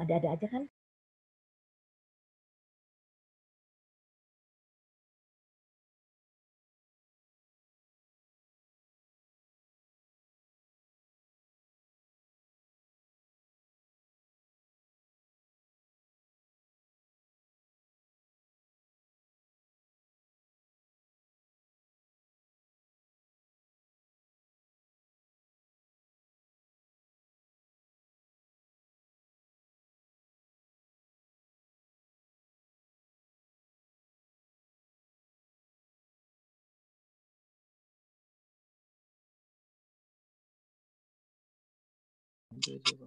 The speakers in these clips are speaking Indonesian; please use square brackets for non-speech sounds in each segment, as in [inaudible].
ada ada aja kan れれば。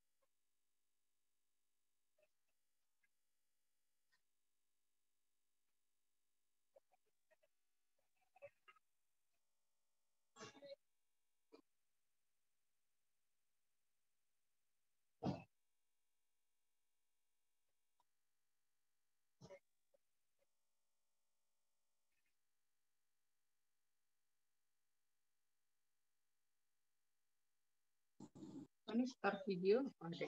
Ini start video ada.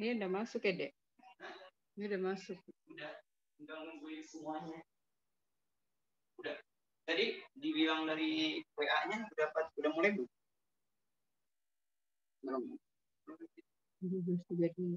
Ini udah masuk ya, Dek? Ini udah masuk. Udah, udah nungguin semuanya. Udah. Tadi dibilang dari WA-nya dapat, udah mulai belum? Belum. Belum. Jadi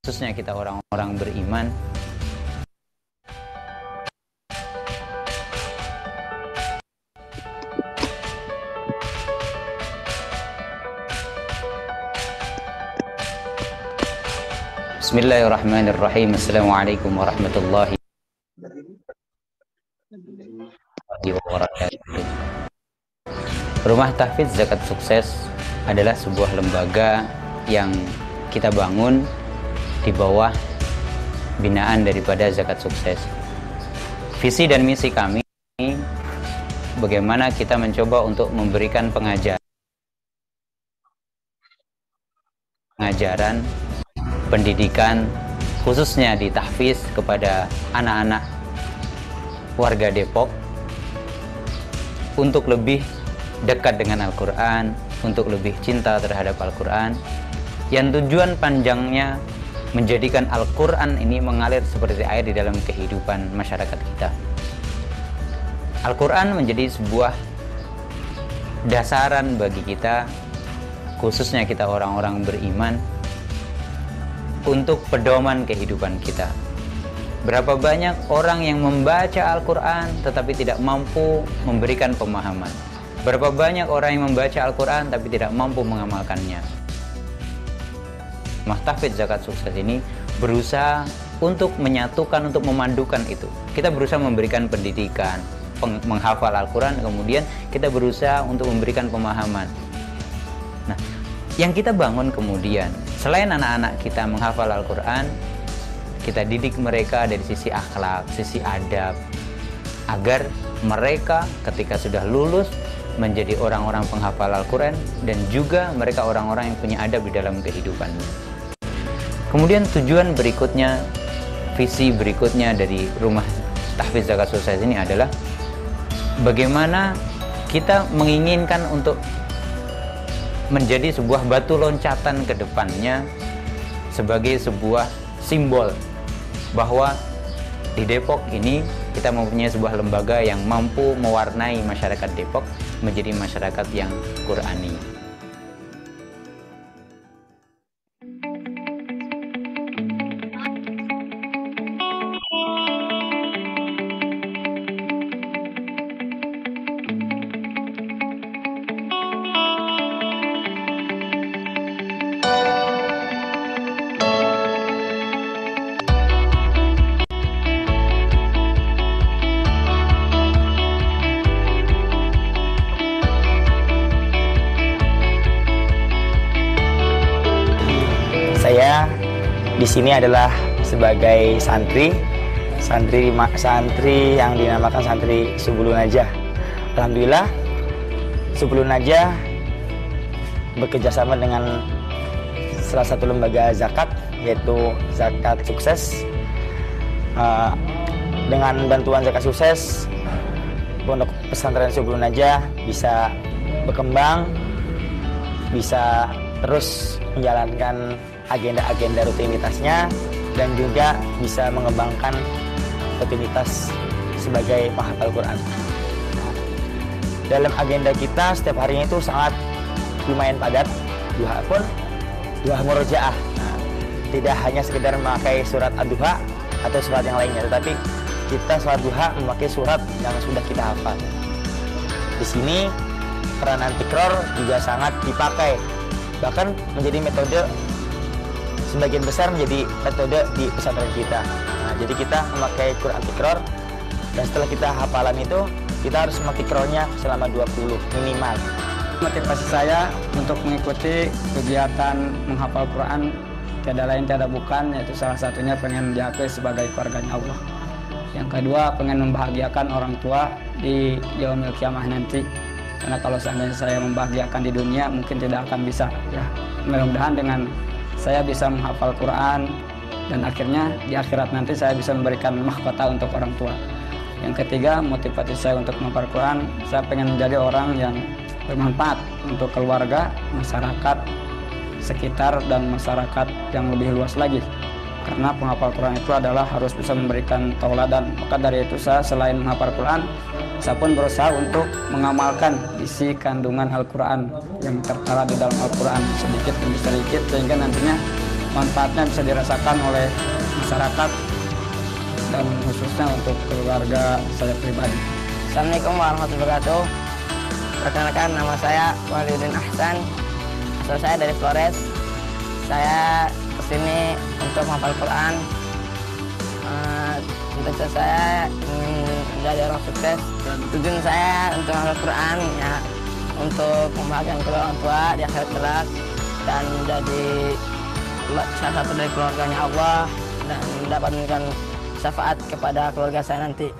khususnya kita orang-orang beriman Bismillahirrahmanirrahim. Assalamualaikum warahmatullahi wabarakatuh. Rumah Tahfidz Zakat Sukses adalah sebuah lembaga yang kita bangun di bawah binaan daripada Zakat Sukses. Visi dan misi kami bagaimana kita mencoba untuk memberikan pengajaran pengajaran pendidikan khususnya di tahfiz kepada anak-anak warga Depok untuk lebih dekat dengan Al-Quran, untuk lebih cinta terhadap Al-Quran, yang tujuan panjangnya menjadikan Al-Quran ini mengalir seperti air di dalam kehidupan masyarakat kita. Al-Quran menjadi sebuah dasaran bagi kita, khususnya kita orang-orang beriman, untuk pedoman kehidupan kita. Berapa banyak orang yang membaca Al-Quran tetapi tidak mampu memberikan pemahaman. Berapa banyak orang yang membaca Al-Quran tapi tidak mampu mengamalkannya. Mahtafid Zakat Sukses ini berusaha untuk menyatukan, untuk memandukan itu. Kita berusaha memberikan pendidikan, menghafal Al-Quran, kemudian kita berusaha untuk memberikan pemahaman. Nah, yang kita bangun kemudian Selain anak-anak kita menghafal Al-Quran, kita didik mereka dari sisi akhlak, sisi adab, agar mereka ketika sudah lulus menjadi orang-orang penghafal Al-Quran dan juga mereka orang-orang yang punya adab di dalam kehidupannya. Kemudian tujuan berikutnya, visi berikutnya dari rumah tahfiz zakat sukses ini adalah bagaimana kita menginginkan untuk menjadi sebuah batu loncatan ke depannya sebagai sebuah simbol bahwa di Depok ini kita mempunyai sebuah lembaga yang mampu mewarnai masyarakat Depok menjadi masyarakat yang Qurani. adalah sebagai santri santri santri yang dinamakan santri Subulun aja. Alhamdulillah Subulun aja bekerjasama dengan salah satu lembaga zakat yaitu zakat sukses uh, dengan bantuan zakat sukses pondok pesantren Subulun aja bisa berkembang bisa terus menjalankan agenda-agenda rutinitasnya dan juga bisa mengembangkan rutinitas sebagai penghafal Quran. Dalam agenda kita setiap harinya itu sangat lumayan padat, duha pun duha murojaah. Nah, tidak hanya sekedar memakai surat ad atau surat yang lainnya, tetapi kita sholat duha memakai surat yang sudah kita hafal. Di sini peran antikror juga sangat dipakai, bahkan menjadi metode sebagian besar menjadi metode di pesantren kita. Nah, jadi kita memakai Quran Tikror dan setelah kita hafalan itu kita harus memakai Tikrornya selama 20 minimal. Motivasi saya untuk mengikuti kegiatan menghafal Quran tiada lain tiada bukan yaitu salah satunya pengen diakui sebagai keluarganya Allah. Yang kedua pengen membahagiakan orang tua di yaumil kiamah nanti. Karena kalau seandainya saya membahagiakan di dunia mungkin tidak akan bisa ya. Mudah-mudahan dengan saya bisa menghafal Quran dan akhirnya di akhirat nanti saya bisa memberikan mahkota untuk orang tua. Yang ketiga, motivasi saya untuk menghafal Quran, saya pengen menjadi orang yang bermanfaat untuk keluarga, masyarakat sekitar dan masyarakat yang lebih luas lagi karena penghafal Quran itu adalah harus bisa memberikan tauladan maka dari itu saya selain menghafal Quran saya pun berusaha untuk mengamalkan isi kandungan Al-Quran yang tertera di dalam Al-Quran sedikit demi sedikit sehingga nantinya manfaatnya bisa dirasakan oleh masyarakat dan khususnya untuk keluarga saya pribadi. Assalamualaikum warahmatullahi wabarakatuh. Perkenalkan nama saya Walidin Ahsan. Asal saya dari Flores. Saya sini untuk menghafal Quran. Uh, saya ingin menjadi orang sukses. Tujuan saya untuk menghafal Quran ya untuk membahagiakan keluarga. orang tua di akhirat kelak dan menjadi salah satu dari keluarganya Allah dan mendapatkan syafaat kepada keluarga saya nanti.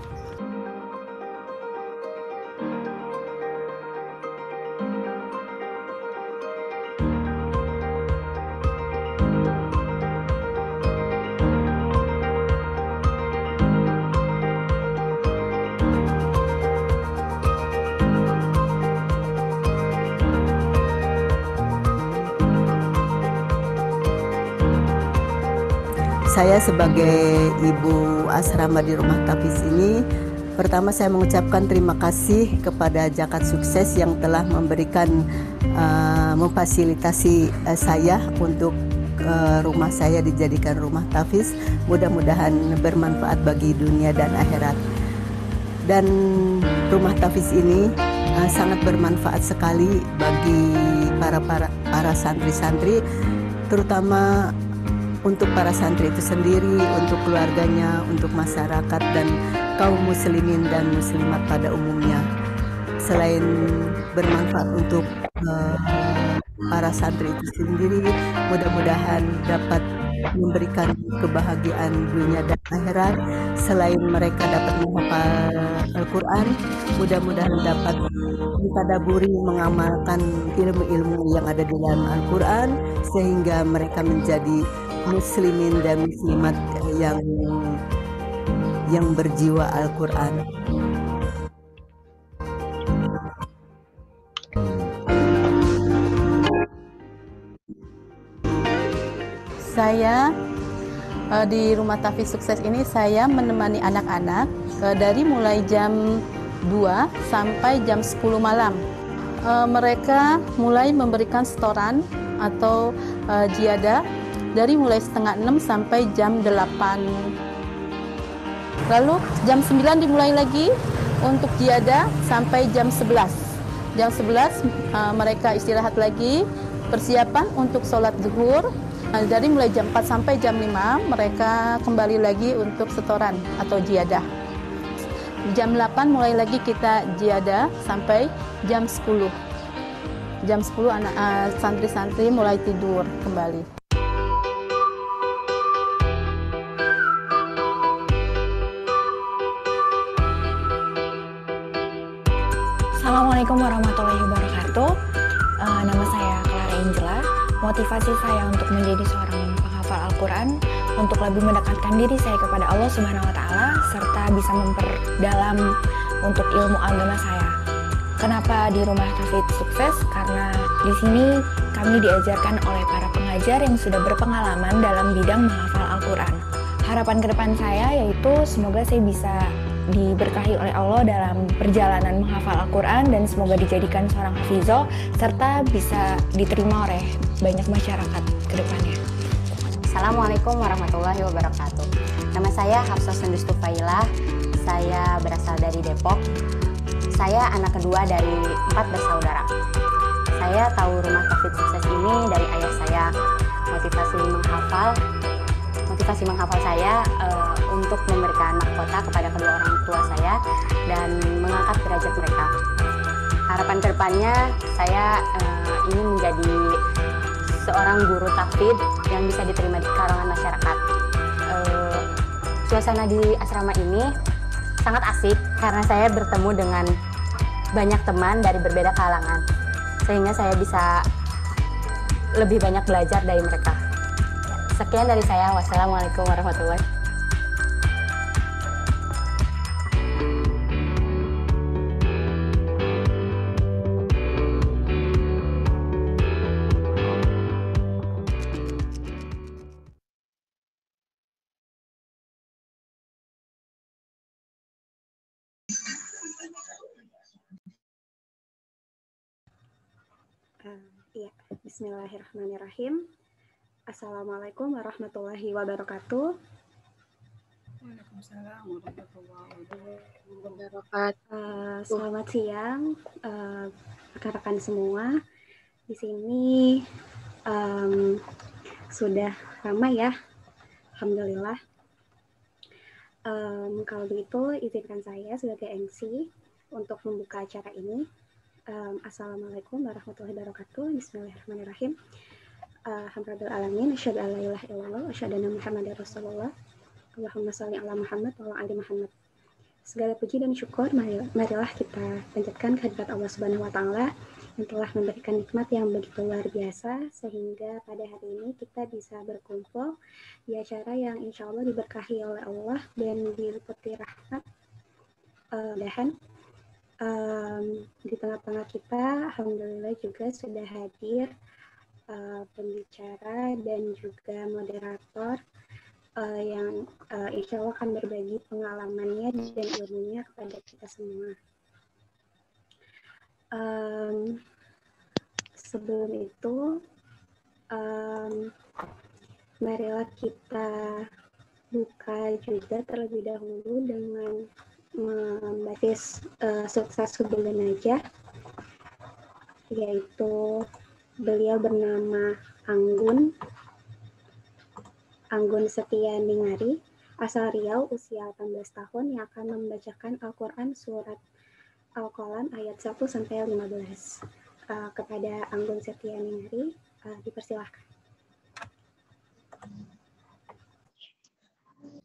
saya sebagai ibu asrama di rumah tafis ini pertama saya mengucapkan terima kasih kepada Jakat Sukses yang telah memberikan uh, memfasilitasi uh, saya untuk uh, rumah saya dijadikan rumah tafis mudah-mudahan bermanfaat bagi dunia dan akhirat dan rumah tafis ini uh, sangat bermanfaat sekali bagi para para para santri-santri terutama untuk para santri itu sendiri, untuk keluarganya, untuk masyarakat dan kaum muslimin dan muslimat pada umumnya. Selain bermanfaat untuk uh, para santri itu sendiri, mudah-mudahan dapat memberikan kebahagiaan dunia dan akhirat. Selain mereka dapat menghafal Al-Quran, mudah-mudahan dapat daburi mengamalkan ilmu-ilmu yang ada di dalam Al-Quran sehingga mereka menjadi muslimin dan muslimat yang yang berjiwa Al-Qur'an. Saya eh, di Rumah Tafi Sukses ini saya menemani anak-anak eh, dari mulai jam 2 sampai jam 10 malam. Eh, mereka mulai memberikan setoran atau jiada dari mulai setengah 6 sampai jam 8. Lalu jam 9 dimulai lagi untuk diada sampai jam 11. Jam 11 uh, eh, mereka istirahat lagi, persiapan untuk sholat zuhur. Uh, dari mulai jam 4 sampai jam 5 mereka kembali lagi untuk setoran atau jiadah. Jam 8 mulai lagi kita jiadah sampai jam 10. Jam 10 anak uh, eh, santri uh, mulai tidur kembali. Assalamualaikum warahmatullahi wabarakatuh. Uh, nama saya Clara Angela. Motivasi saya untuk menjadi seorang penghafal Al-Quran untuk lebih mendekatkan diri saya kepada Allah Subhanahu Wa Taala serta bisa memperdalam untuk ilmu agama saya. Kenapa di rumah Tafid sukses? Karena di sini kami diajarkan oleh para pengajar yang sudah berpengalaman dalam bidang menghafal Al-Quran. Harapan ke depan saya yaitu semoga saya bisa diberkahi oleh Allah dalam perjalanan menghafal Al-Quran dan semoga dijadikan seorang hafizo serta bisa diterima oleh banyak masyarakat ke depannya. Assalamualaikum warahmatullahi wabarakatuh. Nama saya Hafsah Sendus Tufailah. Saya berasal dari Depok. Saya anak kedua dari empat bersaudara. Saya tahu rumah tafid sukses ini dari ayah saya. Motivasi menghafal, motivasi menghafal saya. Uh, untuk memberikan mahkota kepada kedua orang tua saya dan mengangkat derajat mereka. Harapan kedepannya saya uh, ingin menjadi seorang guru tafid yang bisa diterima di kalangan masyarakat. Uh, suasana di asrama ini sangat asik karena saya bertemu dengan banyak teman dari berbeda kalangan sehingga saya bisa lebih banyak belajar dari mereka. Sekian dari saya. Wassalamualaikum warahmatullahi wabarakatuh. Bismillahirrahmanirrahim. Assalamualaikum warahmatullahi wabarakatuh. Waalaikumsalam warahmatullahi wabarakatuh. Eh, selamat siang eh, rekan-rekan uh, semua. Di sini um, sudah ramai ya, alhamdulillah. Um, kalau begitu izinkan saya sebagai MC untuk membuka acara ini. Um, Assalamualaikum warahmatullahi wabarakatuh. Bismillahirrahmanirrahim. Eh, Alhamdulillah alamin. Asyhadu an la ilaha illallah wa asyhadu anna Muhammadar Rasulullah. Allahumma shalli ala Muhammad wa ala Muhammad. Segala puji dan syukur marilah kita panjatkan kehadirat Allah Subhanahu wa taala yang telah memberikan nikmat yang begitu luar biasa sehingga pada hari ini kita bisa berkumpul di acara yang insya Allah diberkahi oleh Allah dan diliputi rahmat. Uh, um, di tengah-tengah kita, alhamdulillah juga sudah hadir uh, pembicara dan juga moderator uh, yang uh, insya Allah akan berbagi pengalamannya dan ilmunya kepada kita semua. Um, sebelum itu, um, marilah kita buka juga terlebih dahulu dengan Mbak hmm, Tis uh, eh, sukses hubungan aja yaitu beliau bernama Anggun Anggun Setia Ningari asal Riau usia 18 tahun yang akan membacakan Al-Qur'an surat Al-Qalam ayat 1 sampai 15 uh, eh, kepada Anggun Setia Ningari uh, eh, dipersilahkan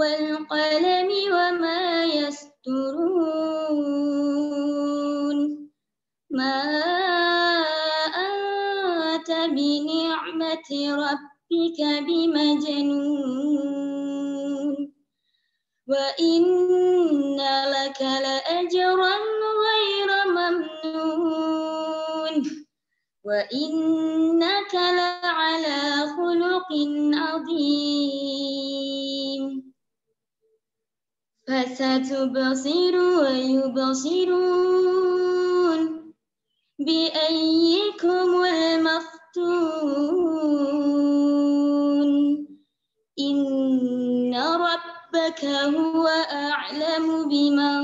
والقلم وما يسترون ما أنت بنعمة ربك بمجنون وإن لك لأجرا غير ممنون وإنك لعلى خلق عظيم فستبصر ويبصرون بأيكم المفتون إن ربك هو أعلم بمن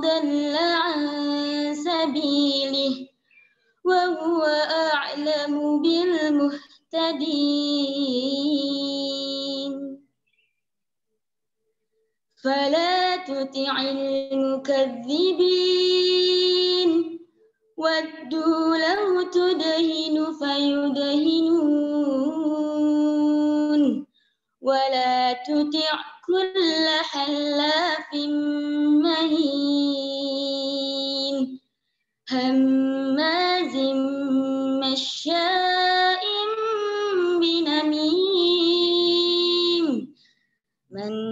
ضل عن سبيله وهو أعلم بالمهتدين فلا تطع المكذبين ودوا لو تدهن فيدهنون ولا تطع كل حلاف مهين هماز مشاء بنميم من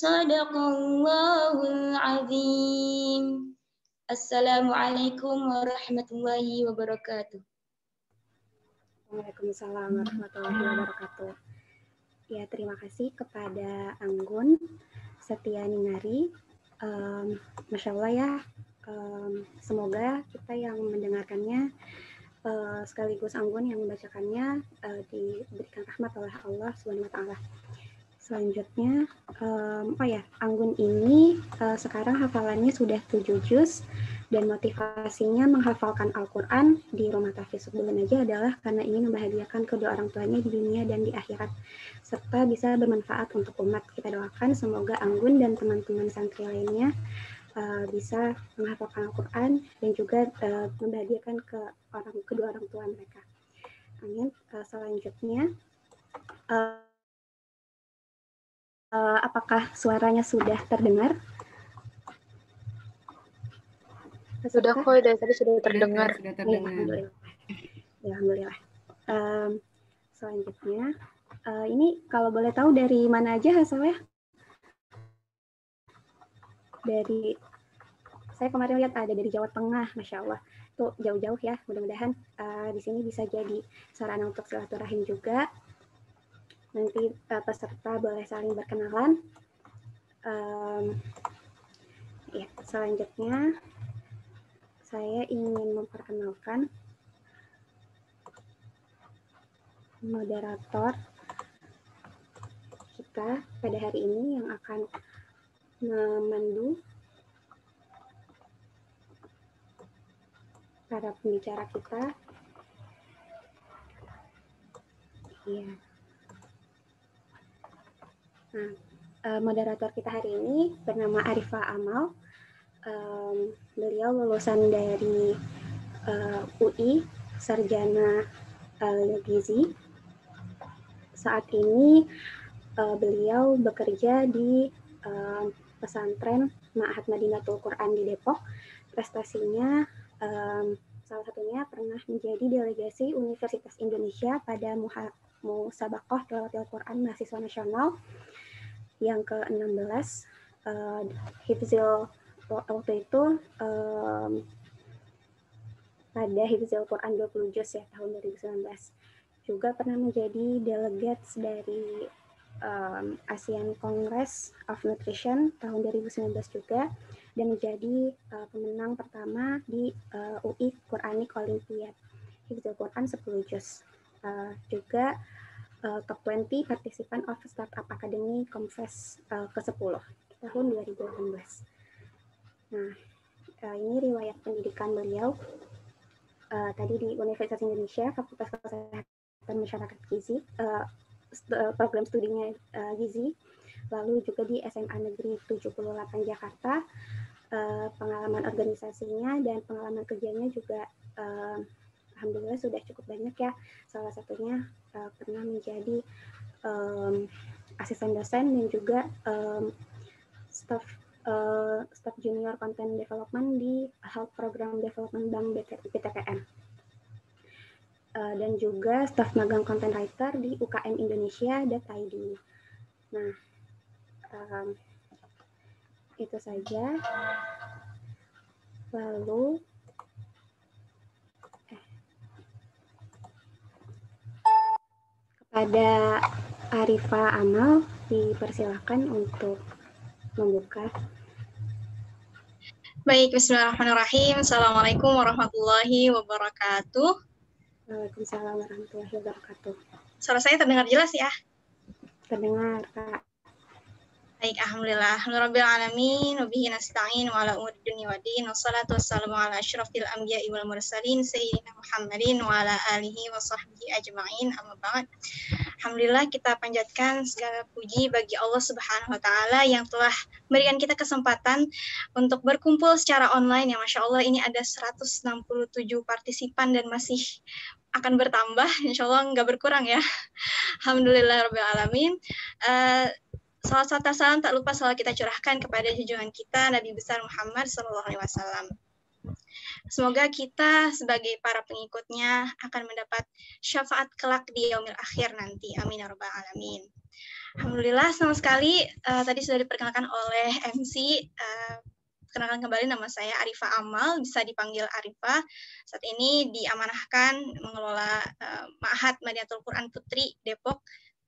Sadaqallahul azim. Assalamualaikum warahmatullahi wabarakatuh. Waalaikumsalam warahmatullahi wabarakatuh. Ya, terima kasih kepada Anggun Setia Ningari. Um, Masya Allah ya, um, semoga kita yang mendengarkannya uh, sekaligus Anggun yang membacakannya uh, diberikan rahmat oleh Allah SWT selanjutnya um, oh ya Anggun ini uh, sekarang hafalannya sudah tujuh juz dan motivasinya menghafalkan Al-Qur'an di rumah tahfiz sebulan aja adalah karena ingin membahagiakan kedua orang tuanya di dunia dan di akhirat serta bisa bermanfaat untuk umat. Kita doakan semoga Anggun dan teman-teman santri lainnya uh, bisa menghafalkan Al-Qur'an dan juga uh, membahagiakan ke orang kedua orang tua mereka. Amin. Uh, selanjutnya Uh, apakah suaranya sudah terdengar? Sudah kok, dari tadi sudah terdengar. Sudah iya, terdengar. Ya, alhamdulillah. Ya, alhamdulillah. Um, selanjutnya, uh, ini kalau boleh tahu dari mana aja hasilnya? Dari saya kemarin lihat ada dari Jawa Tengah, masya Allah. Tuh jauh-jauh ya, mudah-mudahan uh, di sini bisa jadi sarana untuk silaturahim juga nanti uh, peserta boleh saling berkenalan. Um, ya, selanjutnya saya ingin memperkenalkan moderator kita pada hari ini yang akan memandu para pembicara kita. Iya. Yeah. Nah, eh, moderator kita hari ini bernama Arifa Amal. Um, beliau lulusan dari uh, eh, UI, sarjana uh, eh, gizi. Saat ini uh, beliau bekerja di uh, pesantren Ma'had Madinatul Quran di Depok. Prestasinya um, salah satunya pernah menjadi delegasi Universitas Indonesia pada Muha Musabakoh Tilawatil Quran Mahasiswa Nasional yang ke-16 uh, eh, Hifzil waktu itu um, pada Hifzil Quran 20 Juz ya tahun 2019 juga pernah menjadi delegates dari um, ASEAN Congress of Nutrition tahun 2019 juga dan menjadi uh, pemenang pertama di uh, eh, UI Quranic Olympiad Hifzil Quran 10 Juz uh, juga uh, Top 20 Participant of Startup Academy Confess uh, eh, ke-10 tahun 2018. Nah, uh, ini riwayat pendidikan beliau uh, tadi di Universitas Indonesia, Fakultas Kesehatan Masyarakat Gizi, uh, program studinya uh, Gizi, lalu juga di SMA Negeri 78 Jakarta, uh, pengalaman organisasinya dan pengalaman kerjanya juga uh, alhamdulillah sudah cukup banyak ya. Salah satunya uh, pernah menjadi um, asisten dosen dan juga um, staff uh, staff junior content development di health program development bank BTKM. Uh, eh, dan juga staff magang content writer di UKM Indonesia ID. Nah, um, itu saja. Lalu Pada Arifa Amal, dipersilakan untuk membuka. Baik, bismillahirrahmanirrahim. Assalamualaikum warahmatullahi wabarakatuh. Waalaikumsalam warahmatullahi wabarakatuh. Suara saya terdengar jelas ya? Terdengar, Kak. Baik, Alhamdulillah. Alhamdulillah alamin, wabihi nasta'in wa ala umur dunia wa din, wassalatu wassalamu ala asyrafil anbiya wal mursalin, sayyidina Muhammadin wa ala alihi wa sahbihi ajma'in, amma banget. Alhamdulillah kita panjatkan segala puji bagi Allah Subhanahu wa taala yang telah memberikan kita kesempatan untuk berkumpul secara online ya Masya Allah ini ada 167 partisipan dan masih akan bertambah, insya Allah nggak berkurang ya. Alhamdulillah, Rabbil Alamin. Uh, Salat satu salam tak lupa selalu kita curahkan kepada junjungan kita Nabi besar Muhammad Shallallahu Alaihi Wasallam. Semoga kita sebagai para pengikutnya akan mendapat syafaat kelak di yaumil akhir nanti. Amin ya alamin. Alhamdulillah senang sekali uh, tadi sudah diperkenalkan oleh MC uh, eh, perkenalkan kembali nama saya Arifa Amal, bisa dipanggil Arifa. Saat ini diamanahkan mengelola uh, Ma'had Madiatul Quran Putri Depok.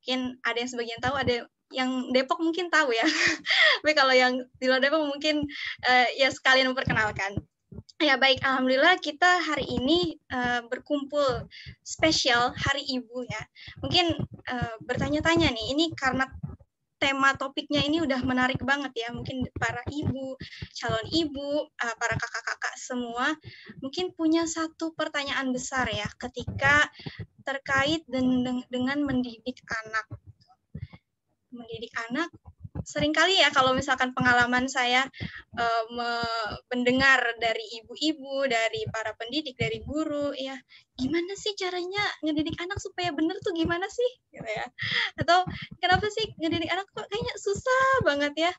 Mungkin ada yang sebagian tahu, ada yang Depok mungkin tahu ya. [laughs] Tapi kalau yang di luar Depok mungkin uh, ya sekalian memperkenalkan. Ya baik, alhamdulillah kita hari ini uh, berkumpul spesial Hari Ibu ya. Mungkin uh, bertanya-tanya nih, ini karena tema topiknya ini udah menarik banget ya. Mungkin para ibu, calon ibu, para kakak-kakak semua mungkin punya satu pertanyaan besar ya ketika terkait dengan mendidik anak mendidik anak seringkali ya kalau misalkan pengalaman saya e, mendengar dari ibu-ibu, dari para pendidik, dari guru, ya gimana sih caranya ngedidik anak supaya bener tuh gimana sih, gitu ya? Atau kenapa sih ngedidik anak kok kayaknya susah banget ya?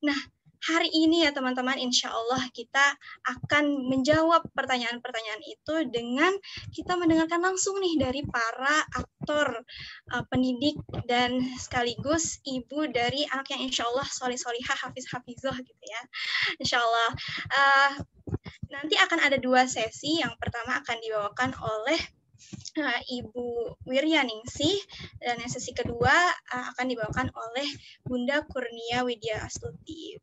Nah hari ini ya teman-teman, insya Allah kita akan menjawab pertanyaan-pertanyaan itu dengan kita mendengarkan langsung nih dari para aktor uh, pendidik dan sekaligus ibu dari anak yang insya Allah soleh-solihah, hafiz-hafizoh gitu ya. Insya Allah. Uh, eh, nanti akan ada dua sesi, yang pertama akan dibawakan oleh Eh, Ibu Wirya Ningsih dan yang sesi kedua eh, akan dibawakan oleh Bunda Kurnia Widya Astuti.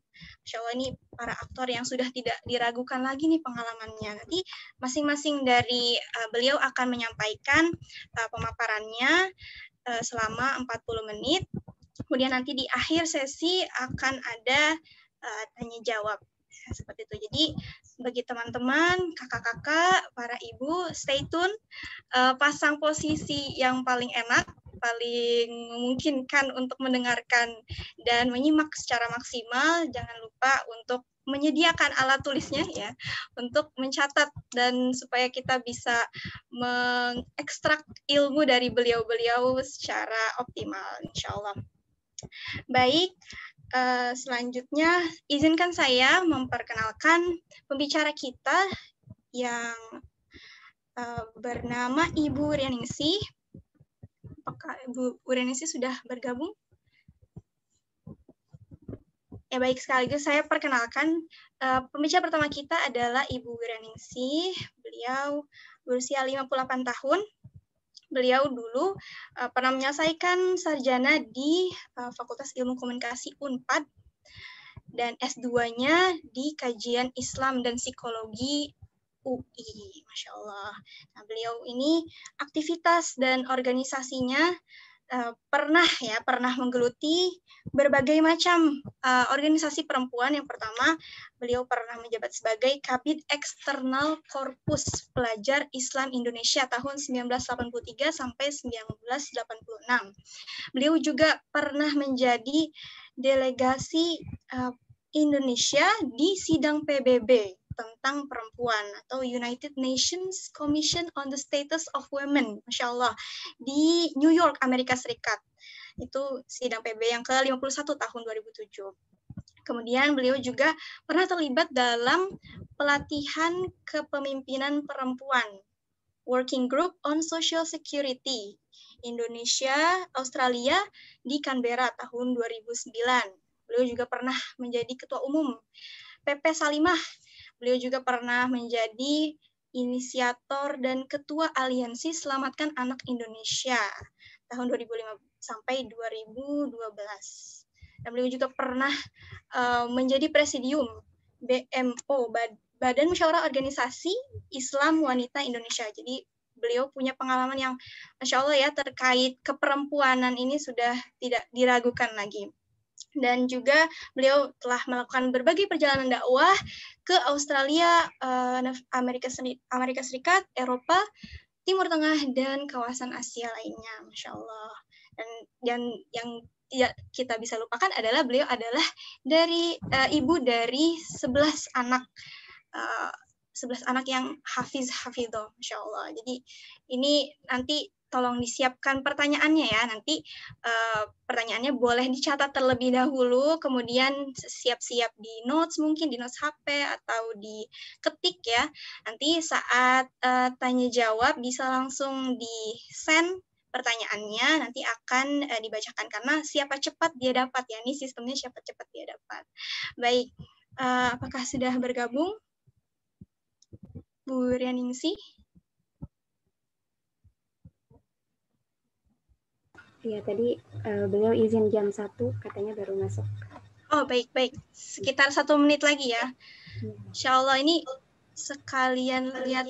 Insya Allah ini para aktor yang sudah tidak diragukan lagi nih pengalamannya. Nanti masing-masing dari eh, beliau akan menyampaikan pemaparannya uh, selama 40 menit. Kemudian nanti di akhir sesi akan ada tanya jawab ya, seperti itu jadi bagi teman-teman kakak-kakak para ibu stay tune uh, pasang posisi yang paling enak paling memungkinkan untuk mendengarkan dan menyimak secara maksimal jangan lupa untuk menyediakan alat tulisnya ya untuk mencatat dan supaya kita bisa mengekstrak ilmu dari beliau-beliau secara optimal insyaallah Baik, Eh, selanjutnya izinkan saya memperkenalkan pembicara kita yang uh, bernama Ibu Rianingsi. Apakah Ibu Rianingsi sudah bergabung? Ya baik sekaligus saya perkenalkan uh, pembicara pertama kita adalah Ibu Urianingsi. Beliau berusia 58 tahun beliau dulu uh, pernah menyelesaikan sarjana di uh, Fakultas Ilmu Komunikasi Unpad dan S2-nya di Kajian Islam dan Psikologi UI, masya Allah. Nah, beliau ini aktivitas dan organisasinya Eh, pernah ya pernah menggeluti berbagai macam uh, organisasi perempuan. Yang pertama, beliau pernah menjabat sebagai Kabit Eksternal Korpus Pelajar Islam Indonesia tahun 1983 sampai 1986. Beliau juga pernah menjadi delegasi uh, Indonesia di sidang PBB tentang perempuan atau United Nations Commission on the Status of Women, masya Allah di New York, Amerika Serikat. Itu sidang PB yang ke-51 tahun 2007. Kemudian beliau juga pernah terlibat dalam pelatihan kepemimpinan perempuan Working Group on Social Security Indonesia Australia di Canberra tahun 2009. Beliau juga pernah menjadi ketua umum PP Salimah Beliau juga pernah menjadi inisiator dan ketua aliansi Selamatkan Anak Indonesia tahun 2005 sampai 2012. Dan beliau juga pernah uh, menjadi presidium BMO Badan Musyawarah Organisasi Islam Wanita Indonesia. Jadi beliau punya pengalaman yang masya Allah ya terkait keperempuanan ini sudah tidak diragukan lagi dan juga beliau telah melakukan berbagai perjalanan dakwah ke Australia, eh, Amerika Serikat, Amerika Serikat, Eropa, Timur Tengah dan kawasan Asia lainnya, masya Allah. Dan dan yang tidak kita bisa lupakan adalah beliau adalah dari uh, ibu dari 11 anak uh, eh, 11 anak yang hafiz Hafidho, masya Allah. Jadi ini nanti tolong disiapkan pertanyaannya ya. Nanti uh, pertanyaannya boleh dicatat terlebih dahulu, kemudian siap-siap di notes mungkin di notes HP atau di ketik ya. Nanti saat uh, tanya jawab bisa langsung di send pertanyaannya nanti akan uh, dibacakan karena siapa cepat dia dapat ya. Ini sistemnya siapa cepat dia dapat. Baik, uh, apakah sudah bergabung? Bu Rianingsih? Iya, tadi uh, beliau izin jam satu katanya baru masuk. Oh, baik-baik. Sekitar satu menit lagi ya. Iya. Insya Allah ini sekalian lihat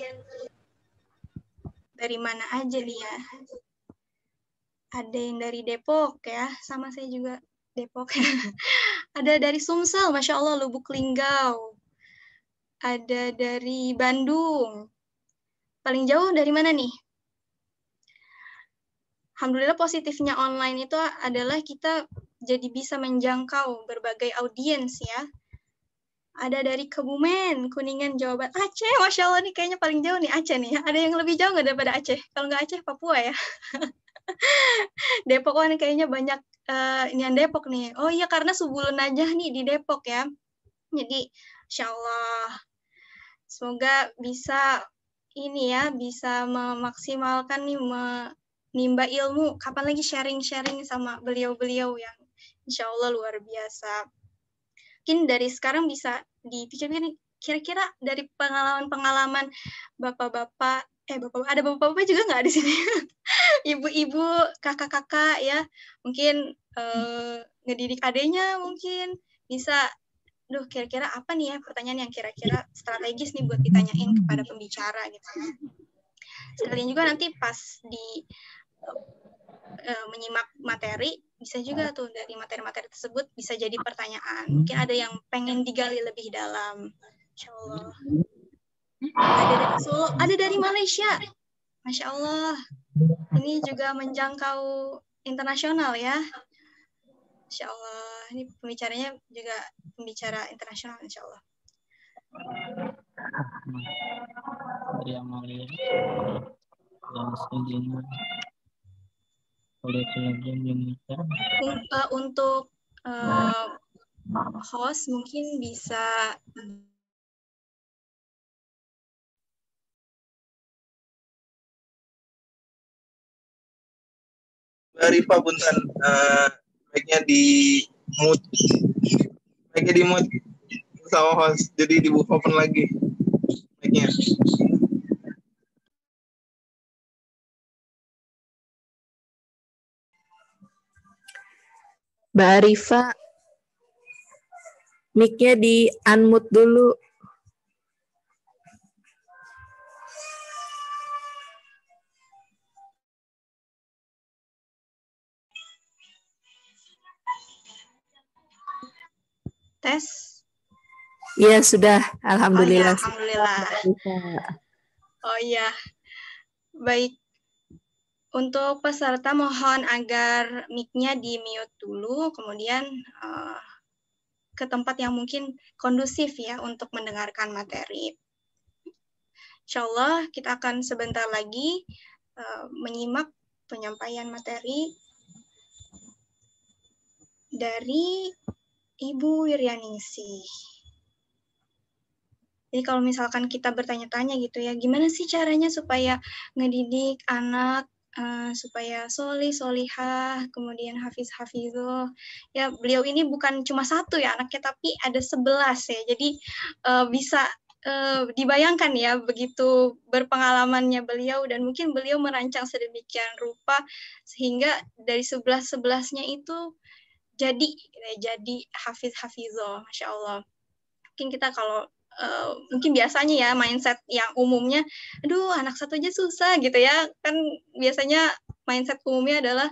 dari mana aja nih ya. Ada yang dari Depok ya, sama saya juga Depok. [laughs] Ada dari Sumsel, Masya Allah, Lubuk Linggau. Ada dari Bandung. Paling jauh dari mana nih? alhamdulillah positifnya online itu adalah kita jadi bisa menjangkau berbagai audiens ya. Ada dari Kebumen, Kuningan, Jawa Barat. Aceh, Masya Allah nih kayaknya paling jauh nih Aceh nih. Ada yang lebih jauh nggak daripada Aceh? Kalau nggak Aceh, Papua ya. [laughs] Depok kan kayaknya banyak uh, ini Depok nih. Oh iya karena Subulun aja nih di Depok ya. Jadi Insya Allah semoga bisa ini ya bisa memaksimalkan nih me nimba ilmu. Kapan lagi sharing-sharing sama beliau-beliau yang insya Allah luar biasa. Mungkin dari sekarang bisa dipikirkan kira-kira dari pengalaman-pengalaman bapak-bapak eh bapak ada bapak-bapak juga nggak di sini [laughs] ibu-ibu kakak-kakak ya mungkin eh, ngedidik adanya mungkin bisa duh kira-kira apa nih ya pertanyaan yang kira-kira strategis nih buat ditanyain kepada pembicara gitu ya. sekalian juga nanti pas di e, menyimak materi bisa juga tuh dari materi-materi tersebut bisa jadi pertanyaan hmm. mungkin ada yang pengen digali lebih dalam Insya Allah hmm. ada dari Solo ada dari Malaysia Masya Allah ini juga menjangkau internasional ya Insya Allah ini pembicaranya juga pembicara internasional Insya Allah ya Maria yang sedihnya ada kelebihan yang bisa? untuk uh, host mungkin bisa dari Pak Buntan uh, eh, baiknya di mute baiknya di mute sama host jadi di open lagi baiknya Mbak Arifa, mic-nya di unmute dulu. Tes. Iya sudah, oh, iya. alhamdulillah. Oh, ya, alhamdulillah. Oh ya, baik untuk peserta mohon agar mic-nya di-mute dulu, kemudian uh, ke tempat yang mungkin kondusif ya untuk mendengarkan materi. Insya Allah kita akan sebentar lagi uh, menyimak penyampaian materi dari Ibu Wiryaningsi. Jadi kalau misalkan kita bertanya-tanya gitu ya, gimana sih caranya supaya ngedidik anak Eh, supaya soli solihah kemudian hafiz hafizoh ya beliau ini bukan cuma satu ya anaknya tapi ada sebelas ya jadi uh, bisa uh, dibayangkan ya begitu berpengalamannya beliau dan mungkin beliau merancang sedemikian rupa sehingga dari sebelas sebelasnya itu jadi jadi hafiz hafizoh masya allah mungkin kita kalau Eh, mungkin biasanya ya mindset yang umumnya, aduh anak satu aja susah gitu ya kan biasanya mindset umumnya adalah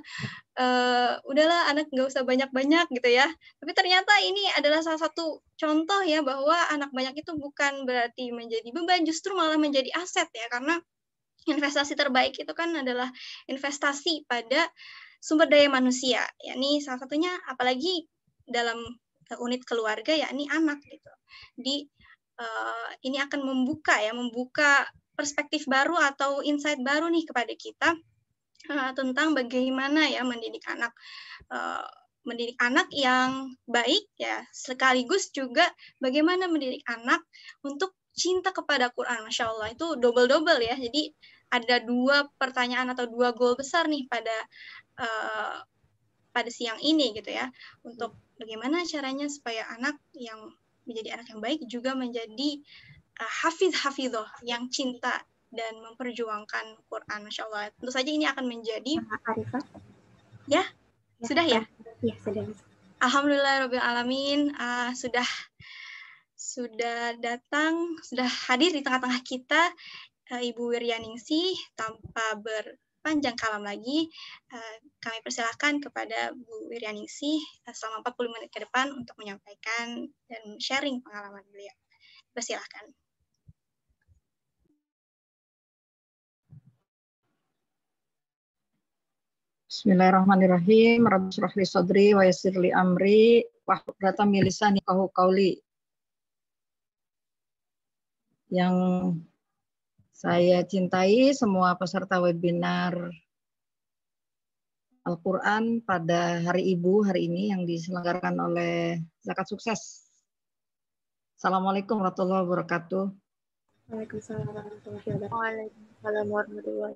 uh, udahlah anak nggak usah banyak-banyak gitu ya. Tapi ternyata ini adalah salah satu contoh ya bahwa anak banyak itu bukan berarti menjadi beban, justru malah menjadi aset ya karena investasi terbaik itu kan adalah investasi pada sumber daya manusia. Ya ini salah satunya apalagi dalam unit keluarga ya ini anak gitu. Di uh, ini akan membuka ya, membuka perspektif baru atau insight baru nih kepada kita uh, tentang bagaimana ya mendidik anak uh, mendidik anak yang baik ya sekaligus juga bagaimana mendidik anak untuk cinta kepada Quran Masya Allah itu double double ya jadi ada dua pertanyaan atau dua goal besar nih pada uh, pada siang ini gitu ya untuk bagaimana caranya supaya anak yang menjadi anak yang baik juga menjadi uh, ah, hafiz hafizoh yang cinta dan memperjuangkan Quran Masya Allah tentu saja ini akan menjadi ya? ya, sudah ya ya sudah Alhamdulillah Rabbil Alamin uh, sudah sudah datang sudah hadir di tengah-tengah kita ah, Ibu Wiryaningsih tanpa ber panjang kalam lagi, eh, kami persilahkan kepada Bu Wiryaningsi eh, selama 40 menit ke depan untuk menyampaikan dan sharing pengalaman beliau. Persilahkan. Bismillahirrahmanirrahim. Rabbi Sodri, wa yasirli amri wa hukrata milisa nikahu kauli. Yang saya cintai semua peserta webinar Al-Quran pada hari Ibu hari ini yang diselenggarakan oleh Zakat Sukses. Assalamualaikum warahmatullahi wabarakatuh. Waalaikumsalam warahmatullahi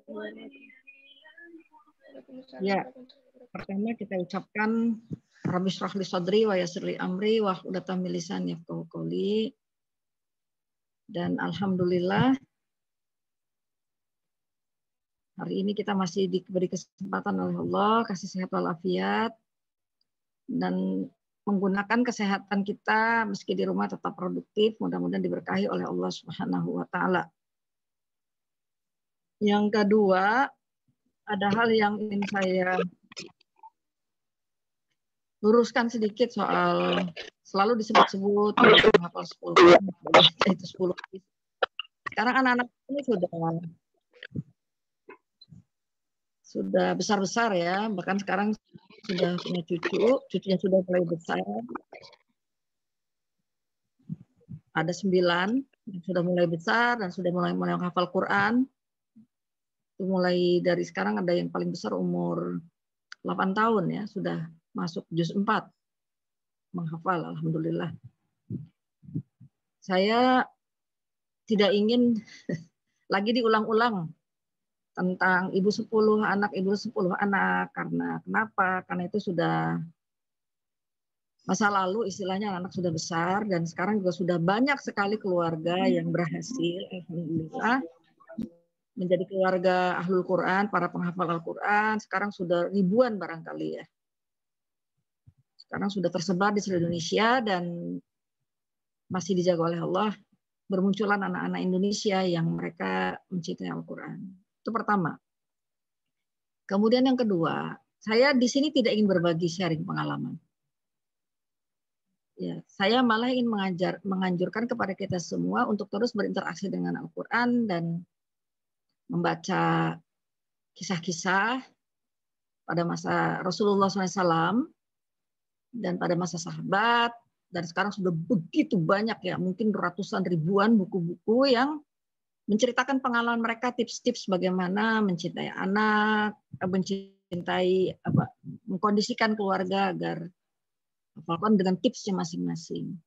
wabarakatuh. Ya, pertama kita ucapkan Rabbi syrahli sadri wa yasirli amri wa Udata milisan yafqahu koli Dan alhamdulillah Hari ini kita masih diberi kesempatan oleh Allah, kasih sehat walafiat, dan menggunakan kesehatan kita meski di rumah tetap produktif, mudah-mudahan diberkahi oleh Allah Subhanahu wa taala. Yang kedua, ada hal yang ingin saya luruskan sedikit soal selalu disebut-sebut menghafal 10 itu 10. Sekarang anak-anak ini sudah sudah besar-besar ya, bahkan sekarang sudah punya cucu, cucunya sudah mulai besar. Ada sembilan yang sudah mulai besar dan sudah mulai mulai hafal Quran. Itu mulai dari sekarang ada yang paling besar umur 8 tahun ya, sudah masuk juz 4. Menghafal, Alhamdulillah. Saya tidak ingin [laughs] lagi diulang-ulang tentang ibu sepuluh anak, ibu sepuluh anak. Karena kenapa? Karena itu sudah masa lalu istilahnya anak, sudah besar dan sekarang juga sudah banyak sekali keluarga yang berhasil alhamdulillah menjadi keluarga ahlul Quran, para penghafal Al-Quran, sekarang sudah ribuan barangkali ya. Sekarang sudah tersebar di seluruh Indonesia dan masih dijaga oleh Allah bermunculan anak-anak Indonesia yang mereka mencintai Al-Quran. Itu pertama. Kemudian yang kedua, saya di sini tidak ingin berbagi sharing pengalaman. Ya, saya malah ingin mengajar, menganjurkan kepada kita semua untuk terus berinteraksi dengan Al-Quran dan membaca kisah-kisah pada masa Rasulullah SAW dan pada masa sahabat dan sekarang sudah begitu banyak ya mungkin ratusan ribuan buku-buku yang menceritakan pengalaman mereka tips-tips bagaimana mencintai anak, eh, mencintai apa mengkondisikan keluarga agar Falcon dengan tipsnya masing-masing.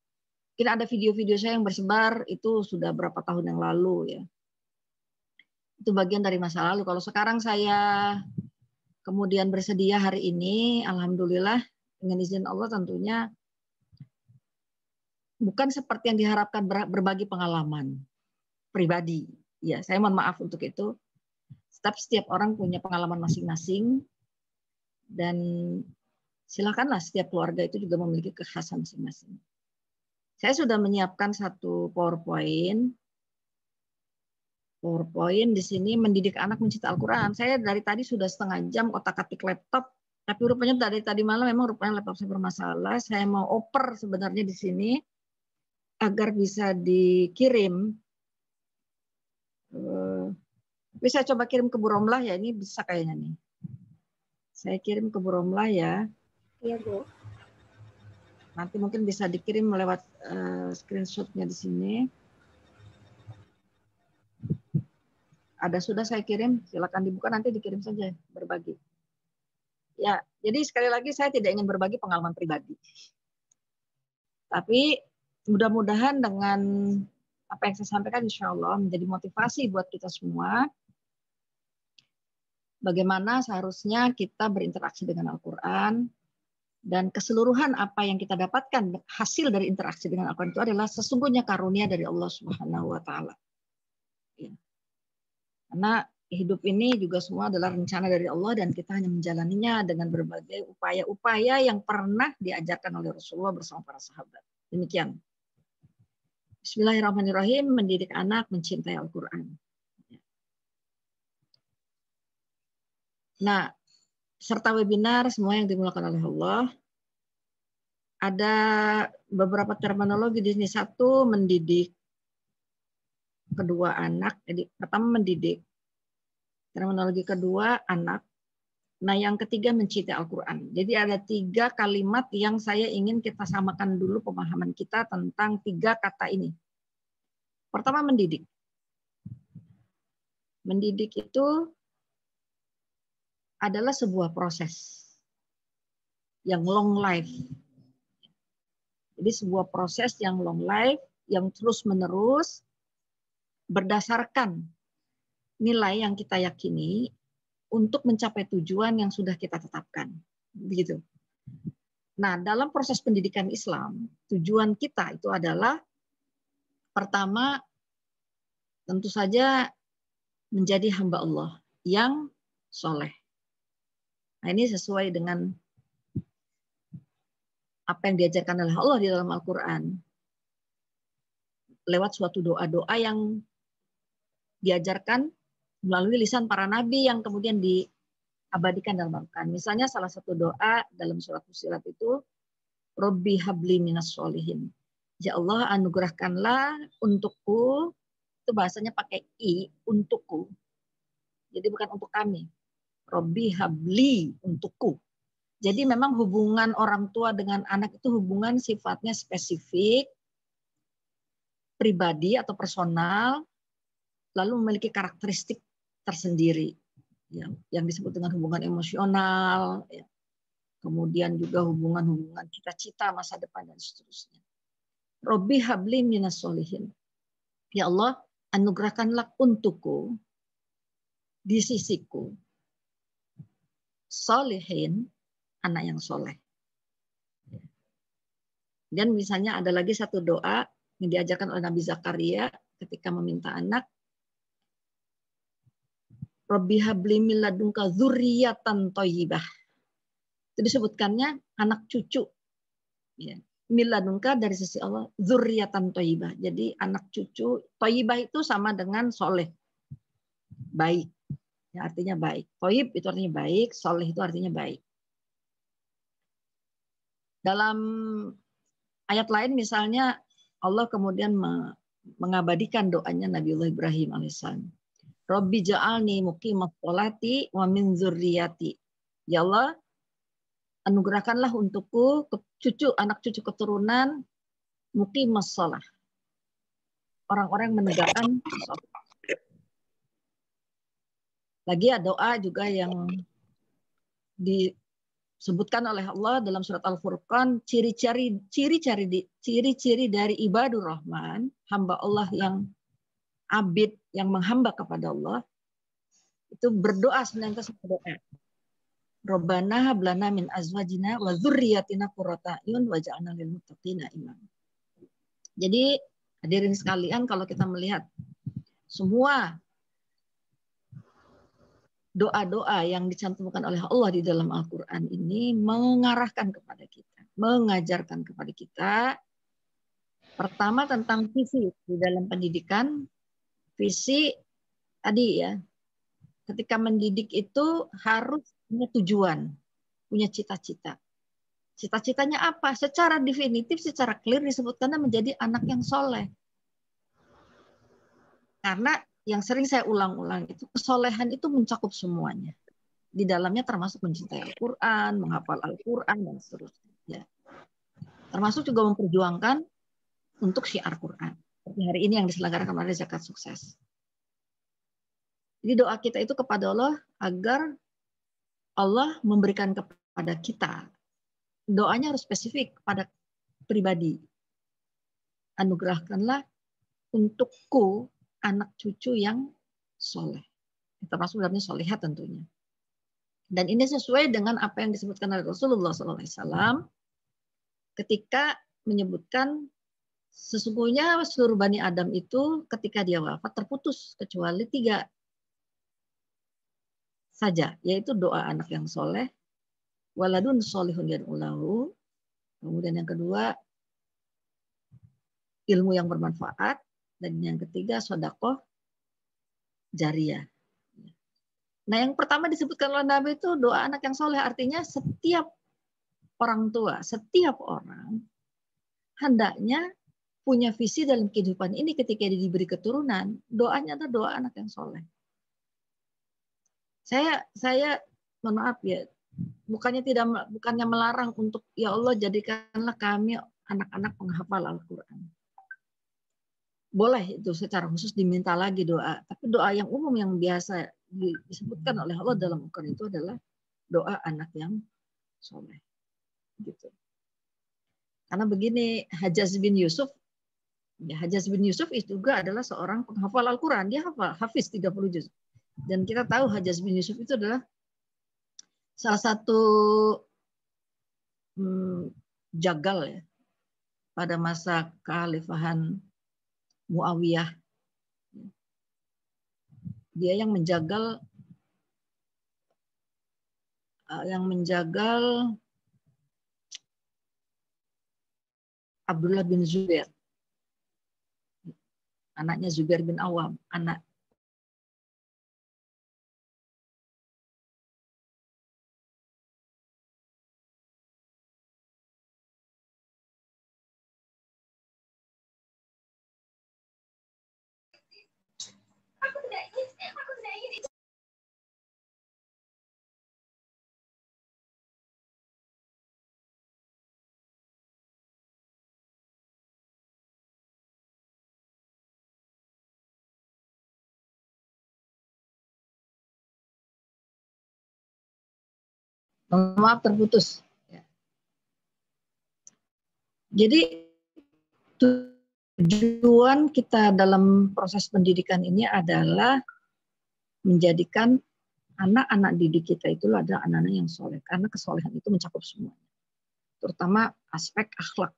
Kita ada video-video saya yang bersebar itu sudah berapa tahun yang lalu ya. Itu bagian dari masa lalu. Kalau sekarang saya kemudian bersedia hari ini, alhamdulillah dengan izin Allah tentunya bukan seperti yang diharapkan berbagi pengalaman pribadi. Ya, saya mohon maaf untuk itu. Tetap setiap orang punya pengalaman masing-masing dan silakanlah setiap keluarga itu juga memiliki kekhasan masing-masing. Saya sudah menyiapkan satu PowerPoint. PowerPoint di sini mendidik anak mencinta Al-Quran. Saya dari tadi sudah setengah jam otak-atik laptop, tapi rupanya dari tadi malam memang rupanya laptop saya bermasalah. Saya mau oper sebenarnya di sini agar bisa dikirim tapi eh, saya coba kirim ke Bu Romlah ya, ini bisa kayaknya nih. Saya kirim ke Bu Romlah ya. Iya, Bu. Nanti mungkin bisa dikirim lewat uh, screenshotnya di sini. Ada sudah saya kirim, silakan dibuka nanti dikirim saja berbagi. Ya, jadi sekali lagi saya tidak ingin berbagi pengalaman pribadi. Tapi mudah-mudahan dengan apa yang saya sampaikan insya Allah menjadi motivasi buat kita semua. Bagaimana seharusnya kita berinteraksi dengan Al-Quran, dan keseluruhan apa yang kita dapatkan hasil dari interaksi dengan Al-Quran itu adalah sesungguhnya karunia dari Allah Subhanahu wa taala. Ya. Karena hidup ini juga semua adalah rencana dari Allah dan kita hanya menjalaninya dengan berbagai upaya-upaya yang pernah diajarkan oleh Rasulullah bersama para sahabat. Demikian. Bismillahirrahmanirrahim, mendidik anak mencintai Al-Quran. Nah, serta webinar semua yang dimulakan oleh Allah. Ada beberapa terminologi di sini. Satu, mendidik. Kedua, anak. Jadi pertama mendidik. Terminologi kedua, anak. Nah, yang ketiga mencintai Al-Quran. Jadi ada tiga kalimat yang saya ingin kita samakan dulu pemahaman kita tentang tiga kata ini. Pertama, mendidik. Mendidik itu adalah sebuah proses yang long life. Jadi sebuah proses yang long life, yang terus-menerus berdasarkan nilai yang kita yakini, untuk mencapai tujuan yang sudah kita tetapkan. Begitu. Nah, dalam proses pendidikan Islam, tujuan kita itu adalah pertama tentu saja menjadi hamba Allah yang soleh. Nah, ini sesuai dengan apa yang diajarkan oleh Allah di dalam Al-Quran. Lewat suatu doa-doa yang diajarkan melalui lisan para nabi yang kemudian diabadikan dalam Al-Quran. Misalnya salah satu doa dalam surat Fusilat itu, Robbi habli minas solihin. Ya Allah anugerahkanlah untukku, itu bahasanya pakai i, untukku. Jadi bukan untuk kami. Robbi habli untukku. Jadi memang hubungan orang tua dengan anak itu hubungan sifatnya spesifik, pribadi atau personal, lalu memiliki karakteristik tersendiri yang yang disebut dengan hubungan emosional ya. kemudian juga hubungan-hubungan cita-cita masa depan dan seterusnya Robi habli minas solihin ya Allah anugerahkanlah untukku di sisiku solihin anak yang soleh dan misalnya ada lagi satu doa yang diajarkan oleh Nabi Zakaria ketika meminta anak Rabbi habli min zuriyatan toyibah. Itu disebutkannya anak cucu. Ya. Miladunka dari sisi Allah zuriyatan toyibah. Jadi anak cucu toyibah itu sama dengan soleh. Baik. Ya, artinya baik. Toyib itu artinya baik, soleh itu artinya baik. Dalam ayat lain misalnya Allah kemudian mengabadikan doanya Nabiullah Ibrahim alaihissalam. Robbi ja'alni muqimat sholati wa min zurriyati. Ya Allah, anugerahkanlah untukku cucu anak cucu keturunan muqimat sholah. Orang-orang menegakkan sholat. Lagi ada doa juga yang disebutkan oleh Allah dalam surat Al-Furqan ciri-ciri ciri-ciri ciri-ciri dari ibadur rahman, hamba Allah yang abid yang menghamba kepada Allah itu berdoa senantiasa berdoa. Robanah, hablana azwajina wa dzurriyyatina qurrata ayun waj'alna lil muttaqina imam. Jadi hadirin sekalian kalau kita melihat semua doa-doa yang dicantumkan oleh Allah di dalam Al-Qur'an ini mengarahkan kepada kita, mengajarkan kepada kita pertama tentang visi di dalam pendidikan, visi tadi ya ketika mendidik itu harus punya tujuan punya cita-cita cita-citanya apa secara definitif secara clear disebutkan menjadi anak yang soleh karena yang sering saya ulang-ulang itu kesolehan itu mencakup semuanya di dalamnya termasuk mencintai Al-Quran menghafal Al-Quran dan seterusnya termasuk juga memperjuangkan untuk syiar Quran seperti hari ini yang diselenggarakan oleh zakat sukses. Jadi doa kita itu kepada Allah agar Allah memberikan kepada kita. Doanya harus spesifik kepada pribadi. Anugerahkanlah untukku anak cucu yang soleh. Termasuk dalamnya solehat tentunya. Dan ini sesuai dengan apa yang disebutkan oleh Rasulullah SAW ketika menyebutkan Sesungguhnya seluruh Bani Adam itu ketika dia wafat terputus kecuali tiga saja, yaitu doa anak yang soleh, waladun solihun ulahu, kemudian yang kedua ilmu yang bermanfaat, dan yang ketiga sodakoh jariah. Nah yang pertama disebutkan oleh Nabi itu doa anak yang soleh, artinya setiap orang tua, setiap orang hendaknya punya visi dalam kehidupan ini ketika dia diberi keturunan, doanya adalah doa anak yang soleh. Saya saya mohon maaf ya, bukannya tidak bukannya melarang untuk ya Allah jadikanlah kami anak-anak penghafal Al-Qur'an. Boleh itu secara khusus diminta lagi doa, tapi doa yang umum yang biasa disebutkan oleh Allah dalam Al-Qur'an itu adalah doa anak yang soleh. Gitu. Karena begini, Hajaz bin Yusuf Ya, Hajjaj bin Yusuf itu juga adalah seorang penghafal Al-Quran. Dia hafal, hafiz 30 juz. Dan kita tahu Hajjaj bin Yusuf itu adalah salah satu hmm, jagal ya pada masa kekhalifahan Muawiyah. Dia yang menjagal eh, yang menjagal Abdullah bin Zubair anaknya Zubair bin Awam, anak Maaf terputus. Ya. Jadi tujuan kita dalam proses pendidikan ini adalah menjadikan anak-anak didik kita itu adalah anak-anak yang soleh karena kesolehan itu mencakup semuanya, terutama aspek akhlak.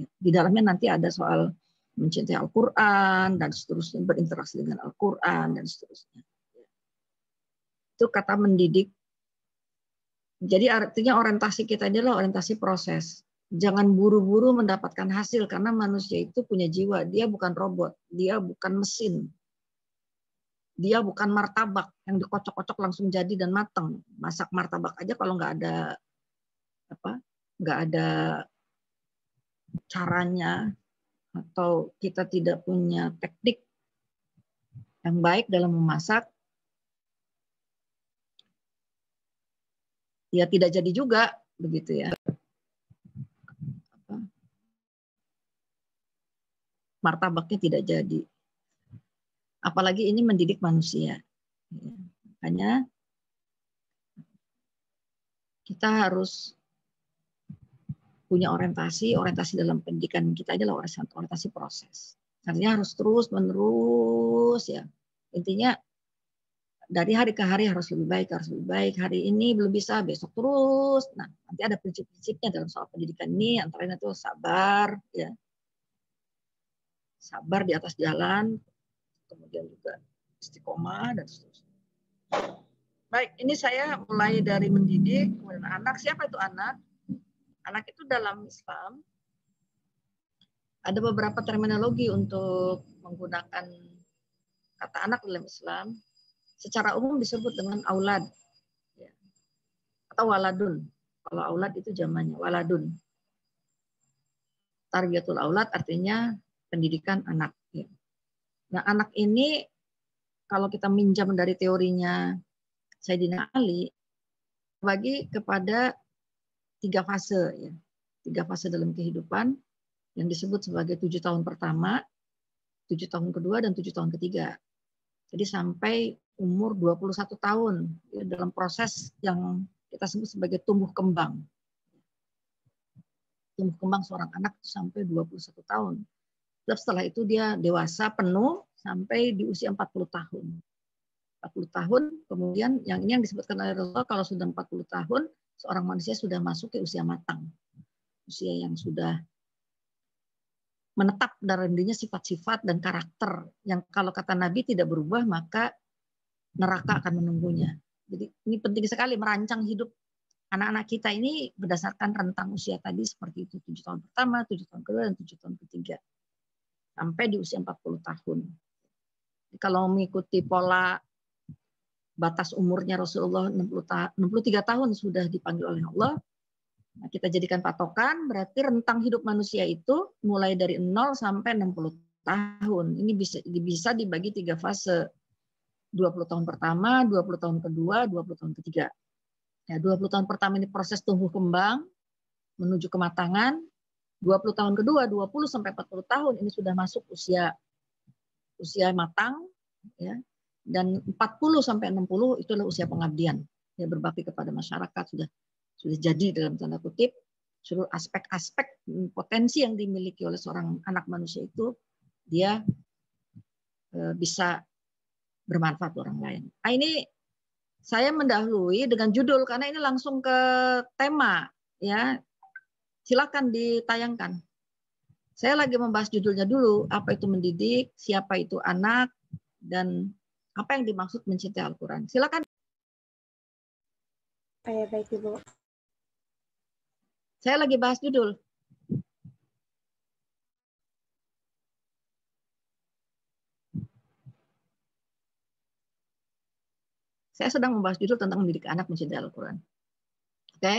Ya, di dalamnya nanti ada soal mencintai Al-Quran dan seterusnya berinteraksi dengan Al-Quran dan seterusnya. Itu kata mendidik jadi artinya orientasi kita adalah orientasi proses. Jangan buru-buru mendapatkan hasil karena manusia itu punya jiwa. Dia bukan robot, dia bukan mesin, dia bukan martabak yang dikocok-kocok langsung jadi dan matang. Masak martabak aja kalau nggak ada apa, nggak ada caranya atau kita tidak punya teknik yang baik dalam memasak, ya tidak jadi juga begitu ya. Martabaknya tidak jadi. Apalagi ini mendidik manusia. Hanya makanya kita harus punya orientasi, orientasi dalam pendidikan kita adalah orientasi, orientasi proses. Artinya harus terus menerus ya. Intinya dari hari ke hari harus lebih baik, harus lebih baik. Hari ini belum bisa, besok terus. Nah, nanti ada prinsip-prinsipnya dalam soal pendidikan ini, antara lain itu sabar, ya. Sabar di atas jalan, kemudian juga istiqomah dan seterusnya. Baik, ini saya mulai dari mendidik, kemudian anak. Siapa itu anak? Anak itu dalam Islam ada beberapa terminologi untuk menggunakan kata anak dalam Islam secara umum disebut dengan aulad ya. atau waladun. Kalau aulad itu zamannya waladun. Targetul aulad artinya pendidikan anak. Ya. Nah anak ini kalau kita minjam dari teorinya Sayyidina Ali bagi kepada tiga fase ya tiga fase dalam kehidupan yang disebut sebagai tujuh tahun pertama, tujuh tahun kedua, dan tujuh tahun ketiga. Jadi sampai umur 21 tahun ya, dalam proses yang kita sebut sebagai tumbuh kembang. Tumbuh kembang seorang anak sampai 21 tahun. setelah itu dia dewasa penuh sampai di usia 40 tahun. 40 tahun, kemudian yang ini yang disebutkan oleh Rasulullah kalau sudah 40 tahun, seorang manusia sudah masuk ke usia matang. Usia yang sudah menetap dalam dirinya sifat-sifat dan karakter yang kalau kata Nabi tidak berubah maka neraka akan menunggunya. Jadi ini penting sekali merancang hidup anak-anak kita ini berdasarkan rentang usia tadi seperti itu tujuh tahun pertama, tujuh tahun kedua, dan tujuh tahun ketiga sampai di usia 40 tahun. kalau mengikuti pola batas umurnya Rasulullah 60 ta 63 tahun sudah dipanggil oleh Allah, Nah, kita jadikan patokan, berarti rentang hidup manusia itu mulai dari 0 sampai 60 tahun. Ini bisa, bisa dibagi tiga fase. 20 tahun pertama, 20 tahun kedua, 20 tahun ketiga. Ya, 20 tahun pertama ini proses tumbuh kembang menuju kematangan. 20 tahun kedua, 20 sampai 40 tahun ini sudah masuk usia usia matang ya. Dan 40 sampai 60 itu adalah usia pengabdian. Ya berbakti kepada masyarakat sudah sudah jadi dalam tanda kutip seluruh aspek-aspek potensi yang dimiliki oleh seorang anak manusia itu dia eh, bisa bermanfaat orang lain. Nah, ini saya mendahului dengan judul karena ini langsung ke tema ya. Silakan ditayangkan. Saya lagi membahas judulnya dulu, apa itu mendidik, siapa itu anak, dan apa yang dimaksud mencintai Al-Quran. Silakan. Saya baik Ibu. Saya lagi bahas judul. Saya sedang membahas judul tentang mendidik anak mencintai Al-Quran. Oke? Okay?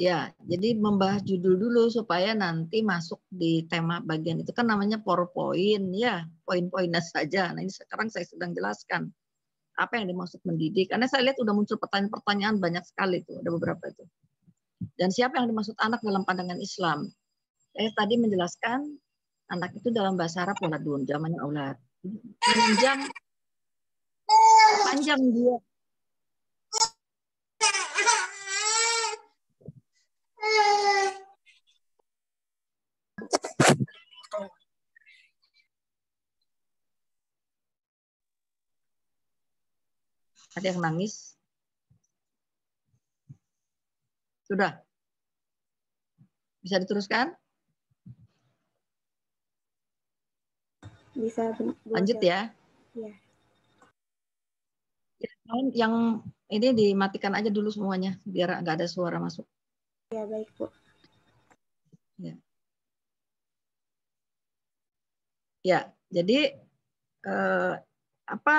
Ya, jadi membahas judul dulu supaya nanti masuk di tema bagian itu kan namanya PowerPoint ya, poin-poinnya saja. Nah, ini sekarang saya sedang jelaskan apa yang dimaksud mendidik. Karena saya lihat sudah muncul pertanyaan-pertanyaan banyak sekali itu, ada beberapa itu. Dan siapa yang dimaksud anak dalam pandangan Islam? Saya tadi menjelaskan anak itu dalam bahasa Arab waladun, zamannya ulat. Menunjang panjang dia. Ada yang nangis? Sudah. Bisa diteruskan? Bisa. Lanjut ya. Iya yang ini dimatikan aja dulu semuanya biar nggak ada suara masuk. Ya baik bu. Ya. Ya, jadi eh, apa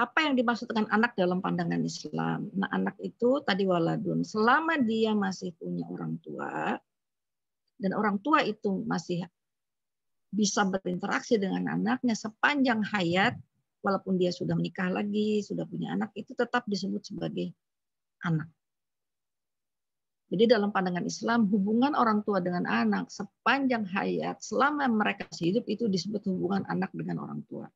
apa yang dimaksud dengan anak dalam pandangan Islam? Nah, anak itu tadi waladun, selama dia masih punya orang tua dan orang tua itu masih bisa berinteraksi dengan anaknya sepanjang hayat, walaupun dia sudah menikah lagi, sudah punya anak, itu tetap disebut sebagai anak. Jadi dalam pandangan Islam, hubungan orang tua dengan anak sepanjang hayat, selama mereka hidup itu disebut hubungan anak dengan orang tua.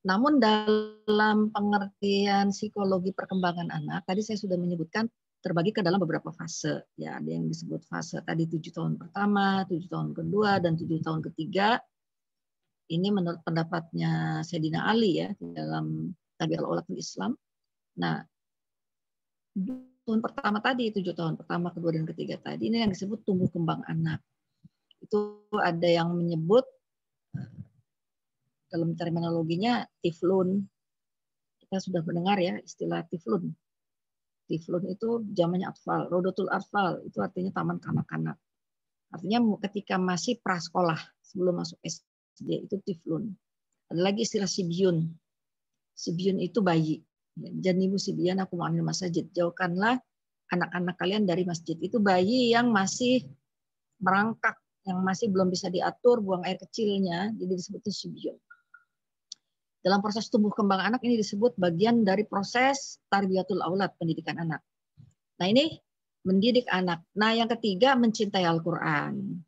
Namun dalam pengertian psikologi perkembangan anak, tadi saya sudah menyebutkan terbagi ke dalam beberapa fase. Ya, ada yang disebut fase tadi tujuh tahun pertama, tujuh tahun kedua, dan tujuh tahun ketiga ini menurut pendapatnya Sayyidina Ali ya di dalam Tabir Ulama Islam. Nah, tahun pertama tadi, tujuh tahun pertama, kedua, dan ketiga tadi, ini yang disebut tumbuh kembang anak. Itu ada yang menyebut eh, dalam terminologinya tiflun. Kita sudah mendengar ya istilah tiflun. Tiflun itu zamannya atfal, rodotul atfal, itu artinya taman kanak-kanak. Artinya ketika masih prasekolah, sebelum masuk SD yaitu tiflun. Ada lagi istilah sibyun. Sibyun itu bayi. Ya, Janibu sibian aku mau masjid. Jauhkanlah anak-anak kalian dari masjid. Itu bayi yang masih merangkak, yang masih belum bisa diatur buang air kecilnya, jadi disebutnya sibyun. Dalam proses tumbuh kembang anak ini disebut bagian dari proses tarbiyatul aulad, pendidikan anak. Nah ini mendidik anak. Nah yang ketiga mencintai Al-Quran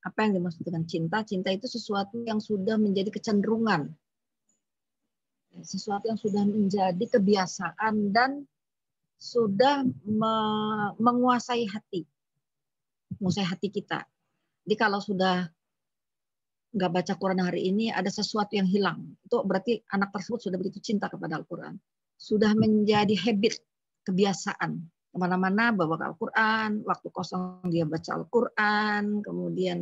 apa yang dimaksud dengan cinta? Cinta itu sesuatu yang sudah menjadi kecenderungan, sesuatu yang sudah menjadi kebiasaan dan sudah me menguasai hati, menguasai hati kita. Jadi kalau sudah nggak baca Quran hari ini, ada sesuatu yang hilang. Itu berarti anak tersebut sudah begitu cinta kepada Al-Quran. Sudah menjadi habit, kebiasaan kemana-mana bawa Al-Quran, waktu kosong dia baca Al-Quran, kemudian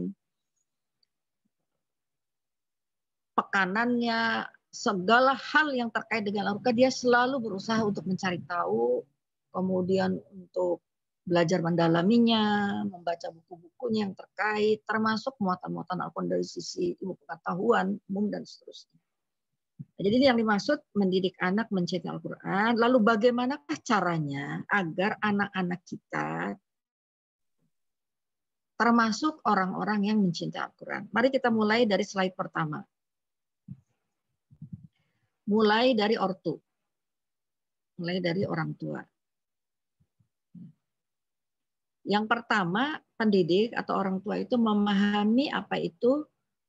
pekanannya, segala hal yang terkait dengan Al-Quran, dia selalu berusaha untuk mencari tahu, kemudian untuk belajar mendalaminya, membaca buku-bukunya yang terkait, termasuk muatan-muatan Al-Quran dari sisi ilmu pengetahuan umum dan seterusnya. Jadi ini yang dimaksud mendidik anak mencintai Al-Quran. Lalu bagaimanakah caranya agar anak-anak kita termasuk orang-orang yang mencintai Al-Quran. Mari kita mulai dari slide pertama. Mulai dari ortu. Mulai dari orang tua. Yang pertama, pendidik atau orang tua itu memahami apa itu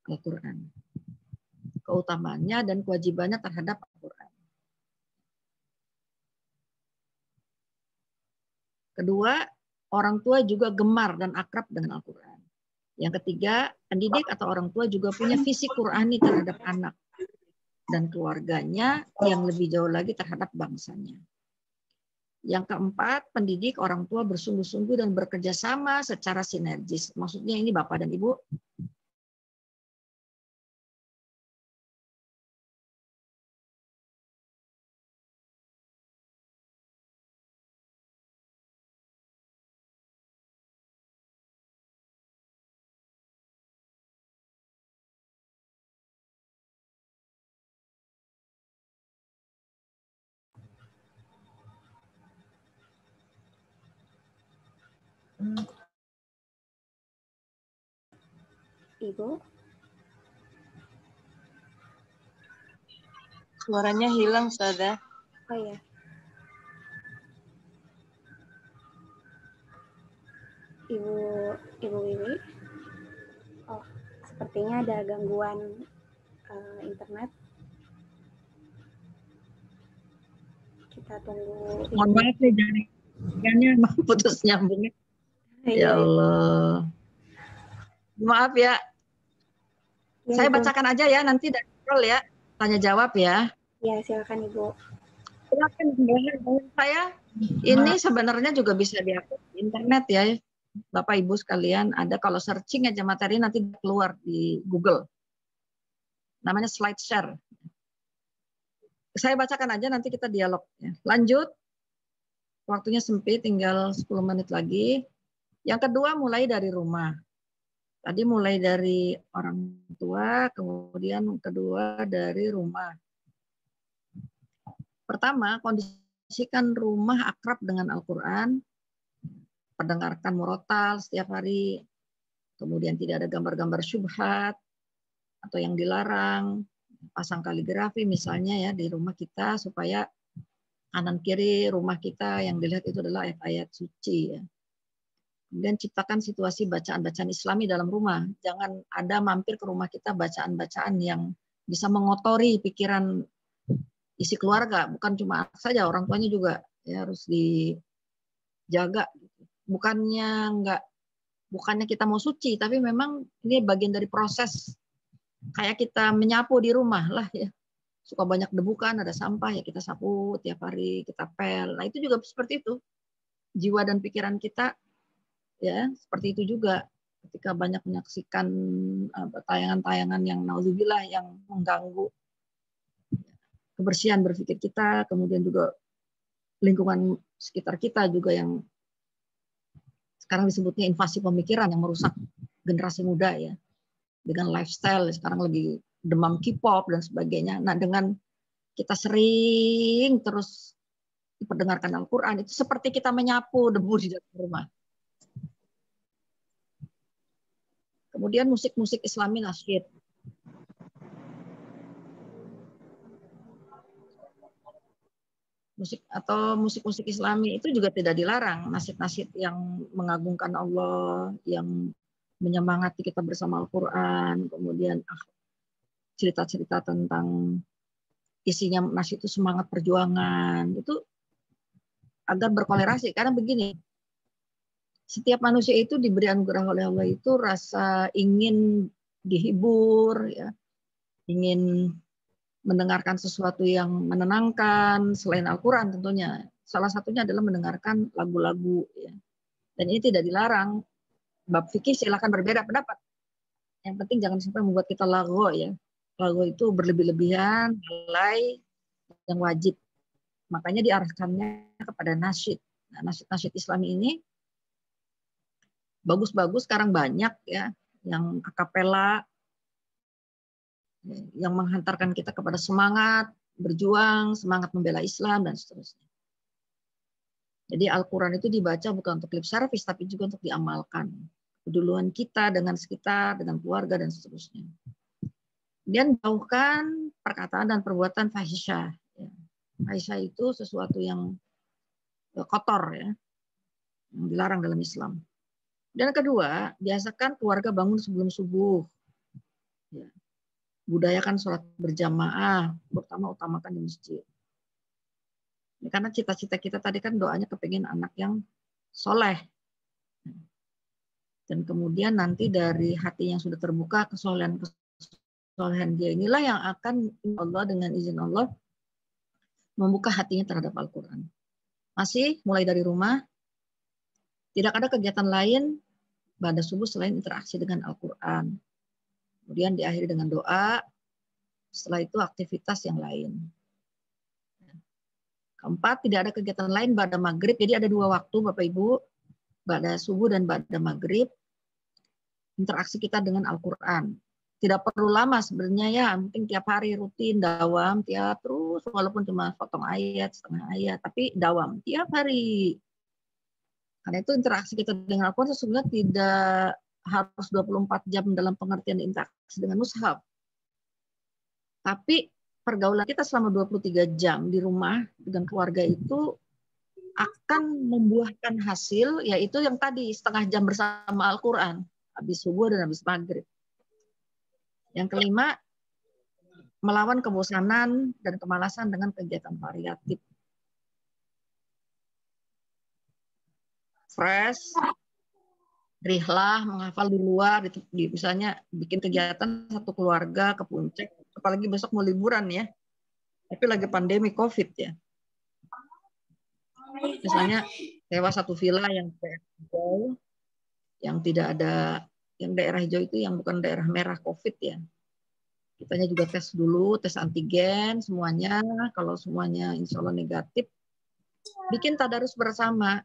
Al-Quran keutamaannya dan kewajibannya terhadap Al-Quran. Kedua, orang tua juga gemar dan akrab dengan Al-Quran. Yang ketiga, pendidik atau orang tua juga punya visi Qurani terhadap anak dan keluarganya yang lebih jauh lagi terhadap bangsanya. Yang keempat, pendidik orang tua bersungguh-sungguh dan bekerja sama secara sinergis. Maksudnya ini Bapak dan Ibu Ibu? Suaranya hilang, Sada. Oh iya. Ibu, Ibu Wiwi. Oh, sepertinya ada gangguan uh, internet. Kita tunggu. Mohon maaf nih ya, jaringannya mau putus nyambungnya. Iya, iya. Ya Allah. Maaf ya. ya Saya bacakan aja ya nanti dari Rol ya tanya jawab ya. Ya silakan Ibu. Silakan saya. Ini sebenarnya juga bisa diakses di internet ya. Bapak Ibu sekalian, ada kalau searching aja materi nanti keluar di Google. Namanya slide share. Saya bacakan aja nanti kita dialog. Ya. Lanjut. Waktunya sempit, tinggal 10 menit lagi. Yang kedua mulai dari rumah. Tadi mulai dari orang tua, kemudian kedua dari rumah. Pertama, kondisikan rumah akrab dengan Al-Quran, pendengarkan murotal setiap hari, kemudian tidak ada gambar-gambar syubhat atau yang dilarang, pasang kaligrafi misalnya ya di rumah kita supaya kanan kiri rumah kita yang dilihat itu adalah ayat-ayat suci ya. Kemudian ciptakan situasi bacaan-bacaan Islami dalam rumah. Jangan ada mampir ke rumah kita bacaan-bacaan yang bisa mengotori pikiran isi keluarga. Bukan cuma saja, orang tuanya juga ya, harus dijaga. Bukannya nggak bukannya kita mau suci, tapi memang ini bagian dari proses kayak kita menyapu di rumah lah ya suka banyak debu kan ada sampah ya kita sapu tiap hari kita pel nah itu juga seperti itu jiwa dan pikiran kita ya seperti itu juga ketika banyak menyaksikan eh, tayangan-tayangan yang nauzubillah yang mengganggu kebersihan berpikir kita, kemudian juga lingkungan sekitar kita juga yang sekarang disebutnya invasi pemikiran yang merusak generasi muda ya dengan lifestyle sekarang lebih demam K-pop dan sebagainya. Nah dengan kita sering terus diperdengarkan Al-Quran itu seperti kita menyapu debu di dalam rumah Kemudian musik-musik Islami nasyid. musik atau musik-musik Islami itu juga tidak dilarang. Nasid-nasid yang mengagungkan Allah, yang menyemangati kita bersama Al-Quran, kemudian ah, cerita-cerita tentang isinya nasid itu semangat perjuangan, itu agar berkolerasi. Karena begini, setiap manusia itu diberi anugerah oleh Allah itu rasa ingin dihibur ya ingin mendengarkan sesuatu yang menenangkan selain Al-Qur'an tentunya salah satunya adalah mendengarkan lagu-lagu ya dan ini tidak dilarang bab fikih silahkan berbeda pendapat yang penting jangan sampai membuat kita lagu ya lagu itu berlebih-lebihan mulai yang wajib makanya diarahkannya kepada nasyid nah nasyid nasyid Islam ini bagus-bagus sekarang banyak ya yang akapela yang menghantarkan kita kepada semangat berjuang, semangat membela Islam dan seterusnya. Jadi Al-Qur'an itu dibaca bukan untuk lip service tapi juga untuk diamalkan. Keduluan kita dengan sekitar, dengan keluarga dan seterusnya. Kemudian jauhkan perkataan dan perbuatan fahisyah. Fahisyah itu sesuatu yang eh, kotor ya, yang dilarang dalam Islam. Dan kedua, biasakan keluarga bangun sebelum subuh. Ya. Budayakan sholat berjamaah, pertama utamakan di masjid. Ya, karena cita-cita kita tadi kan doanya kepingin anak yang soleh. Dan kemudian nanti dari hati yang sudah terbuka, kesolehan kesolehan dia inilah yang akan Allah dengan izin Allah membuka hatinya terhadap Al-Quran. Masih mulai dari rumah, tidak ada kegiatan lain pada subuh selain interaksi dengan Al-Quran. Kemudian diakhiri dengan doa, setelah itu aktivitas yang lain. Keempat, tidak ada kegiatan lain pada maghrib. Jadi ada dua waktu Bapak Ibu, pada subuh dan pada maghrib, interaksi kita dengan Al-Quran. Tidak perlu lama sebenarnya ya, mungkin tiap hari rutin, dawam, tiap terus, walaupun cuma potong ayat, setengah ayat, tapi dawam tiap hari. Karena itu interaksi kita dengan Al-Quran sesungguhnya tidak harus 24 jam dalam pengertian interaksi dengan mushaf. Tapi pergaulan kita selama 23 jam di rumah dengan keluarga itu akan membuahkan hasil yaitu yang tadi setengah jam bersama Al-Qur'an, habis subuh dan habis maghrib. Yang kelima, melawan kebosanan dan kemalasan dengan kegiatan variatif. fresh rihlah menghafal di luar di, misalnya bikin kegiatan satu keluarga ke puncak apalagi besok mau liburan ya tapi lagi pandemi covid ya misalnya sewa satu villa yang hijau yang tidak ada yang daerah hijau itu yang bukan daerah merah covid ya kitanya juga tes dulu tes antigen semuanya kalau semuanya insya Allah negatif bikin tadarus bersama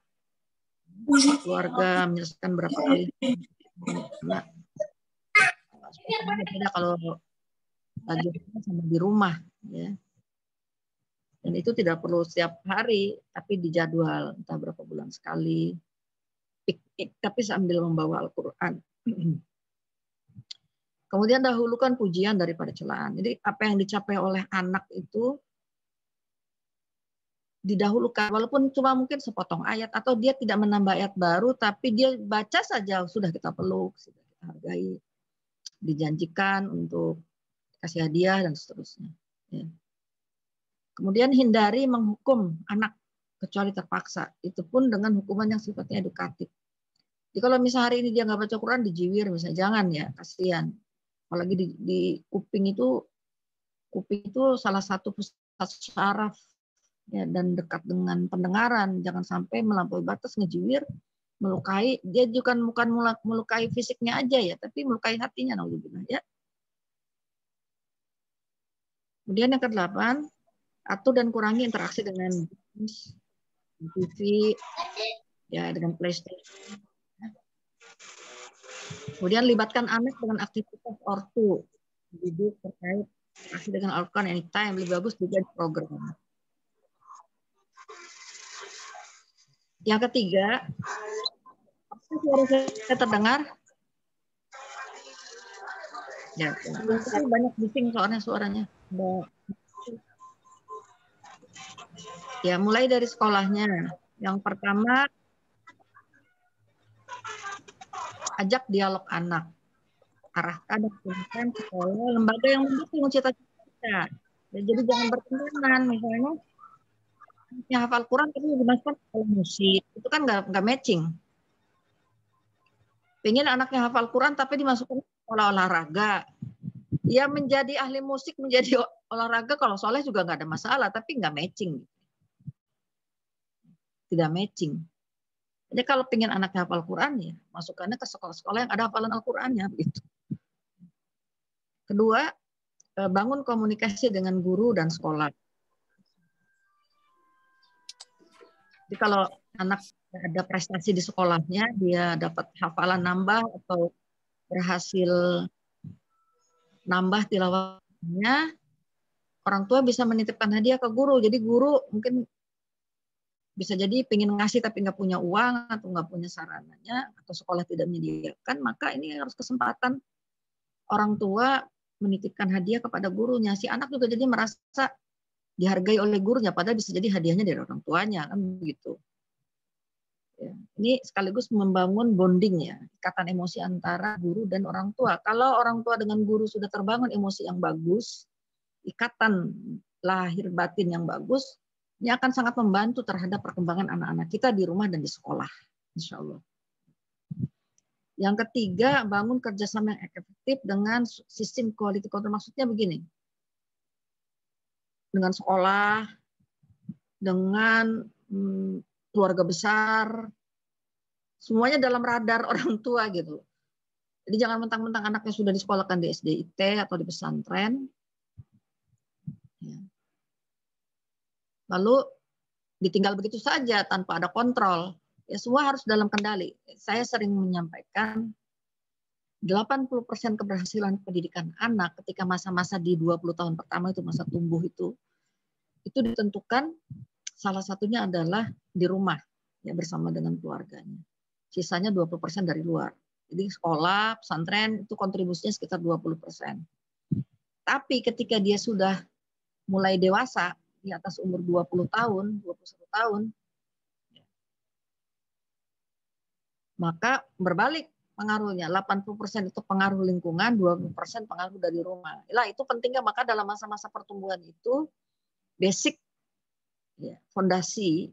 keluarga menyelesaikan berapa kali karena beda kalau lagi sama di rumah ya dan itu tidak perlu setiap hari tapi dijadwal entah berapa bulan sekali ik, tapi sambil membawa Al-Qur'an kemudian dahulukan pujian daripada celaan jadi apa yang dicapai oleh anak itu didahulukan walaupun cuma mungkin sepotong ayat atau dia tidak menambah ayat baru tapi dia baca saja sudah kita peluk sudah kita hargai dijanjikan untuk kasih hadiah dan seterusnya ya. kemudian hindari menghukum anak kecuali terpaksa itu pun dengan hukuman yang sifatnya edukatif jadi kalau misalnya hari ini dia nggak baca Quran dijiwir misalnya jangan ya kasihan apalagi di, di kuping itu kuping itu salah satu pusat saraf ya dan dekat dengan pendengaran jangan sampai melampaui batas ngejiwir melukai dia juga bukan melukai fisiknya aja ya tapi melukai hatinya nah ya kemudian yang ke kedelapan atur dan kurangi interaksi dengan TV ya dengan PlayStation kemudian libatkan anak dengan aktivitas ortu didik terkait dengan organ anytime lebih bagus juga di program Yang ketiga, suara saya terdengar? Ya, banyak bising soalnya suaranya. Ya, mulai dari sekolahnya. Yang pertama, ajak dialog anak. Arahkan dan sekolah, lembaga yang mendukung cita-cita. Ya, jadi jangan bertentangan, misalnya Kan yang hafal Quran tapi dimasukkan ke musik itu kan nggak nggak matching. Pengen anaknya hafal Quran tapi dimasukkan olah olahraga. Ya menjadi ahli musik menjadi olahraga kalau soleh juga nggak ada masalah tapi nggak matching. Tidak matching. Jadi kalau pengen anaknya hafal Quran ya masukkannya ke sekolah-sekolah yang ada hafalan Al-Qurannya gitu. Kedua, eh, bangun komunikasi dengan guru dan sekolah. Jadi kalau anak ada prestasi di sekolahnya, dia dapat hafalan nambah atau berhasil nambah tilawahnya, orang tua bisa menitipkan hadiah ke guru. Jadi guru mungkin bisa jadi pengen ngasih tapi nggak punya uang atau nggak punya sarananya atau sekolah tidak menyediakan, maka ini harus kesempatan orang tua menitipkan hadiah kepada gurunya. Si anak juga jadi merasa dihargai oleh gurunya padahal bisa jadi hadiahnya dari orang tuanya kan begitu ya. ini sekaligus membangun bonding ya ikatan emosi antara guru dan orang tua kalau orang tua dengan guru sudah terbangun emosi yang bagus ikatan lahir batin yang bagus ini akan sangat membantu terhadap perkembangan anak-anak kita di rumah dan di sekolah insya Allah yang ketiga, bangun kerjasama yang efektif dengan sistem quality control. Maksudnya begini, dengan sekolah, dengan hmm, keluarga besar, semuanya dalam radar [laughs] orang tua gitu. Jadi jangan mentang-mentang anaknya sudah disekolahkan di SDIT atau di pesantren. Ya. Lalu ditinggal begitu saja tanpa ada kontrol. Ya semua harus dalam kendali. Saya sering menyampaikan 80% keberhasilan pendidikan anak ketika masa-masa di 20 tahun pertama itu masa tumbuh itu itu ditentukan salah satunya adalah di rumah ya bersama dengan keluarganya. Sisanya 20% dari luar. Jadi sekolah, pesantren itu kontribusinya sekitar 20%. Tapi ketika dia sudah mulai dewasa di atas umur 20 tahun, 21 tahun, maka berbalik pengaruhnya 80% itu pengaruh lingkungan 20% pengaruh dari rumah Nah, itu pentingnya maka dalam masa-masa pertumbuhan itu basic ya, fondasi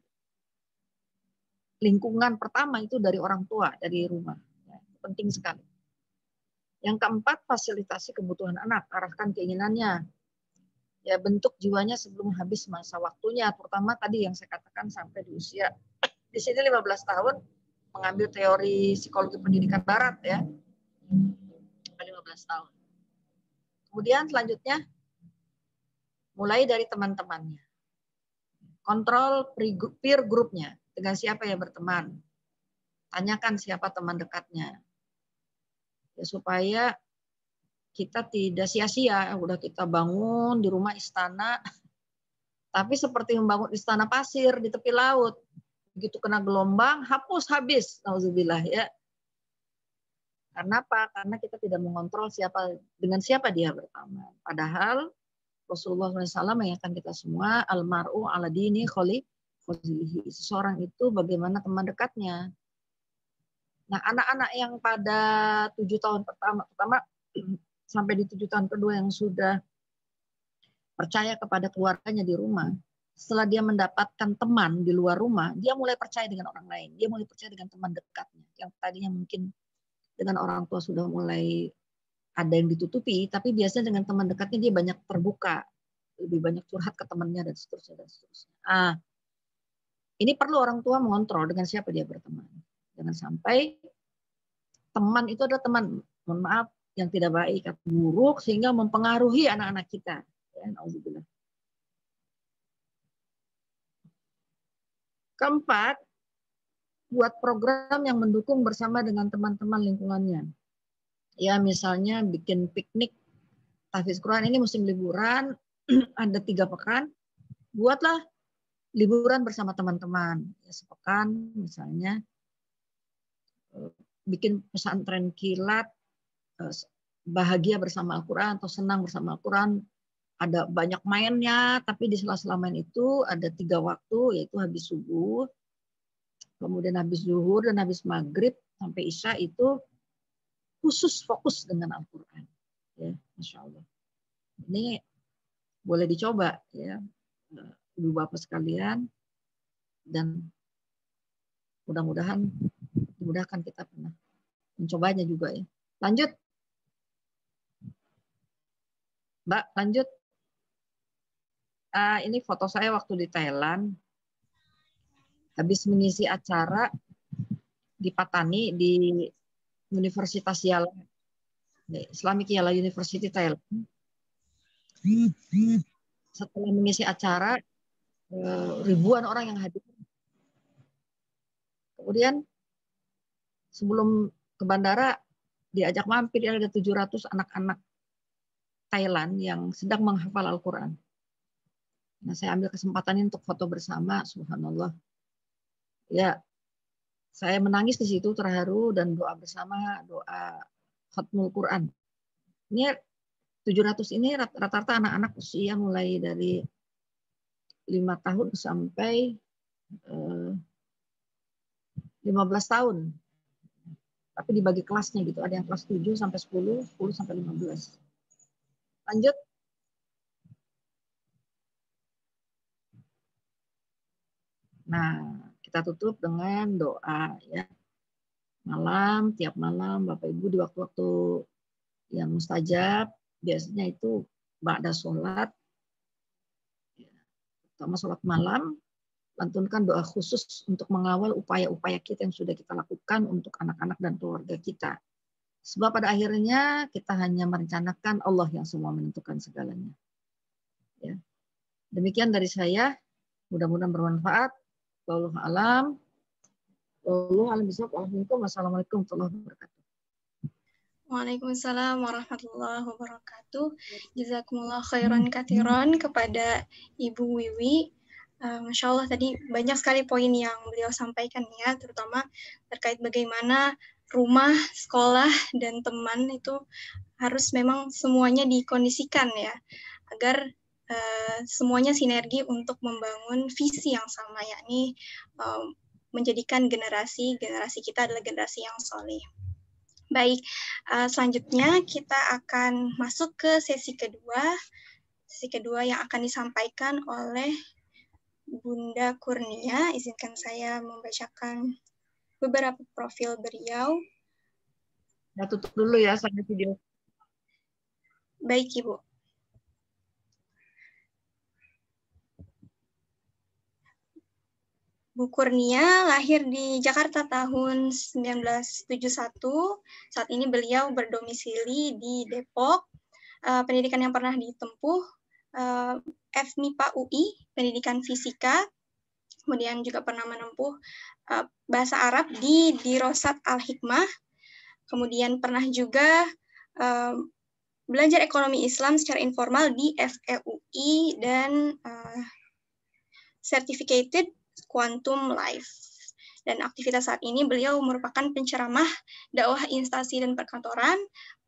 lingkungan pertama itu dari orang tua dari rumah ya, penting sekali yang keempat fasilitasi kebutuhan anak arahkan keinginannya ya bentuk jiwanya sebelum habis masa waktunya terutama tadi yang saya katakan sampai di usia di sini 15 tahun mengambil teori psikologi pendidikan barat ya. 15 tahun. Kemudian selanjutnya mulai dari teman-temannya. Kontrol peer grupnya dengan siapa yang berteman. Tanyakan siapa teman dekatnya. Ya, supaya kita tidak sia-sia. Udah kita bangun di rumah istana, tapi seperti membangun istana pasir di tepi laut begitu kena gelombang hapus habis nauzubillah ya karena apa karena kita tidak mengontrol siapa dengan siapa dia pertama padahal Rasulullah SAW mengingatkan kita semua almaru ala dini kholi kholihi seseorang itu bagaimana teman dekatnya nah anak-anak yang pada tujuh tahun pertama pertama [clears throat] sampai di tujuh tahun kedua yang sudah percaya kepada keluarganya di rumah setelah dia mendapatkan teman di luar rumah, dia mulai percaya dengan orang lain, dia mulai percaya dengan teman dekatnya. Yang tadinya mungkin dengan orang tua sudah mulai ada yang ditutupi, tapi biasanya dengan teman dekatnya dia banyak terbuka, lebih banyak curhat ke temannya dan seterusnya dan seterusnya. Ah, ini perlu orang tua mengontrol dengan siapa dia berteman. Jangan sampai teman itu adalah teman, mohon maaf, yang tidak baik atau buruk sehingga mempengaruhi anak-anak kita. Ya, Keempat, buat program yang mendukung bersama dengan teman-teman lingkungannya. Ya, misalnya bikin piknik tahfiz Quran ini musim liburan [clears throat] ada tiga pekan, buatlah liburan bersama teman-teman ya, sepekan misalnya eh, bikin pesantren kilat eh, bahagia bersama Al-Quran atau senang bersama Al-Quran ada banyak mainnya, tapi di sela-sela main itu ada tiga waktu, yaitu habis subuh, kemudian habis zuhur dan habis maghrib sampai isya itu khusus fokus dengan Al-Quran. Ya, Masya Allah. Ini boleh dicoba ya, ibu bapak sekalian, dan mudah-mudahan dimudahkan kita pernah mencobanya juga ya. Lanjut. Mbak, lanjut uh, ini foto saya waktu di Thailand. Habis mengisi acara di Patani di Universitas Yala, Islamic Yala University Thailand. Setelah mengisi acara, eh, ribuan orang yang hadir. Kemudian sebelum ke bandara diajak mampir ada 700 anak-anak Thailand yang sedang menghafal Al-Quran. Nah, saya ambil kesempatan ini untuk foto bersama, subhanallah. Ya, saya menangis di situ terharu dan doa bersama doa khatmul Quran. Ini 700 ini rata-rata anak-anak usia mulai dari 5 tahun sampai 15 eh, tahun. Tapi dibagi kelasnya gitu, ada yang kelas 7 sampai 10, 10 sampai 15. Lanjut. Nah, kita tutup dengan doa ya. Malam, tiap malam Bapak Ibu di waktu-waktu yang mustajab, biasanya itu ba'da sholat, terutama ya, sholat malam, lantunkan doa khusus untuk mengawal upaya-upaya kita yang sudah kita lakukan untuk anak-anak dan keluarga kita. Sebab pada akhirnya kita hanya merencanakan Allah yang semua menentukan segalanya. Ya. Demikian dari saya, mudah-mudahan bermanfaat. Allah alam. Allah alam bisawab. Wassalamualaikum warahmatullahi wabarakatuh. Waalaikumsalam warahmatullahi wabarakatuh. Jazakumullah khairan katiron kepada Ibu Wiwi. Eh, Masya Allah tadi banyak sekali poin yang beliau sampaikan ya, terutama terkait bagaimana rumah, sekolah, dan teman itu harus memang semuanya dikondisikan ya, agar Eh, semuanya sinergi untuk membangun visi yang sama, yakni um, menjadikan generasi generasi kita adalah generasi yang soleh. Baik, uh, selanjutnya kita akan masuk ke sesi kedua. Sesi kedua yang akan disampaikan oleh Bunda Kurnia. Izinkan saya membacakan beberapa profil beliau. Ya, tutup dulu ya, sampai video. Baik, Ibu. Bu Kurnia lahir di Jakarta tahun 1971. Saat ini beliau berdomisili di Depok. Uh, pendidikan yang pernah ditempuh uh, eh, FMIPA UI, pendidikan fisika. Kemudian juga pernah menempuh uh, bahasa Arab di Dirosat Al-Hikmah. Kemudian pernah juga uh, belajar ekonomi Islam secara informal di FEUI dan uh, certificated Quantum Life dan aktivitas saat ini beliau merupakan penceramah dakwah instansi dan perkantoran,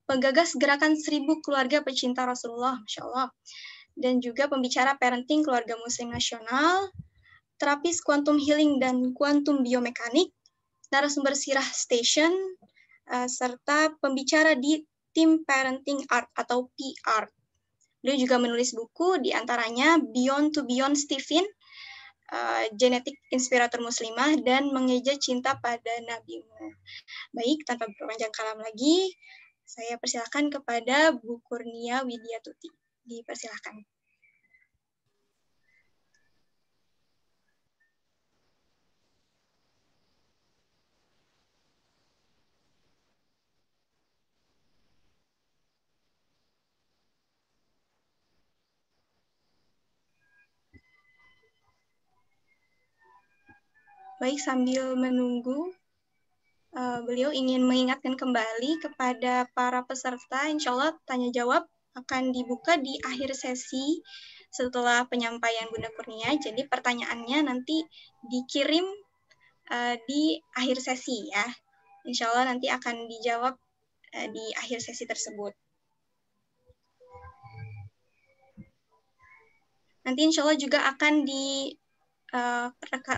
penggagas gerakan seribu keluarga pecinta Rasulullah, Masya Allah, dan juga pembicara parenting keluarga muslim nasional, terapis quantum healing dan quantum biomekanik, narasumber sirah station, eh, serta pembicara di tim parenting art atau PR. Beliau juga menulis buku, diantaranya Beyond to Beyond Stephen, Eh, genetik inspirator muslimah dan mengeja cinta pada nabimu. Baik, tanpa berpanjang kalam lagi, saya persilahkan kepada Bu Kurnia Widya Tuti. Dipersilahkan. Baik, sambil menunggu, uh, beliau ingin mengingatkan kembali kepada para peserta, insya Allah tanya jawab akan dibuka di akhir sesi setelah penyampaian Bunda Kurnia. Jadi pertanyaannya nanti dikirim uh, di akhir sesi ya. Insya Allah nanti akan dijawab uh, di akhir sesi tersebut. Nanti insya Allah juga akan di Eh,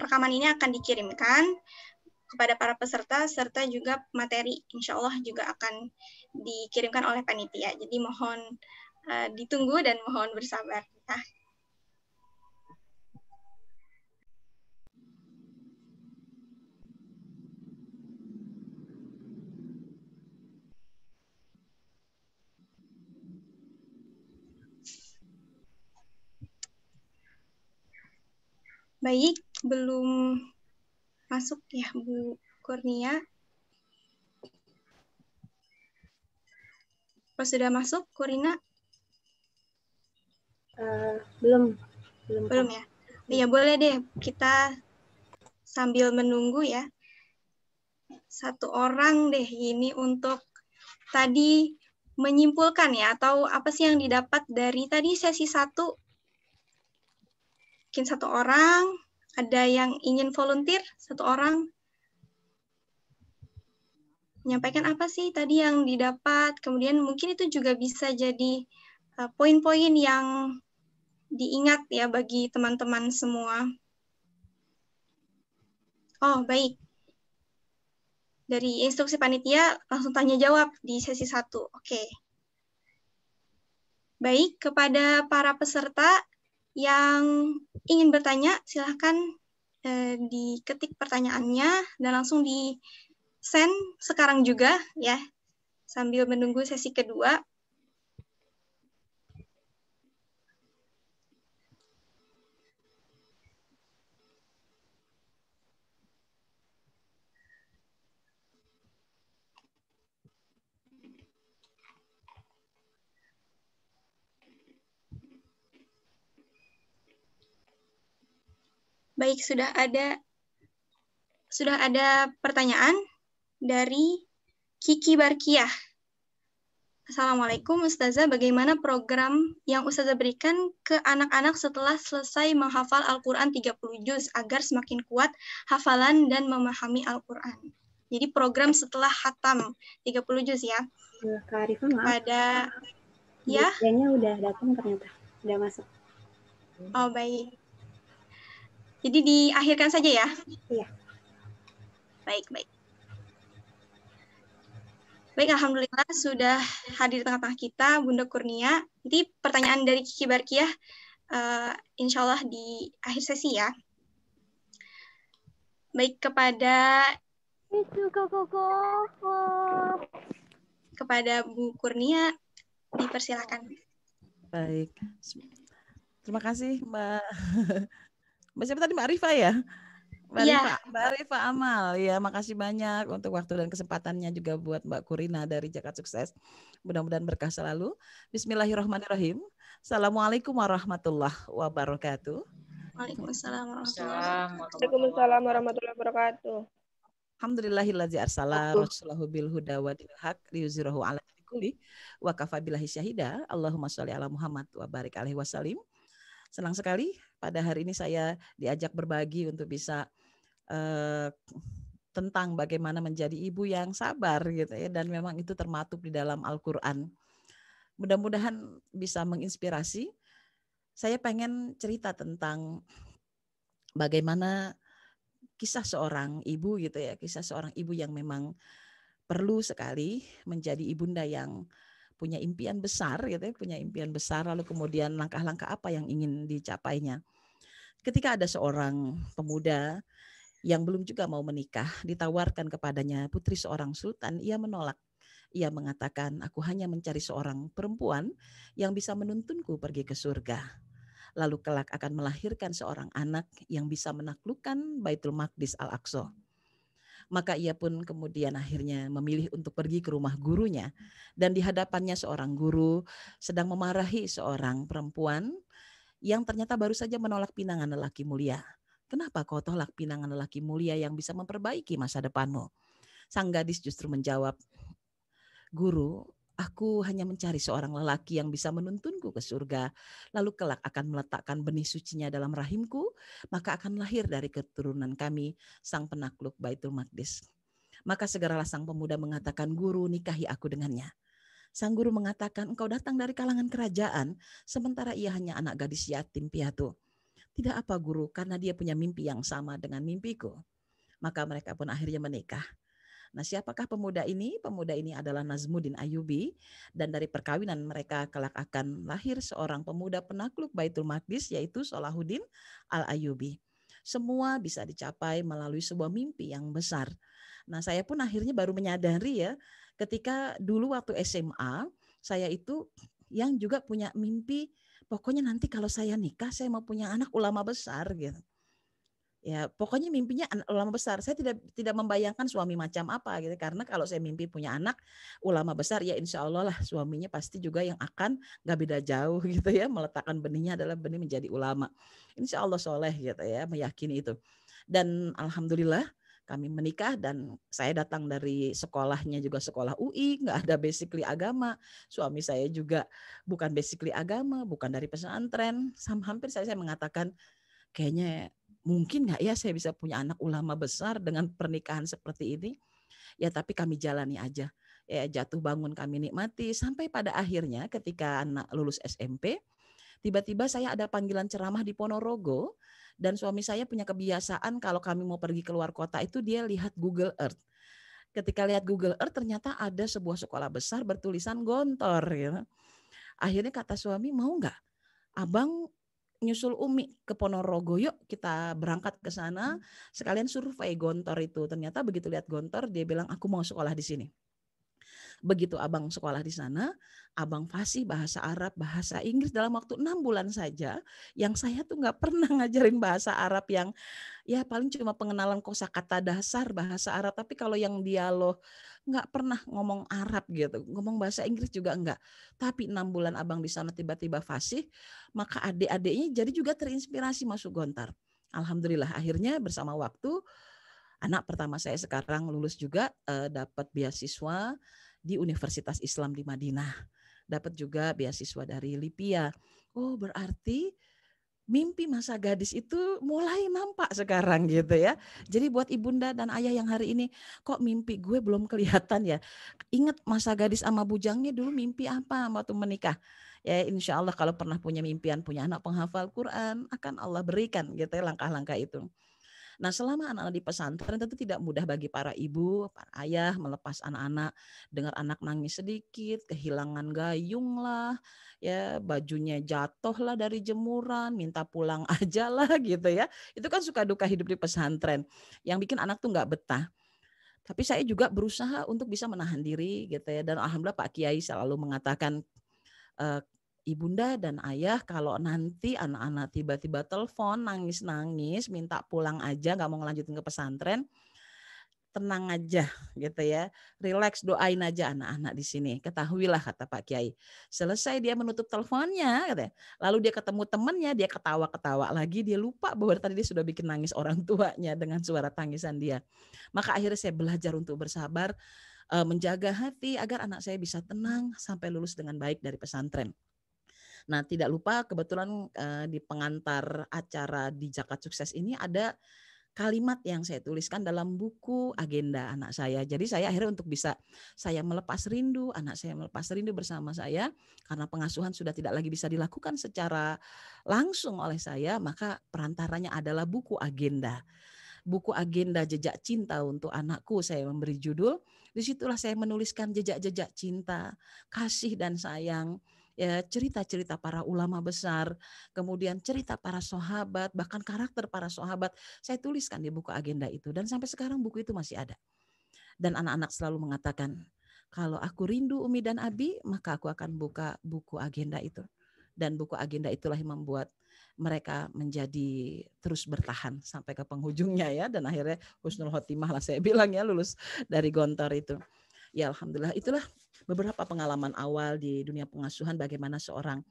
rekaman ini akan dikirimkan kepada para peserta serta juga materi insya Allah juga akan dikirimkan oleh panitia. Jadi mohon eh, ditunggu dan mohon bersabar. Nah, Baik, belum masuk ya Bu Kurnia. Kalau sudah masuk, Kurina? Uh, eh, belum. Belum, belum ya? Iya, boleh deh. Kita sambil menunggu ya. Satu orang deh ini untuk tadi menyimpulkan ya, atau apa sih yang didapat dari tadi sesi satu mungkin satu orang, ada yang ingin volunteer satu orang. Menyampaikan apa sih tadi yang didapat, kemudian mungkin itu juga bisa jadi e, poin-poin uh, yang diingat ya bagi teman-teman semua. Oh, baik. Dari instruksi panitia langsung tanya jawab di sesi satu Oke. Okay. Baik, kepada para peserta yang ingin bertanya, silahkan eh, diketik pertanyaannya dan langsung di send sekarang juga ya, sambil menunggu sesi kedua. Baik, sudah ada sudah ada pertanyaan dari Kiki Barkiah. Assalamualaikum Ustazah, bagaimana program yang Ustazah berikan ke anak-anak setelah selesai menghafal Al-Quran 30 juz agar semakin kuat hafalan dan memahami Al-Quran? Jadi program setelah hatam 30 juz ya. Kak Arifah maaf. Ada ya? Kayaknya udah datang ternyata, udah masuk. Oh baik. Jadi diakhirkan saja ya. Iya. Baik, baik. Baik, Alhamdulillah sudah hadir di tengah-tengah kita, Bunda Kurnia. Nanti pertanyaan dari Kiki Barkiah, uh, insya Allah di akhir sesi ya. Baik, kepada... Kepada Bu Kurnia, dipersilakan. Baik. Terima kasih, Mbak siapa tadi Mbak Rifa ya? Mbak, ya. Rifa, Mbak Rifa Amal ya makasih banyak untuk waktu dan kesempatannya juga buat Mbak Kurina dari Jakarta Sukses. Mudah-mudahan berkah selalu. Bismillahirrahmanirrahim. Assalamualaikum warahmatullahi wabarakatuh. Waalaikumsalam warahmatullahi wabarakatuh. Waalaikumsalam warahmatullahi wabarakatuh. Alhamdulillahilladzi arsala rasulahu bil huda wa dinil haq liyuzhirahu ala kulli wa kafa billahi syahida. Allahumma shalli ala Muhammad wa barik alaihi wasallim. Senang sekali pada hari ini saya diajak berbagi untuk bisa eh, tentang bagaimana menjadi ibu yang sabar gitu ya dan memang itu termatuk di dalam Al-Qur'an. Mudah-mudahan bisa menginspirasi. Saya pengen cerita tentang bagaimana kisah seorang ibu gitu ya, kisah seorang ibu yang memang perlu sekali menjadi ibunda yang punya impian besar gitu ya, punya impian besar lalu kemudian langkah-langkah apa yang ingin dicapainya ketika ada seorang pemuda yang belum juga mau menikah ditawarkan kepadanya putri seorang sultan, ia menolak. Ia mengatakan, "Aku hanya mencari seorang perempuan yang bisa menuntunku pergi ke surga." Lalu kelak akan melahirkan seorang anak yang bisa menaklukkan Baitul Maqdis Al-Aqsa maka ia pun kemudian akhirnya memilih untuk pergi ke rumah gurunya dan di hadapannya seorang guru sedang memarahi seorang perempuan yang ternyata baru saja menolak pinangan lelaki mulia. Kenapa kau tolak pinangan lelaki mulia yang bisa memperbaiki masa depanmu? Sang gadis justru menjawab, Guru, aku hanya mencari seorang lelaki yang bisa menuntunku ke surga, lalu kelak akan meletakkan benih sucinya dalam rahimku, maka akan lahir dari keturunan kami, sang penakluk Baitul Maqdis. Maka segeralah sang pemuda mengatakan, Guru, nikahi aku dengannya. Sang guru mengatakan, engkau datang dari kalangan kerajaan, sementara ia hanya anak gadis yatim piatu. Tidak apa guru, karena dia punya mimpi yang sama dengan mimpiku. Maka mereka pun akhirnya menikah. Nah, siapakah pemuda ini? Pemuda ini adalah Nazmudin Ayubi dan dari perkawinan mereka kelak akan lahir seorang pemuda penakluk Baitul Maqdis yaitu Salahuddin Al-Ayubi. Semua bisa dicapai melalui sebuah mimpi yang besar. Nah, saya pun akhirnya baru menyadari ya Ketika dulu waktu SMA, saya itu yang juga punya mimpi, pokoknya nanti kalau saya nikah saya mau punya anak ulama besar gitu. Ya, pokoknya mimpinya ulama besar. Saya tidak tidak membayangkan suami macam apa gitu karena kalau saya mimpi punya anak ulama besar ya insya Allah lah suaminya pasti juga yang akan nggak beda jauh [laughs] gitu ya meletakkan benihnya adalah benih menjadi ulama. Insya Allah soleh gitu ya meyakini itu. Dan alhamdulillah kami menikah dan saya datang dari sekolahnya juga sekolah UI, nggak ada basically agama. Suami saya juga bukan basically agama, bukan dari pesantren. Sama hampir saya, saya mengatakan kayaknya mungkin nggak ya saya bisa punya anak ulama besar dengan pernikahan seperti ini. Ya tapi kami jalani aja. Ya jatuh bangun kami nikmati sampai pada akhirnya ketika anak lulus SMP, tiba-tiba saya ada panggilan ceramah di Ponorogo dan suami saya punya kebiasaan kalau kami mau pergi keluar kota itu dia lihat Google Earth. Ketika lihat Google Earth ternyata ada sebuah sekolah besar bertulisan Gontor. Gitu. Akhirnya kata suami mau nggak, abang nyusul Umi ke Ponorogo yuk kita berangkat ke sana hmm. sekalian survei Gontor itu ternyata begitu lihat Gontor dia bilang aku mau sekolah di sini Begitu abang sekolah di sana, abang fasih bahasa Arab, bahasa Inggris dalam waktu enam bulan saja. Yang saya tuh nggak pernah [laughs] ngajarin bahasa Arab yang ya paling cuma pengenalan kosakata dasar bahasa Arab. Tapi kalau yang dialog nggak pernah ngomong Arab gitu, ngomong bahasa Inggris juga enggak. Tapi enam bulan abang di sana tiba-tiba fasih, maka adik-adiknya jadi juga terinspirasi masuk Gontar. Alhamdulillah akhirnya bersama waktu anak pertama saya sekarang lulus juga eh, dapat beasiswa di Universitas Islam di Madinah. Dapat juga beasiswa dari Lipia. Oh, berarti mimpi masa gadis itu mulai nampak sekarang gitu ya. Jadi buat ibunda dan ayah yang hari ini kok mimpi gue belum kelihatan ya. Ingat masa gadis sama bujangnya dulu mimpi apa waktu menikah. Ya insya Allah kalau pernah punya mimpian punya anak penghafal Quran akan Allah berikan gitu ya langkah-langkah itu. Nah, selama anak-anak di pesantren tentu tidak mudah bagi para ibu, para ayah melepas anak-anak dengar anak nangis sedikit, kehilangan gayung lah, ya bajunya jatuh lah dari jemuran, minta pulang [laughs] aja lah gitu ya. Itu kan suka duka hidup di pesantren yang bikin anak tuh nggak betah tapi saya juga berusaha untuk bisa menahan diri gitu ya dan alhamdulillah Pak Kiai selalu mengatakan eh, ibunda dan ayah kalau nanti anak-anak tiba-tiba telepon nangis-nangis minta pulang aja nggak mau ngelanjutin ke pesantren tenang aja gitu ya relax doain aja anak-anak di sini ketahuilah kata Pak Kiai selesai dia menutup teleponnya katanya. Gitu lalu dia ketemu temennya dia ketawa-ketawa lagi dia lupa bahwa tadi dia sudah bikin nangis orang tuanya dengan suara tangisan dia maka akhirnya saya belajar untuk bersabar eh, menjaga hati agar anak saya bisa tenang sampai lulus dengan baik dari pesantren. Nah, tidak lupa kebetulan uh, di pengantar acara di Jakarta Sukses ini ada kalimat yang saya tuliskan dalam buku agenda anak saya. Jadi saya akhirnya untuk bisa saya melepas rindu, anak saya melepas rindu bersama saya karena pengasuhan sudah tidak lagi bisa dilakukan secara langsung oleh saya, maka perantaranya adalah buku agenda. Buku agenda jejak cinta untuk anakku saya memberi judul. Disitulah saya menuliskan jejak-jejak cinta, kasih dan sayang, ya cerita-cerita para ulama besar, kemudian cerita para sahabat, bahkan karakter para sahabat. Saya tuliskan di buku agenda itu dan sampai sekarang buku itu masih ada. Dan anak-anak selalu mengatakan, kalau aku rindu Umi dan Abi, maka aku akan buka buku agenda itu. Dan buku agenda itulah yang membuat mereka menjadi terus bertahan sampai ke penghujungnya ya. Dan akhirnya Husnul Khotimah lah saya bilang ya lulus dari Gontor itu. Ya Alhamdulillah itulah beberapa pengalaman awal di dunia pengasuhan bagaimana seorang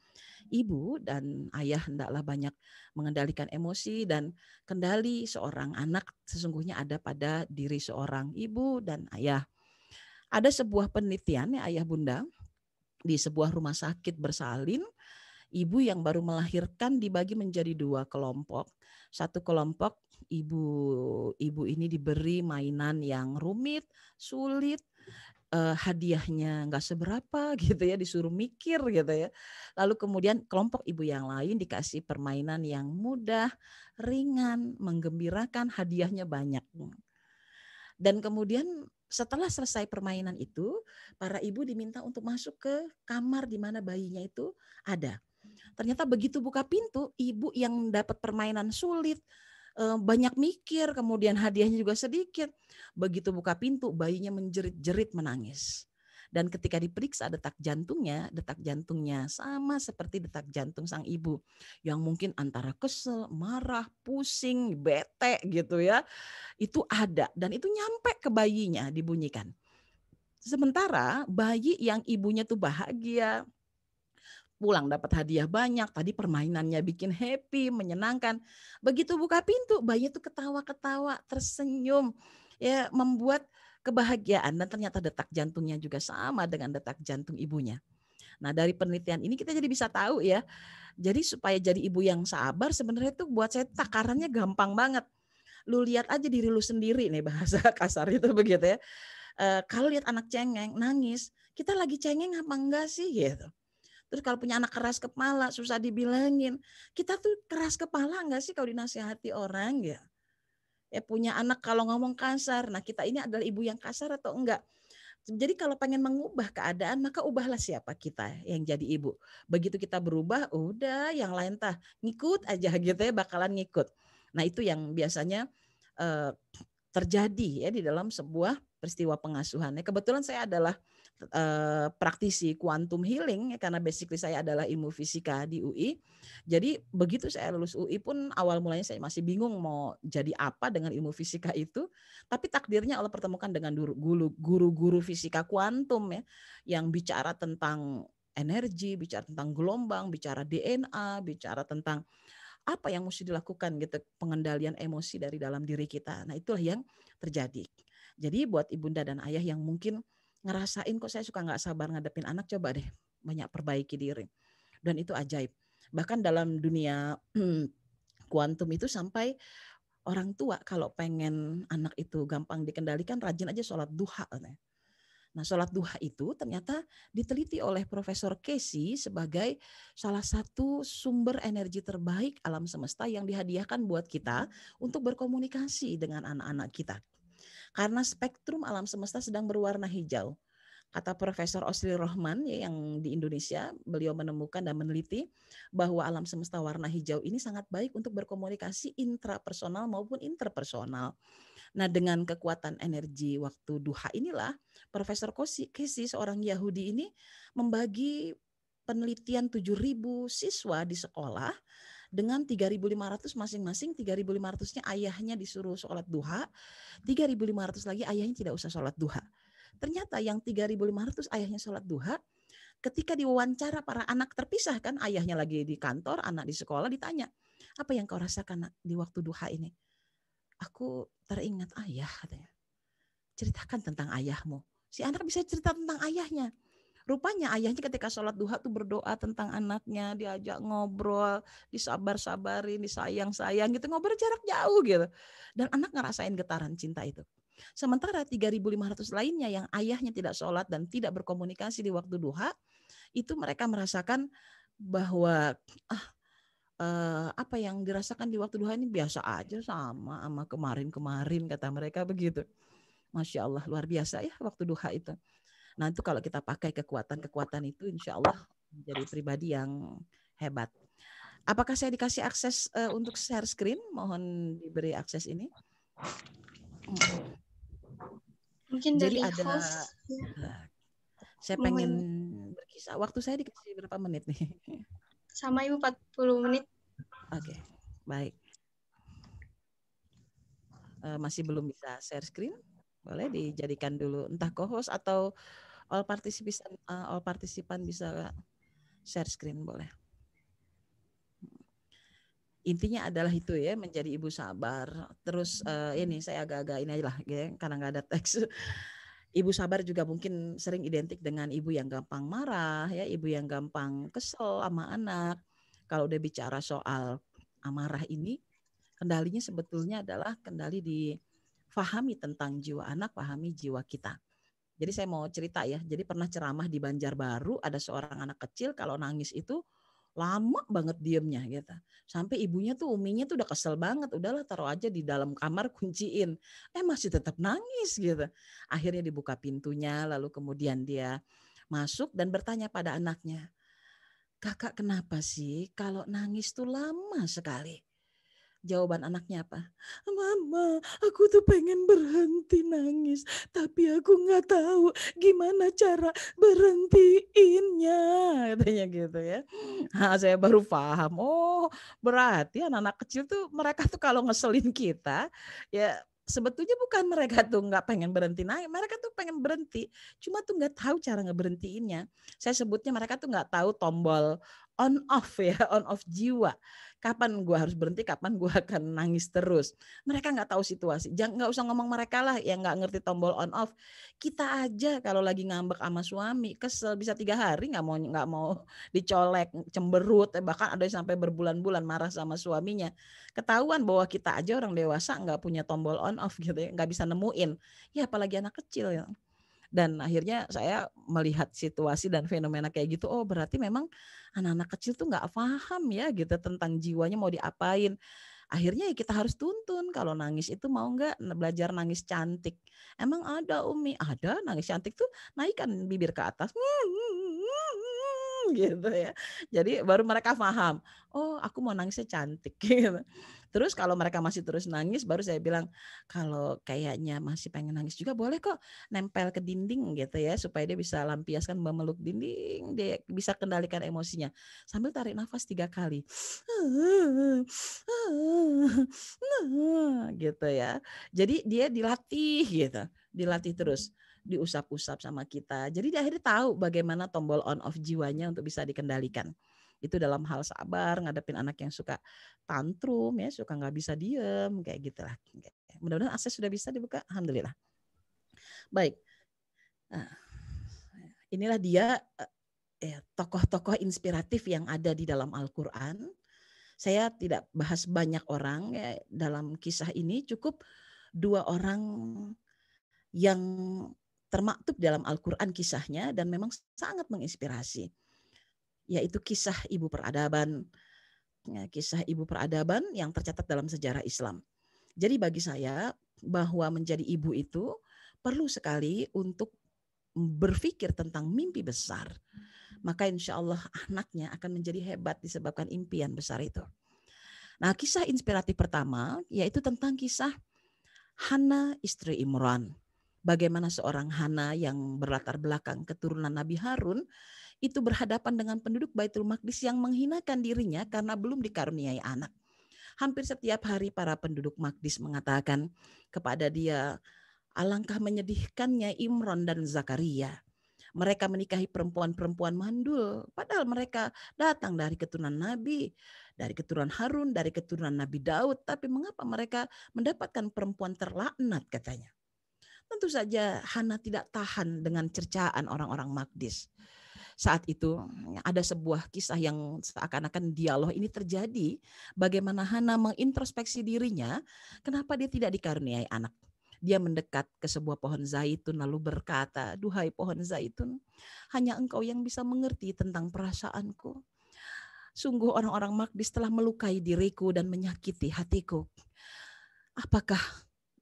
ibu dan ayah hendaklah banyak mengendalikan emosi dan kendali seorang anak sesungguhnya ada pada diri seorang ibu dan ayah. Ada sebuah penelitian ya ayah bunda di sebuah rumah sakit bersalin ibu yang baru melahirkan dibagi menjadi dua kelompok. Satu kelompok ibu ibu ini diberi mainan yang rumit, sulit, uh, hadiahnya nggak seberapa [laughs] gitu ya disuruh mikir gitu ya lalu kemudian kelompok ibu yang lain dikasih permainan yang mudah ringan menggembirakan hadiahnya banyak dan kemudian setelah selesai permainan itu para ibu diminta untuk masuk ke kamar di mana bayinya itu ada Ternyata begitu buka pintu, ibu yang dapat permainan sulit, Eh, banyak mikir, kemudian hadiahnya juga sedikit. Begitu buka pintu, bayinya menjerit-jerit menangis. Dan ketika diperiksa detak jantungnya, detak jantungnya sama seperti detak jantung sang ibu yang mungkin antara kesel, marah, pusing, bete gitu ya. Itu ada dan itu nyampe ke bayinya dibunyikan. Sementara bayi yang ibunya tuh bahagia, pulang dapat hadiah banyak, tadi permainannya bikin happy, menyenangkan. Begitu buka pintu, bayi itu ketawa-ketawa, tersenyum, ya membuat kebahagiaan dan ternyata detak jantungnya juga sama dengan detak jantung ibunya. Nah, dari penelitian ini kita jadi bisa tahu ya. Jadi supaya jadi ibu yang sabar sebenarnya itu buat saya takarannya gampang banget. Lu lihat aja diri lu sendiri nih bahasa [laughs] kasar itu begitu ya. E, kalau lihat anak cengeng, nangis, kita lagi cengeng apa enggak sih gitu Terus kalau punya anak keras kepala, susah dibilangin. Kita tuh keras kepala nggak sih kalau dinasihati orang ya? Ya punya anak kalau ngomong kasar. Nah kita ini adalah ibu yang kasar atau enggak? Jadi kalau pengen mengubah keadaan maka ubahlah siapa kita yang jadi ibu. Begitu kita berubah, udah yang lain tah ngikut aja [laughs] gitu ya bakalan ngikut. Nah itu yang biasanya eh, terjadi ya di dalam sebuah peristiwa pengasuhan. Kebetulan saya adalah uh, praktisi quantum healing ya, karena basically saya adalah ilmu fisika di UI. Jadi begitu saya lulus UI pun awal mulanya saya masih bingung mau jadi apa dengan ilmu fisika itu, tapi takdirnya Allah pertemukan dengan guru-guru fisika kuantum ya yang bicara tentang energi, bicara tentang gelombang, bicara DNA, bicara tentang apa yang mesti dilakukan gitu pengendalian emosi dari dalam diri kita. Nah, itulah yang terjadi. Jadi buat ibunda dan ayah yang mungkin ngerasain kok saya suka nggak sabar ngadepin anak coba deh banyak perbaiki diri dan itu ajaib bahkan dalam dunia [clears throat] kuantum itu sampai orang tua kalau pengen anak itu gampang dikendalikan rajin aja sholat duha Nah, sholat duha itu ternyata diteliti oleh Profesor Casey sebagai salah satu sumber energi terbaik alam semesta yang dihadiahkan buat kita untuk berkomunikasi dengan anak-anak kita karena spektrum alam semesta sedang berwarna hijau. Kata Profesor Osri Rohman ya, yang di Indonesia, beliau menemukan dan meneliti bahwa alam semesta warna hijau ini sangat baik untuk berkomunikasi intrapersonal maupun interpersonal. Nah, dengan kekuatan energi waktu duha inilah Profesor Kesi seorang Yahudi ini membagi penelitian 7.000 siswa di sekolah dengan 3.500 masing-masing 3.500-nya ayahnya disuruh sholat duha 3.500 lagi ayahnya tidak usah sholat duha ternyata yang 3.500 ayahnya sholat duha ketika diwawancara para anak terpisah kan ayahnya lagi di kantor anak di sekolah ditanya apa yang kau rasakan nak, di waktu duha ini aku teringat ayah katanya ceritakan tentang ayahmu si anak bisa cerita tentang ayahnya Rupanya ayahnya ketika sholat duha tuh berdoa tentang anaknya, diajak ngobrol, disabar-sabarin, disayang-sayang gitu, ngobrol jarak jauh gitu. Dan anak ngerasain getaran cinta itu. Sementara 3.500 lainnya yang ayahnya tidak sholat dan tidak berkomunikasi di waktu duha, itu mereka merasakan bahwa ah, eh, apa yang dirasakan di waktu duha ini biasa aja sama sama kemarin-kemarin kata mereka begitu. Masya Allah luar biasa ya waktu duha itu. Nah itu kalau kita pakai kekuatan-kekuatan itu insya Allah menjadi pribadi yang hebat. Apakah saya dikasih akses uh, untuk share screen? Mohon diberi akses ini. Mungkin Jadi dari ada host. Ya. saya pengen Mungkin. berkisah. Waktu saya dikasih berapa menit nih? [laughs] Sama Ibu 40 menit. Oke, okay. baik. Uh, masih belum bisa share screen? Boleh dijadikan dulu entah co-host atau all participants uh, all participant bisa share screen boleh intinya adalah itu ya menjadi ibu sabar terus uh, ini saya agak-agak ini aja lah ya, karena nggak ada teks [laughs] ibu sabar juga mungkin sering identik dengan ibu yang gampang marah ya ibu yang gampang kesel sama anak kalau udah bicara soal amarah ini kendalinya sebetulnya adalah kendali di fahami tentang jiwa anak pahami jiwa kita jadi saya mau cerita ya. Jadi pernah ceramah di Banjarbaru ada seorang anak kecil kalau nangis itu lama banget diemnya gitu. Sampai ibunya tuh uminya tuh udah kesel banget, udahlah taruh aja di dalam kamar kunciin. Eh masih tetap nangis gitu. Akhirnya dibuka pintunya lalu kemudian dia masuk dan bertanya pada anaknya. Kakak kenapa sih kalau nangis tuh lama sekali? Jawaban anaknya apa? Mama, aku tuh pengen berhenti nangis, tapi aku nggak tahu gimana cara berhentiinnya. Katanya gitu ya. Nah, saya baru paham. Oh, berarti anak-anak kecil tuh mereka tuh kalau ngeselin kita, ya sebetulnya bukan mereka tuh nggak pengen berhenti nangis, mereka tuh pengen berhenti, cuma tuh nggak tahu cara ngeberhentiinnya. Saya sebutnya mereka tuh nggak tahu tombol on off ya, [laughs] on off jiwa. Kapan gue harus berhenti, kapan gue [laughs] akan nangis terus. Mereka nggak tahu situasi. Jangan nggak usah ngomong mereka lah yang nggak ngerti tombol on off. Kita aja kalau lagi ngambek sama suami, kesel bisa tiga hari nggak mau nggak mau [laughs] dicolek, cemberut, eh, bahkan ada yang sampai berbulan-bulan marah sama suaminya. Ketahuan bahwa kita aja orang dewasa nggak punya tombol on off gitu ya, nggak bisa nemuin. Ya apalagi anak kecil ya dan akhirnya saya melihat situasi dan fenomena kayak gitu oh berarti memang anak-anak kecil tuh nggak paham ya gitu tentang jiwanya mau diapain akhirnya ya kita harus tuntun kalau nangis itu mau nggak belajar nangis cantik emang ada umi ada nangis cantik tuh naikkan bibir ke atas hmm, [laughs] gitu ya. Jadi baru mereka paham, oh aku mau nangisnya cantik [laughs] gitu. Terus kalau mereka masih terus nangis baru saya bilang kalau kayaknya masih pengen nangis juga boleh kok nempel ke dinding gitu ya supaya dia bisa lampiaskan memeluk dinding, dia bisa kendalikan emosinya. Sambil tarik nafas tiga kali. [laughs] gitu ya. Jadi dia dilatih gitu, dilatih terus diusap-usap sama kita. Jadi dia akhirnya tahu bagaimana tombol on off jiwanya untuk bisa dikendalikan. Itu dalam hal sabar ngadepin anak yang suka tantrum ya, suka nggak bisa diem kayak gitu lah. Mudah-mudahan akses sudah bisa dibuka, alhamdulillah. Baik, nah, inilah dia eh, ya, tokoh-tokoh inspiratif yang ada di dalam Al-Quran. Saya tidak bahas banyak orang ya, dalam kisah ini, cukup dua orang yang termaktub dalam Al-Quran kisahnya dan memang sangat menginspirasi. Yaitu kisah ibu peradaban. Ya, kisah ibu peradaban yang tercatat dalam sejarah Islam. Jadi bagi saya bahwa menjadi ibu itu perlu sekali untuk berpikir tentang mimpi besar. Maka insya Allah anaknya akan menjadi hebat disebabkan impian besar itu. Nah kisah inspiratif pertama yaitu tentang kisah Hana istri Imran bagaimana seorang Hana yang berlatar belakang keturunan Nabi Harun itu berhadapan dengan penduduk Baitul Maqdis yang menghinakan dirinya karena belum dikaruniai anak. Hampir setiap hari para penduduk Maqdis mengatakan kepada dia, alangkah menyedihkannya Imron dan Zakaria. Mereka menikahi perempuan-perempuan mandul, padahal mereka datang dari keturunan Nabi, dari keturunan Harun, dari keturunan Nabi Daud. Tapi mengapa mereka mendapatkan perempuan terlaknat katanya? Tentu saja Hana tidak tahan dengan cercaan orang-orang Magdis Saat itu ya, ada sebuah kisah yang seakan-akan dialog ini terjadi bagaimana Hana mengintrospeksi dirinya, kenapa dia tidak dikaruniai anak dia mendekat ke sebuah pohon zaitun lalu berkata, "Duhai pohon zaitun, hanya engkau yang bisa mengerti tentang perasaanku. Sungguh orang-orang Magdis telah melukai diriku dan menyakiti hatiku. Apakah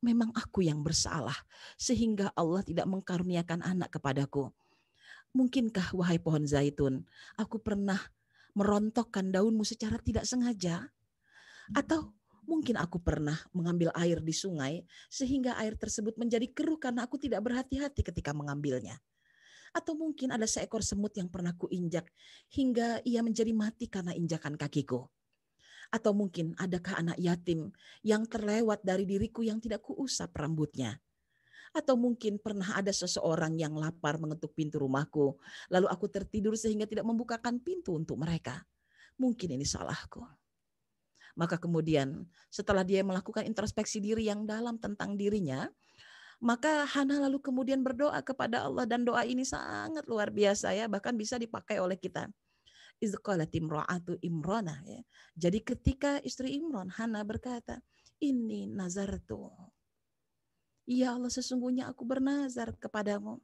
memang aku yang bersalah sehingga Allah tidak mengkaruniakan anak kepadaku. Mungkinkah wahai pohon zaitun, aku pernah merontokkan daunmu secara tidak sengaja? Atau mungkin aku pernah mengambil air di sungai sehingga air tersebut menjadi keruh karena aku tidak berhati-hati ketika mengambilnya. Atau mungkin ada seekor semut yang pernah kuinjak hingga ia menjadi mati karena injakan kakiku. Atau mungkin adakah anak yatim yang terlewat dari diriku yang tidak kuusap rambutnya? Atau mungkin pernah ada seseorang yang lapar mengetuk pintu rumahku, lalu aku tertidur sehingga tidak membukakan pintu untuk mereka. Mungkin ini salahku. Maka kemudian setelah dia melakukan introspeksi diri yang dalam tentang dirinya, maka Hana lalu kemudian berdoa kepada Allah dan doa ini sangat luar biasa ya, bahkan bisa dipakai oleh kita izqalat imra'atu Imrona ya. Jadi ketika istri Imron Hana berkata, "Ini nazar nazartu." Ya Allah, sesungguhnya aku bernazar kepadamu.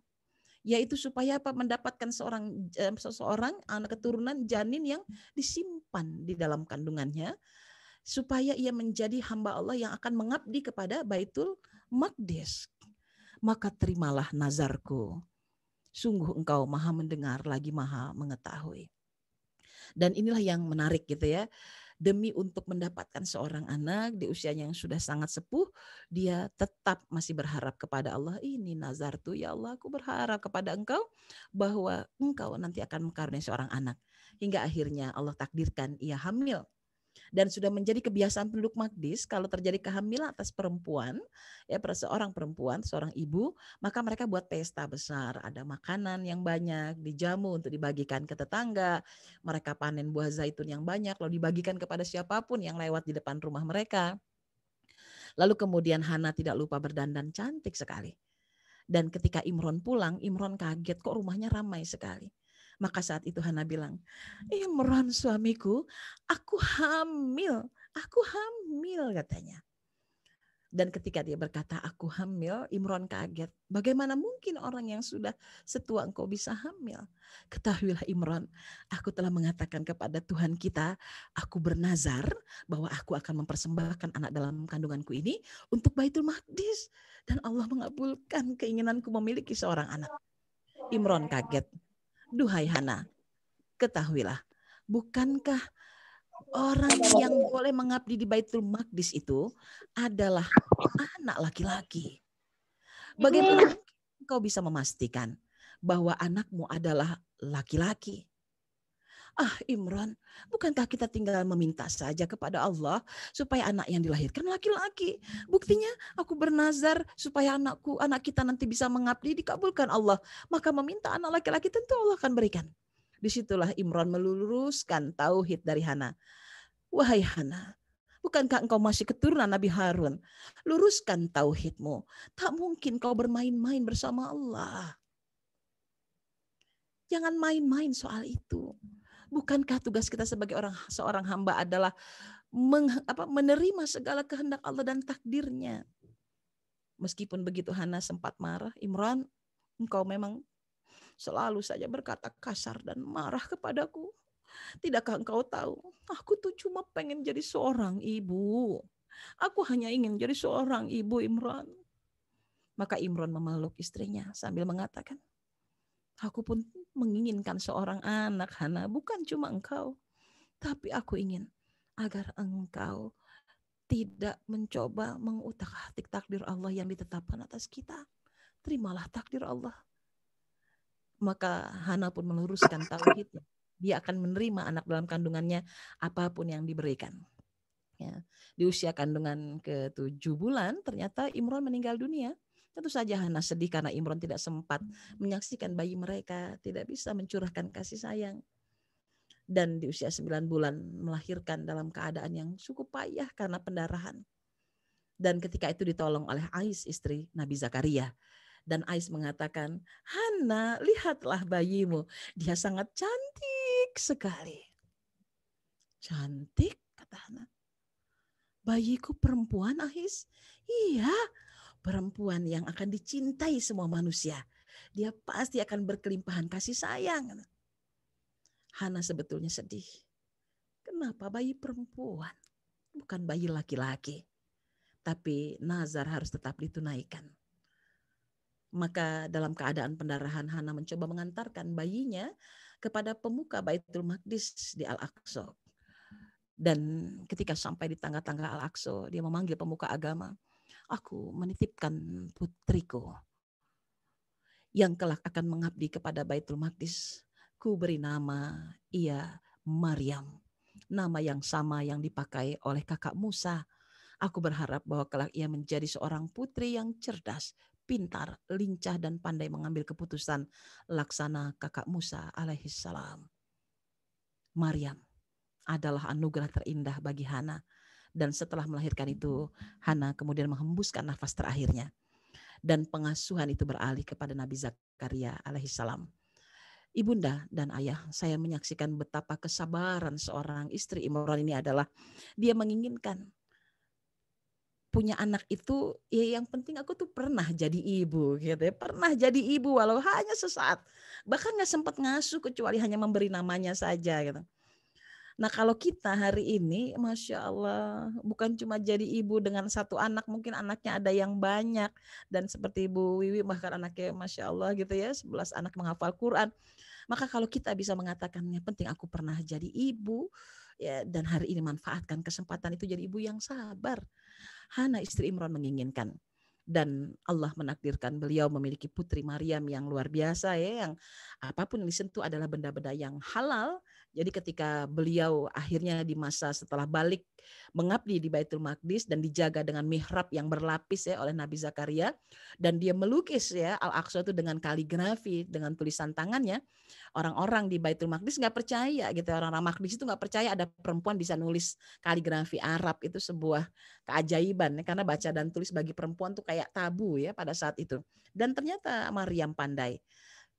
Yaitu supaya apa? Mendapatkan seorang eh, seseorang anak keturunan janin yang disimpan di dalam kandungannya supaya ia menjadi hamba Allah yang akan mengabdi kepada Baitul Maqdis. Maka terimalah nazarku. Sungguh engkau maha mendengar lagi maha mengetahui. Dan inilah yang menarik gitu ya. Demi untuk mendapatkan seorang anak di usia yang sudah sangat sepuh, dia tetap masih berharap kepada Allah. Ini nazar tuh ya Allah, aku berharap kepada engkau bahwa engkau nanti akan mengkaruniai seorang anak. Hingga akhirnya Allah takdirkan ia hamil dan sudah menjadi kebiasaan penduduk Magdis kalau terjadi kehamilan atas perempuan ya seorang perempuan seorang ibu maka mereka buat pesta besar ada makanan yang banyak dijamu untuk dibagikan ke tetangga mereka panen buah zaitun yang banyak lalu dibagikan kepada siapapun yang lewat di depan rumah mereka lalu kemudian Hana tidak lupa berdandan cantik sekali dan ketika Imron pulang Imron kaget kok rumahnya ramai sekali maka saat itu Hana bilang, Imron eh, suamiku, aku hamil, aku hamil katanya. Dan ketika dia berkata aku hamil, Imron kaget. Bagaimana mungkin orang yang sudah setua engkau bisa hamil? Ketahuilah Imron, aku telah mengatakan kepada Tuhan kita, aku bernazar bahwa aku akan mempersembahkan anak dalam kandunganku ini untuk Baitul Maqdis. Dan Allah mengabulkan keinginanku memiliki seorang anak. Imron kaget. Duhai Hana, ketahuilah, bukankah orang yang boleh mengabdi di Baitul Maqdis itu adalah anak laki-laki? Bagaimana hmm. kau bisa memastikan bahwa anakmu adalah laki-laki? Ah Imran, bukankah kita tinggal meminta saja kepada Allah supaya anak yang dilahirkan laki-laki? Buktinya aku bernazar supaya anakku, anak kita nanti bisa mengabdi dikabulkan Allah. Maka meminta anak laki-laki tentu Allah akan berikan. Disitulah Imran meluruskan tauhid dari Hana. Wahai Hana, Bukankah engkau masih keturunan Nabi Harun? Luruskan tauhidmu. Tak mungkin kau bermain-main bersama Allah. Jangan main-main soal itu. Bukankah tugas kita sebagai orang seorang hamba adalah meng, apa, menerima segala kehendak Allah dan takdirnya? Meskipun begitu Hana sempat marah, Imran, engkau memang selalu saja berkata kasar dan marah kepadaku. Tidakkah engkau tahu, aku tuh cuma pengen jadi seorang ibu. Aku hanya ingin jadi seorang ibu Imran. Maka Imran memeluk istrinya sambil mengatakan, Aku pun menginginkan seorang anak, Hana. Bukan cuma engkau, tapi aku ingin agar engkau tidak mencoba mengutak-atik takdir Allah yang ditetapkan atas kita. Terimalah takdir Allah. Maka Hana pun meluruskan tauhid. Dia akan menerima anak dalam kandungannya apapun yang diberikan. Ya. Di usia kandungan ke tujuh bulan ternyata Imron meninggal dunia Tentu saja Hana sedih karena Imron tidak sempat menyaksikan bayi mereka, tidak bisa mencurahkan kasih sayang. Dan di usia 9 bulan melahirkan dalam keadaan yang cukup payah karena pendarahan. Dan ketika itu ditolong oleh Ais istri Nabi Zakaria. Dan Ais mengatakan, Hana lihatlah bayimu. Dia sangat cantik sekali. Cantik, kata Hana. Bayiku perempuan, Ais? Iya, perempuan yang akan dicintai semua manusia. Dia pasti akan berkelimpahan kasih sayang. Hana sebetulnya sedih. Kenapa bayi perempuan, bukan bayi laki-laki? Tapi nazar harus tetap ditunaikan. Maka dalam keadaan pendarahan Hana mencoba mengantarkan bayinya kepada pemuka Baitul Maqdis di Al-Aqsa. Dan ketika sampai di tangga-tangga Al-Aqsa, dia memanggil pemuka agama aku menitipkan putriku yang kelak akan mengabdi kepada Baitul Maqdis. Ku beri nama ia Maryam, nama yang sama yang dipakai oleh kakak Musa. Aku berharap bahwa kelak ia menjadi seorang putri yang cerdas, pintar, lincah dan pandai mengambil keputusan laksana kakak Musa alaihissalam. Maryam adalah anugerah terindah bagi Hana dan setelah melahirkan itu Hana kemudian menghembuskan nafas terakhirnya dan pengasuhan itu beralih kepada Nabi Zakaria alaihissalam. Ibunda dan ayah, saya menyaksikan betapa kesabaran seorang istri Imran ini adalah dia menginginkan punya anak itu ya yang penting aku tuh pernah jadi ibu gitu ya pernah jadi ibu walau hanya sesaat bahkan gak sempat ngasuh kecuali hanya memberi namanya saja gitu Nah kalau kita hari ini, masya Allah, bukan cuma jadi ibu dengan satu anak, mungkin anaknya ada yang banyak dan seperti Ibu Wiwi bahkan anaknya masya Allah gitu ya, 11 anak menghafal Quran. Maka kalau kita bisa mengatakannya penting aku pernah jadi ibu, ya dan hari ini manfaatkan kesempatan itu jadi ibu yang sabar. Hana istri Imron menginginkan dan Allah menakdirkan beliau memiliki putri Maryam yang luar biasa ya yang apapun disentuh adalah benda-benda yang halal jadi ketika beliau akhirnya di masa setelah balik mengabdi di Baitul Maqdis dan dijaga dengan mihrab yang berlapis ya oleh Nabi Zakaria dan dia melukis ya Al-Aqsa itu dengan kaligrafi, dengan tulisan tangannya. Orang-orang di Baitul Maqdis nggak percaya gitu. Ya, orang-orang Maqdis itu nggak percaya ada perempuan bisa nulis kaligrafi Arab itu sebuah keajaiban ya, karena baca dan tulis bagi perempuan tuh kayak tabu ya pada saat itu. Dan ternyata Maryam pandai.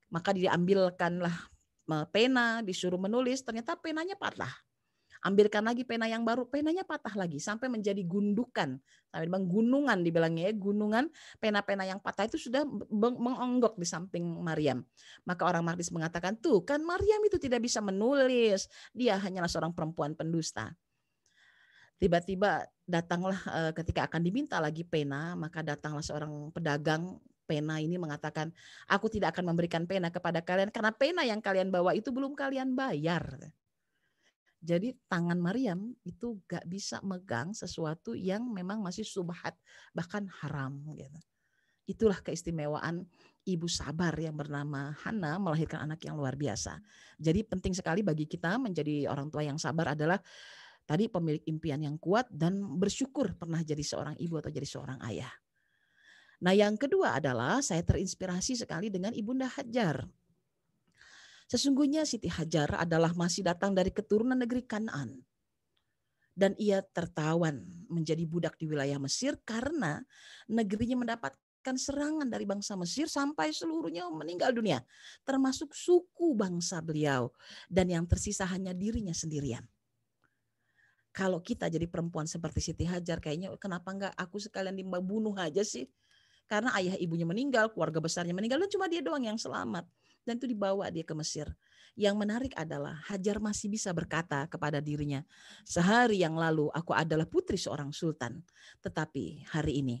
Maka diambilkanlah Eh, pena, disuruh menulis, ternyata penanya patah. Ambilkan lagi pena yang baru, penanya patah lagi sampai menjadi gundukan. Tapi memang gunungan dibilangnya ya, gunungan pena-pena yang patah itu sudah mengonggok di samping Maryam. Maka orang Martis mengatakan, "Tuh, kan Maryam itu tidak bisa menulis. Dia hanyalah seorang perempuan pendusta." Tiba-tiba datanglah eh, ketika akan diminta lagi pena, maka datanglah seorang pedagang pena ini mengatakan, aku tidak akan memberikan pena kepada kalian karena pena yang kalian bawa itu belum kalian bayar. Jadi tangan Maryam itu gak bisa megang sesuatu yang memang masih subhat bahkan haram gitu. Itulah keistimewaan ibu sabar yang bernama Hana melahirkan anak yang luar biasa. Jadi penting sekali bagi kita menjadi orang tua yang sabar adalah tadi pemilik impian yang kuat dan bersyukur pernah jadi seorang ibu atau jadi seorang ayah. Nah, yang kedua adalah saya terinspirasi sekali dengan Ibunda Hajar. Sesungguhnya Siti Hajar adalah masih datang dari keturunan negeri Kanaan. Dan ia tertawan menjadi budak di wilayah Mesir karena negerinya mendapatkan serangan dari bangsa Mesir sampai seluruhnya meninggal dunia. Termasuk suku bangsa beliau. Dan yang tersisa hanya dirinya sendirian kalau kita jadi perempuan seperti Siti Hajar kayaknya kenapa enggak aku sekalian dibunuh aja sih karena ayah ibunya meninggal, keluarga besarnya meninggal, dan cuma dia doang yang selamat. Dan itu dibawa dia ke Mesir. Yang menarik adalah Hajar masih bisa berkata kepada dirinya, sehari yang lalu aku adalah putri seorang sultan, tetapi hari ini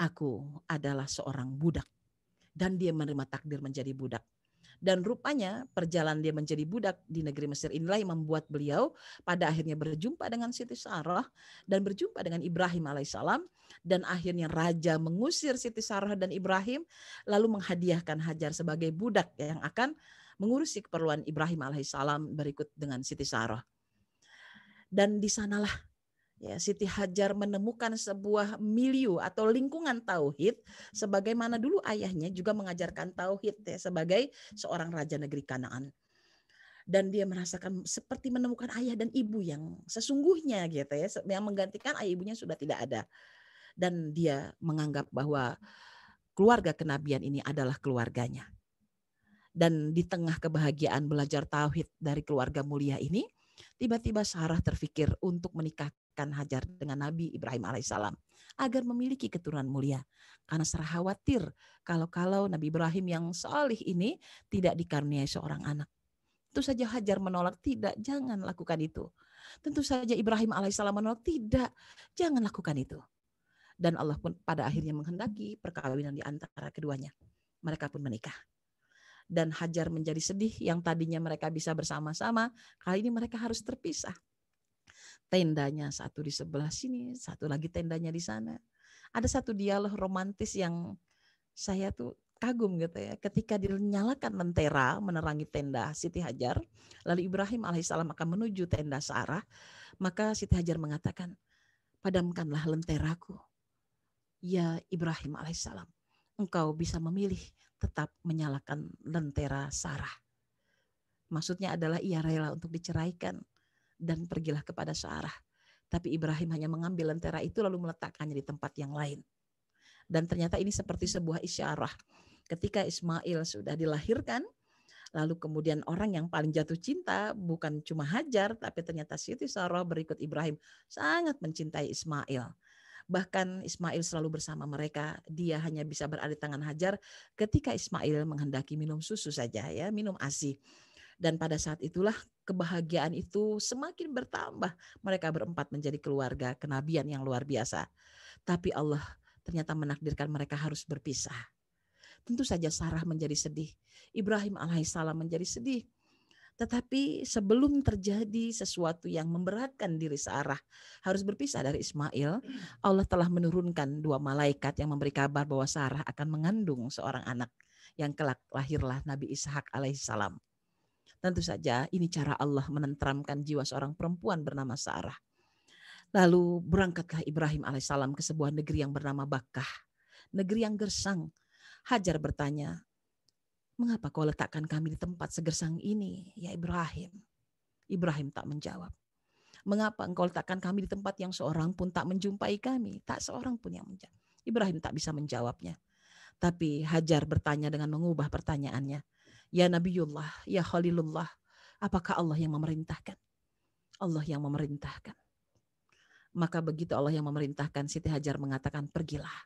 aku adalah seorang budak. Dan dia menerima takdir menjadi budak dan rupanya perjalanan dia menjadi budak di negeri Mesir inilah yang membuat beliau pada akhirnya berjumpa dengan Siti Sarah dan berjumpa dengan Ibrahim alaihissalam dan akhirnya raja mengusir Siti Sarah dan Ibrahim lalu menghadiahkan Hajar sebagai budak yang akan mengurusi keperluan Ibrahim alaihissalam berikut dengan Siti Sarah. Dan di sanalah Ya, Siti Hajar menemukan sebuah milieu atau lingkungan tauhid sebagaimana dulu ayahnya juga mengajarkan tauhid ya, sebagai seorang raja negeri Kanaan. Dan dia merasakan seperti menemukan ayah dan ibu yang sesungguhnya gitu ya, yang menggantikan ayah ibunya sudah tidak ada. Dan dia menganggap bahwa keluarga kenabian ini adalah keluarganya. Dan di tengah kebahagiaan belajar tauhid dari keluarga mulia ini, tiba-tiba Sarah terfikir untuk menikah akan Hajar dengan Nabi Ibrahim alaihissalam agar memiliki keturunan mulia. Karena serah khawatir kalau-kalau Nabi Ibrahim yang soleh ini tidak dikaruniai seorang anak. Tentu saja Hajar menolak, tidak, jangan lakukan itu. Tentu saja Ibrahim alaihissalam menolak, tidak, jangan lakukan itu. Dan Allah pun pada akhirnya menghendaki perkawinan di antara keduanya. Mereka pun menikah. Dan Hajar menjadi sedih yang tadinya mereka bisa bersama-sama, kali ini mereka harus terpisah tendanya satu di sebelah sini, satu lagi tendanya di sana. Ada satu dialog romantis yang saya tuh kagum gitu ya. Ketika dinyalakan lentera menerangi tenda Siti Hajar, lalu Ibrahim alaihissalam akan menuju tenda Sarah, maka Siti Hajar mengatakan, "Padamkanlah lenteraku." Ya Ibrahim alaihissalam, engkau bisa memilih tetap menyalakan lentera Sarah. Maksudnya adalah ia rela untuk diceraikan, dan pergilah kepada searah, Tapi Ibrahim hanya mengambil lentera itu lalu meletakkannya di tempat yang lain. Dan ternyata ini seperti sebuah isyarah. Ketika Ismail sudah dilahirkan, lalu kemudian orang yang paling jatuh cinta bukan cuma Hajar, tapi ternyata Siti Sarah berikut Ibrahim sangat mencintai Ismail. Bahkan Ismail selalu bersama mereka. Dia hanya bisa berada di tangan Hajar ketika Ismail menghendaki minum susu saja ya, minum ASI. Dan pada saat itulah kebahagiaan itu semakin bertambah. Mereka berempat menjadi keluarga kenabian yang luar biasa. Tapi Allah ternyata menakdirkan mereka harus berpisah. Tentu saja Sarah menjadi sedih. Ibrahim alaihissalam menjadi sedih. Tetapi sebelum terjadi sesuatu yang memberatkan diri Sarah harus berpisah dari Ismail, Allah telah menurunkan dua malaikat yang memberi kabar bahwa Sarah akan mengandung seorang anak yang kelak lahirlah Nabi Ishak alaihissalam. Tentu saja ini cara Allah menenteramkan jiwa seorang perempuan bernama Sarah. Lalu berangkatlah Ibrahim alaihissalam ke sebuah negeri yang bernama Bakkah, Negeri yang gersang. Hajar bertanya, mengapa kau letakkan kami di tempat segersang ini, ya Ibrahim? Ibrahim tak menjawab. Mengapa engkau letakkan kami di tempat yang seorang pun tak menjumpai kami? Tak seorang pun yang menjawab. Ibrahim tak bisa menjawabnya. Tapi Hajar bertanya dengan mengubah pertanyaannya. Ya Nabiullah, ya Khalilullah, apakah Allah yang memerintahkan? Allah yang memerintahkan. Maka begitu Allah yang memerintahkan, Siti Hajar mengatakan, pergilah.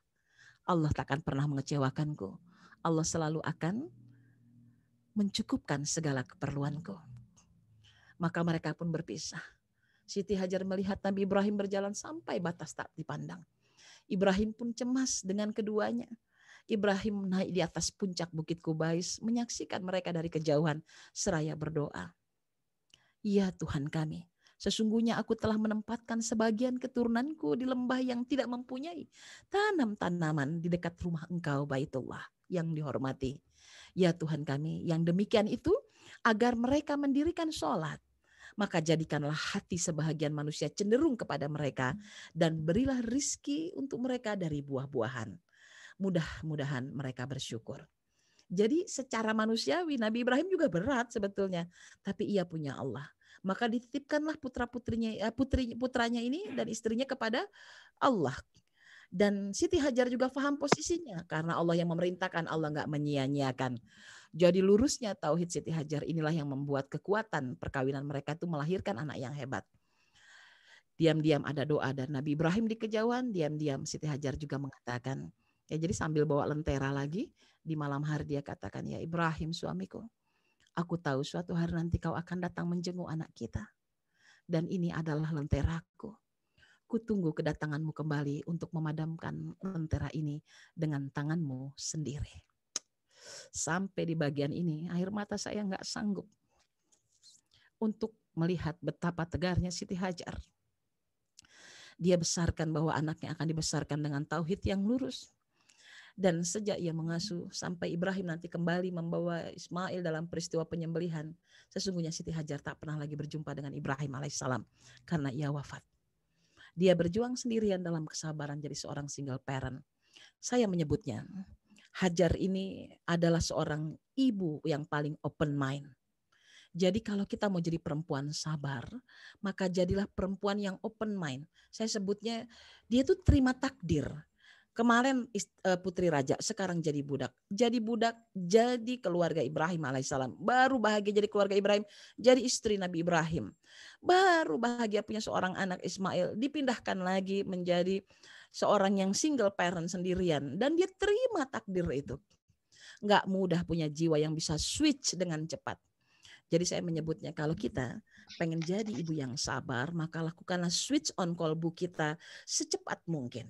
Allah tak akan pernah mengecewakanku. Allah selalu akan mencukupkan segala keperluanku. Maka mereka pun berpisah. Siti Hajar melihat Nabi Ibrahim berjalan sampai batas tak dipandang. Ibrahim pun cemas dengan keduanya. Ibrahim naik di atas puncak Bukit Kubais, menyaksikan mereka dari kejauhan seraya berdoa. Ya Tuhan kami, Sesungguhnya aku telah menempatkan sebagian keturunanku di lembah yang tidak mempunyai tanam-tanaman di dekat rumah engkau Baitullah yang dihormati. Ya Tuhan kami, yang demikian itu agar mereka mendirikan sholat. Maka jadikanlah hati sebahagian manusia cenderung kepada mereka dan berilah rizki untuk mereka dari buah-buahan mudah-mudahan mereka bersyukur. Jadi secara manusiawi Nabi Ibrahim juga berat sebetulnya, tapi ia punya Allah. Maka dititipkanlah putra-putrinya eh, putri putranya ini dan istrinya kepada Allah. Dan Siti Hajar juga faham posisinya karena Allah yang memerintahkan, Allah nggak menyia-nyiakan. Jadi lurusnya tauhid Siti Hajar inilah yang membuat kekuatan perkawinan mereka itu melahirkan anak yang hebat. Diam-diam ada doa dan Nabi Ibrahim di kejauhan, diam-diam Siti Hajar juga mengatakan, Ya jadi sambil bawa lentera lagi di malam hari dia katakan ya Ibrahim suamiku, aku tahu suatu hari nanti kau akan datang menjenguk anak kita. Dan ini adalah lenteraku. Ku tunggu kedatanganmu kembali untuk memadamkan lentera ini dengan tanganmu sendiri. Sampai di bagian ini, air mata saya nggak sanggup untuk melihat betapa tegarnya Siti Hajar. Dia besarkan bahwa anaknya akan dibesarkan dengan tauhid yang lurus, dan sejak ia mengasuh sampai Ibrahim nanti kembali membawa Ismail dalam peristiwa penyembelihan, sesungguhnya Siti Hajar tak pernah lagi berjumpa dengan Ibrahim alaihissalam karena ia wafat. Dia berjuang sendirian dalam kesabaran jadi seorang single parent. Saya menyebutnya, Hajar ini adalah seorang ibu yang paling open mind. Jadi kalau kita mau jadi perempuan sabar, maka jadilah perempuan yang open mind. Saya sebutnya dia itu terima takdir. Kemarin eh, putri raja, sekarang jadi budak. Jadi budak, jadi keluarga Ibrahim alaihissalam. Baru bahagia jadi keluarga Ibrahim, jadi istri Nabi Ibrahim. Baru bahagia punya seorang anak Ismail, dipindahkan lagi menjadi seorang yang single parent sendirian. Dan dia terima takdir itu. Nggak mudah punya jiwa yang bisa switch dengan cepat. Jadi saya menyebutnya kalau kita pengen jadi ibu yang sabar, maka lakukanlah switch on kolbu kita secepat mungkin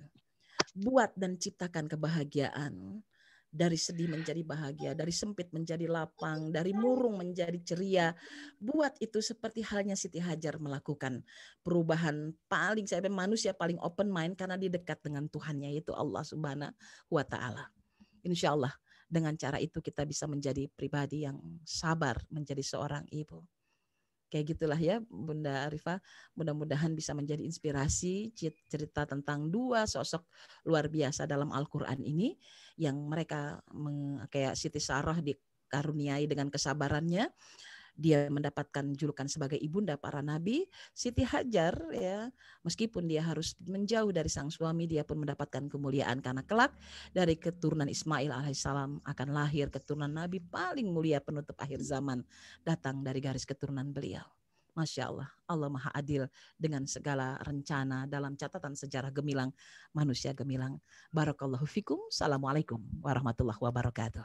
buat dan ciptakan kebahagiaan dari sedih menjadi bahagia, dari sempit menjadi lapang, dari murung menjadi ceria. Buat itu seperti halnya Siti Hajar melakukan perubahan paling saya manusia paling open mind karena di dekat dengan Tuhannya yaitu Allah Subhanahu wa taala. Insya Allah dengan cara itu kita bisa menjadi pribadi yang sabar menjadi seorang ibu kayak gitulah ya Bunda Arifa mudah-mudahan bisa menjadi inspirasi cerita tentang dua sosok luar biasa dalam Al-Qur'an ini yang mereka meng, kayak Siti Sarah dikaruniai dengan kesabarannya dia mendapatkan julukan sebagai ibunda para nabi, Siti Hajar ya, meskipun dia harus menjauh dari sang suami, dia pun mendapatkan kemuliaan karena kelak dari keturunan Ismail alaihissalam akan lahir keturunan nabi paling mulia penutup akhir zaman datang dari garis keturunan beliau. Masya Allah, Allah Maha Adil dengan segala rencana dalam catatan sejarah gemilang, manusia gemilang. Barakallahu fikum, Assalamualaikum warahmatullahi wabarakatuh.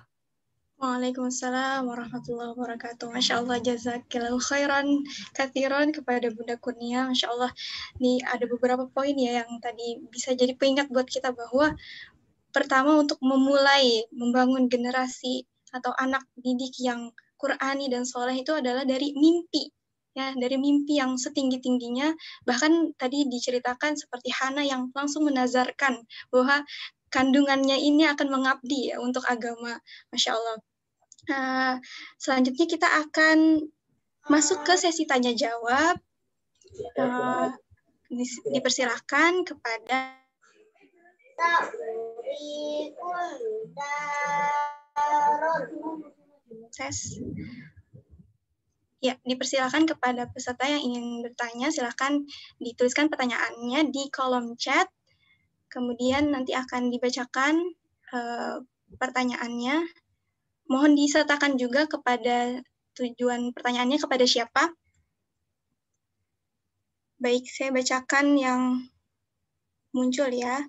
Waalaikumsalam warahmatullahi wabarakatuh. Masya Allah jazakillahu khairan kathiran kepada Bunda Kurnia. Masya Allah ini ada beberapa poin ya yang tadi bisa jadi pengingat buat kita bahwa pertama untuk memulai membangun generasi atau anak didik yang Qurani dan soleh itu adalah dari mimpi ya dari mimpi yang setinggi tingginya bahkan tadi diceritakan seperti Hana yang langsung menazarkan bahwa kandungannya ini akan mengabdi ya untuk agama masya Allah Nah, selanjutnya kita akan masuk ke sesi tanya jawab. Uh, dipersilahkan kepada Ses. Ya, dipersilakan kepada peserta yang ingin bertanya, silahkan dituliskan pertanyaannya di kolom chat. Kemudian nanti akan dibacakan uh, pertanyaannya Mohon disertakan juga kepada tujuan pertanyaannya kepada siapa. Baik, saya bacakan yang muncul ya.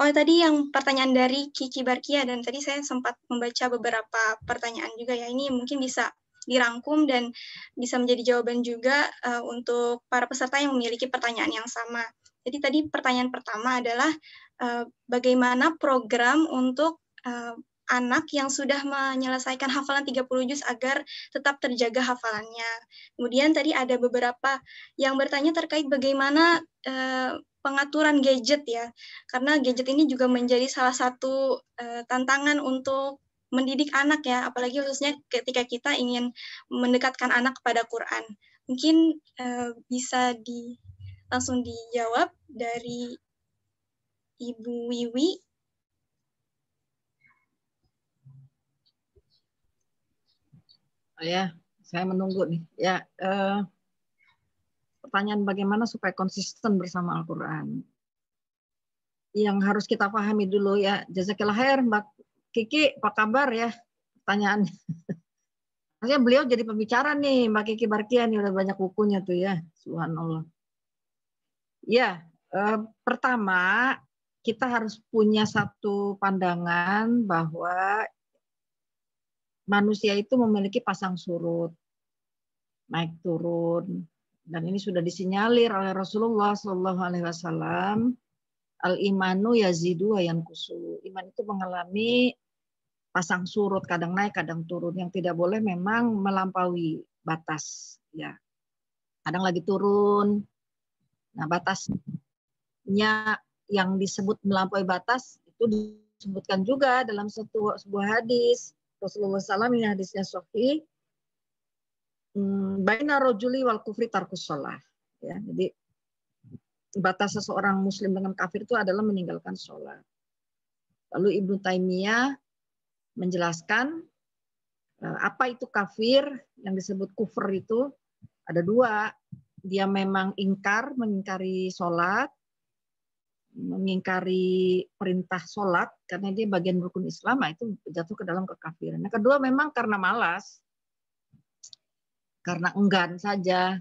Oh, tadi yang pertanyaan dari Kiki Barkia dan tadi saya sempat membaca beberapa pertanyaan juga ya. Ini mungkin bisa dirangkum dan bisa menjadi jawaban juga uh, untuk para peserta yang memiliki pertanyaan yang sama. Jadi tadi pertanyaan pertama adalah uh, bagaimana program untuk uh, anak yang sudah menyelesaikan hafalan 30 juz agar tetap terjaga hafalannya. Kemudian tadi ada beberapa yang bertanya terkait bagaimana uh, pengaturan gadget ya. Karena gadget ini juga menjadi salah satu uh, tantangan untuk mendidik anak ya, apalagi khususnya ketika kita ingin mendekatkan anak kepada Quran. Mungkin uh, bisa di langsung dijawab dari Ibu Wiwi Oh ya, saya menunggu nih. Ya, eh, pertanyaan bagaimana supaya konsisten bersama Al-Quran. Yang harus kita pahami dulu ya. Jazakallah khair, Mbak Kiki, apa kabar ya? Pertanyaan. [laughs] Maksudnya beliau jadi pembicara nih, Mbak Kiki Barkia nih udah banyak bukunya tuh ya, subhanallah. Ya, eh, pertama kita harus punya satu pandangan bahwa manusia itu memiliki pasang surut, naik turun, dan ini sudah disinyalir oleh Rasulullah Shallallahu Alaihi Wasallam al imanu yazidu yang kusu iman itu mengalami pasang surut kadang naik kadang turun yang tidak boleh memang melampaui batas ya kadang lagi turun nah batasnya yang disebut melampaui batas itu disebutkan juga dalam satu sebuah hadis Rasulullah SAW ini hadisnya Sofi. Hmm, baina rojuli wal kufri tarkus sholat. Ya, jadi batas seseorang muslim dengan kafir itu adalah meninggalkan sholat. Lalu Ibnu Taimiyah menjelaskan eh, apa itu kafir yang disebut kufur itu ada dua. Dia memang ingkar, mengingkari sholat, mengingkari perintah sholat karena dia bagian rukun Islam nah itu jatuh ke dalam kekafiran. Nah, kedua memang karena malas, karena enggan saja.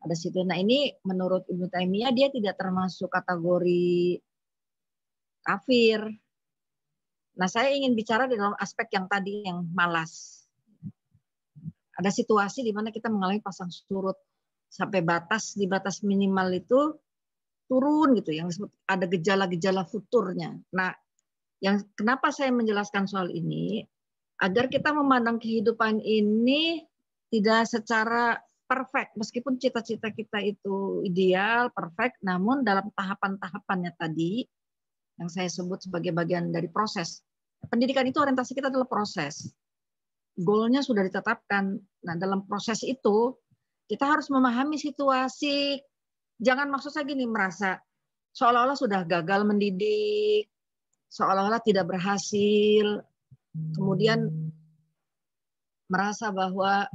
Ada situ. Nah ini menurut Ibnu Taimiyah dia tidak termasuk kategori kafir. Nah saya ingin bicara di dalam aspek yang tadi yang malas. Ada situasi di mana kita mengalami pasang surut sampai batas di batas minimal itu turun gitu yang disebut ada gejala-gejala futurnya. Nah, yang kenapa saya menjelaskan soal ini agar kita memandang kehidupan ini tidak secara perfect meskipun cita-cita kita itu ideal, perfect, namun dalam tahapan-tahapannya tadi yang saya sebut sebagai bagian dari proses. Pendidikan itu orientasi kita adalah proses. Goalnya sudah ditetapkan. Nah, dalam proses itu kita harus memahami situasi, jangan maksud saya gini merasa seolah-olah sudah gagal mendidik, seolah-olah tidak berhasil, kemudian merasa bahwa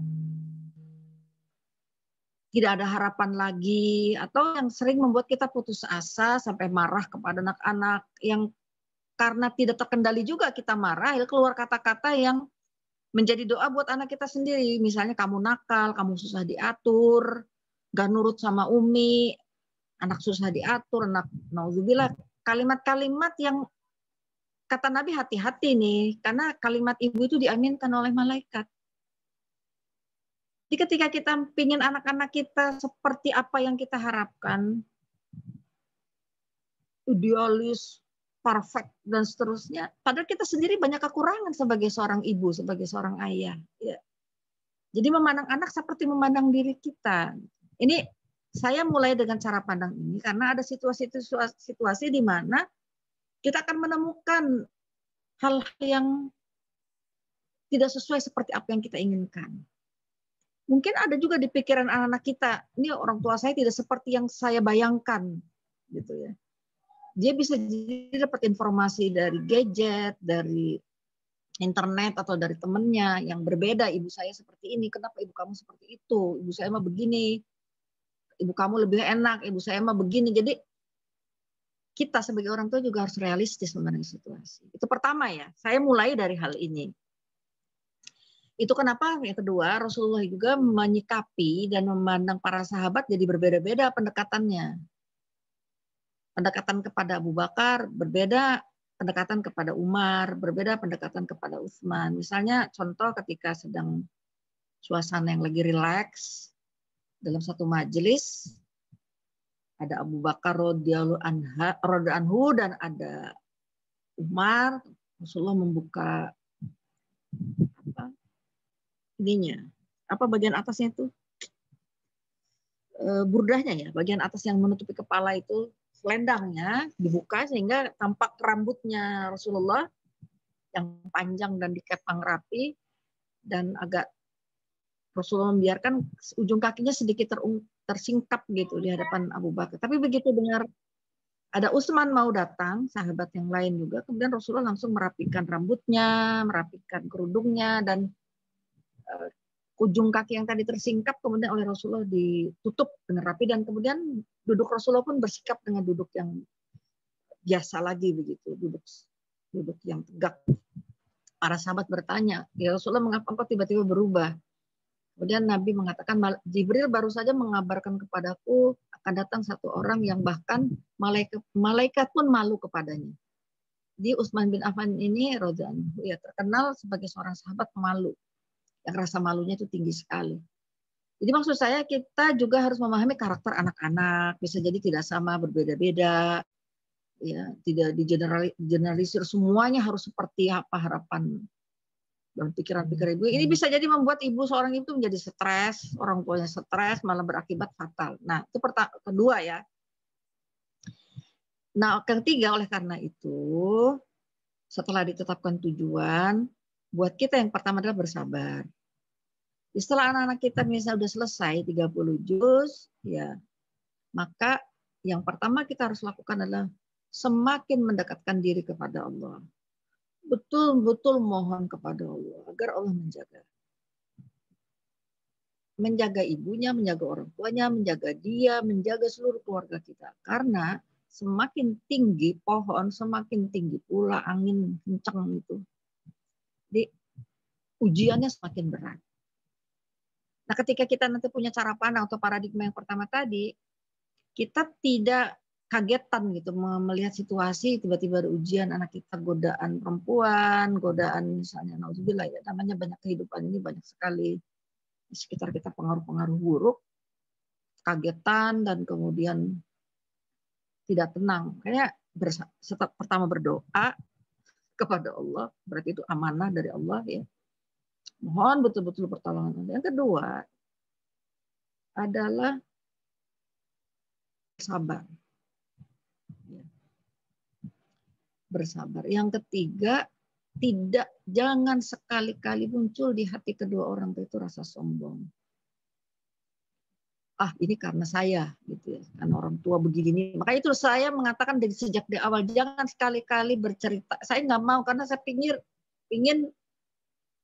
tidak ada harapan lagi atau yang sering membuat kita putus asa sampai marah kepada anak-anak yang karena tidak terkendali juga kita marah keluar kata-kata yang menjadi doa buat anak kita sendiri misalnya kamu nakal kamu susah diatur gak nurut sama Umi, anak susah diatur, anak nauzubillah. Kalimat-kalimat yang kata Nabi hati-hati nih, karena kalimat ibu itu diaminkan oleh malaikat. Jadi ketika kita pingin anak-anak kita seperti apa yang kita harapkan, idealis, perfect, dan seterusnya. Padahal kita sendiri banyak kekurangan sebagai seorang ibu, sebagai seorang ayah. Ya. Jadi memandang anak seperti memandang diri kita. Ini saya mulai dengan cara pandang ini karena ada situasi-situasi di mana kita akan menemukan hal yang tidak sesuai seperti apa yang kita inginkan. Mungkin ada juga di pikiran anak-anak kita, ini orang tua saya tidak seperti yang saya bayangkan, gitu ya. Dia bisa jadi dapat informasi dari gadget, dari internet atau dari temennya yang berbeda. Ibu saya seperti ini, kenapa ibu kamu seperti itu? Ibu saya mah begini, ibu kamu lebih enak, ibu saya mah begini. Jadi kita sebagai orang tua juga harus realistis memandang situasi. Itu pertama ya, saya mulai dari hal ini. Itu kenapa yang kedua Rasulullah juga menyikapi dan memandang para sahabat jadi berbeda-beda pendekatannya. Pendekatan kepada Abu Bakar berbeda pendekatan kepada Umar, berbeda pendekatan kepada Utsman. Misalnya contoh ketika sedang suasana yang lagi rileks, dalam satu majelis ada Abu Bakar radhiyallahu anhu dan ada Umar Rasulullah membuka apa ininya apa bagian atasnya itu e, burdahnya ya bagian atas yang menutupi kepala itu selendangnya dibuka sehingga tampak rambutnya Rasulullah yang panjang dan dikepang rapi dan agak Rasulullah membiarkan ujung kakinya sedikit tersingkap gitu di hadapan Abu Bakar. Tapi begitu dengar ada Utsman mau datang, sahabat yang lain juga, kemudian Rasulullah langsung merapikan rambutnya, merapikan kerudungnya dan eh, ujung kaki yang tadi tersingkap kemudian oleh Rasulullah ditutup dengan rapi dan kemudian duduk Rasulullah pun bersikap dengan duduk yang biasa lagi begitu, duduk duduk yang tegak. Para sahabat bertanya, ya Rasulullah mengapa engkau tiba-tiba berubah? Kemudian Nabi mengatakan, Jibril baru saja mengabarkan kepadaku akan datang satu orang yang bahkan malaikat, malaikat pun malu kepadanya. Di Utsman bin Affan ini Rojan, ya terkenal sebagai seorang sahabat pemalu. Yang rasa malunya itu tinggi sekali. Jadi maksud saya kita juga harus memahami karakter anak-anak. Bisa jadi tidak sama, berbeda-beda. Ya, tidak di generalisir semuanya harus seperti apa harapan dan pikiran-pikiran ibu. Hmm. Ini bisa jadi membuat ibu seorang ibu menjadi stres, orang tuanya stres, malah berakibat fatal. Nah, itu pertama, kedua ya. Nah, ketiga oleh karena itu, setelah ditetapkan tujuan, buat kita yang pertama adalah bersabar. Setelah anak-anak kita misalnya sudah selesai 30 juz, ya maka yang pertama kita harus lakukan adalah semakin mendekatkan diri kepada Allah betul-betul mohon kepada Allah agar Allah menjaga. Menjaga ibunya, menjaga orang tuanya, menjaga dia, menjaga seluruh keluarga kita. Karena semakin tinggi pohon, semakin tinggi pula angin kencang itu. Jadi ujiannya semakin berat. Nah, ketika kita nanti punya cara pandang atau paradigma yang pertama tadi, kita tidak kagetan gitu melihat situasi tiba-tiba ada ujian anak kita godaan perempuan, godaan misalnya nauzubillah ya namanya banyak kehidupan ini banyak sekali di sekitar kita pengaruh-pengaruh buruk, kagetan dan kemudian tidak tenang. kayak setelah pertama berdoa kepada Allah, berarti itu amanah dari Allah ya. Mohon betul-betul pertolongan Yang kedua adalah sabar bersabar. Yang ketiga, tidak jangan sekali-kali muncul di hati kedua orang itu rasa sombong. Ah, ini karena saya gitu ya. Karena orang tua begini. Maka itu saya mengatakan dari sejak di awal jangan sekali-kali bercerita. Saya nggak mau karena saya pingin ingin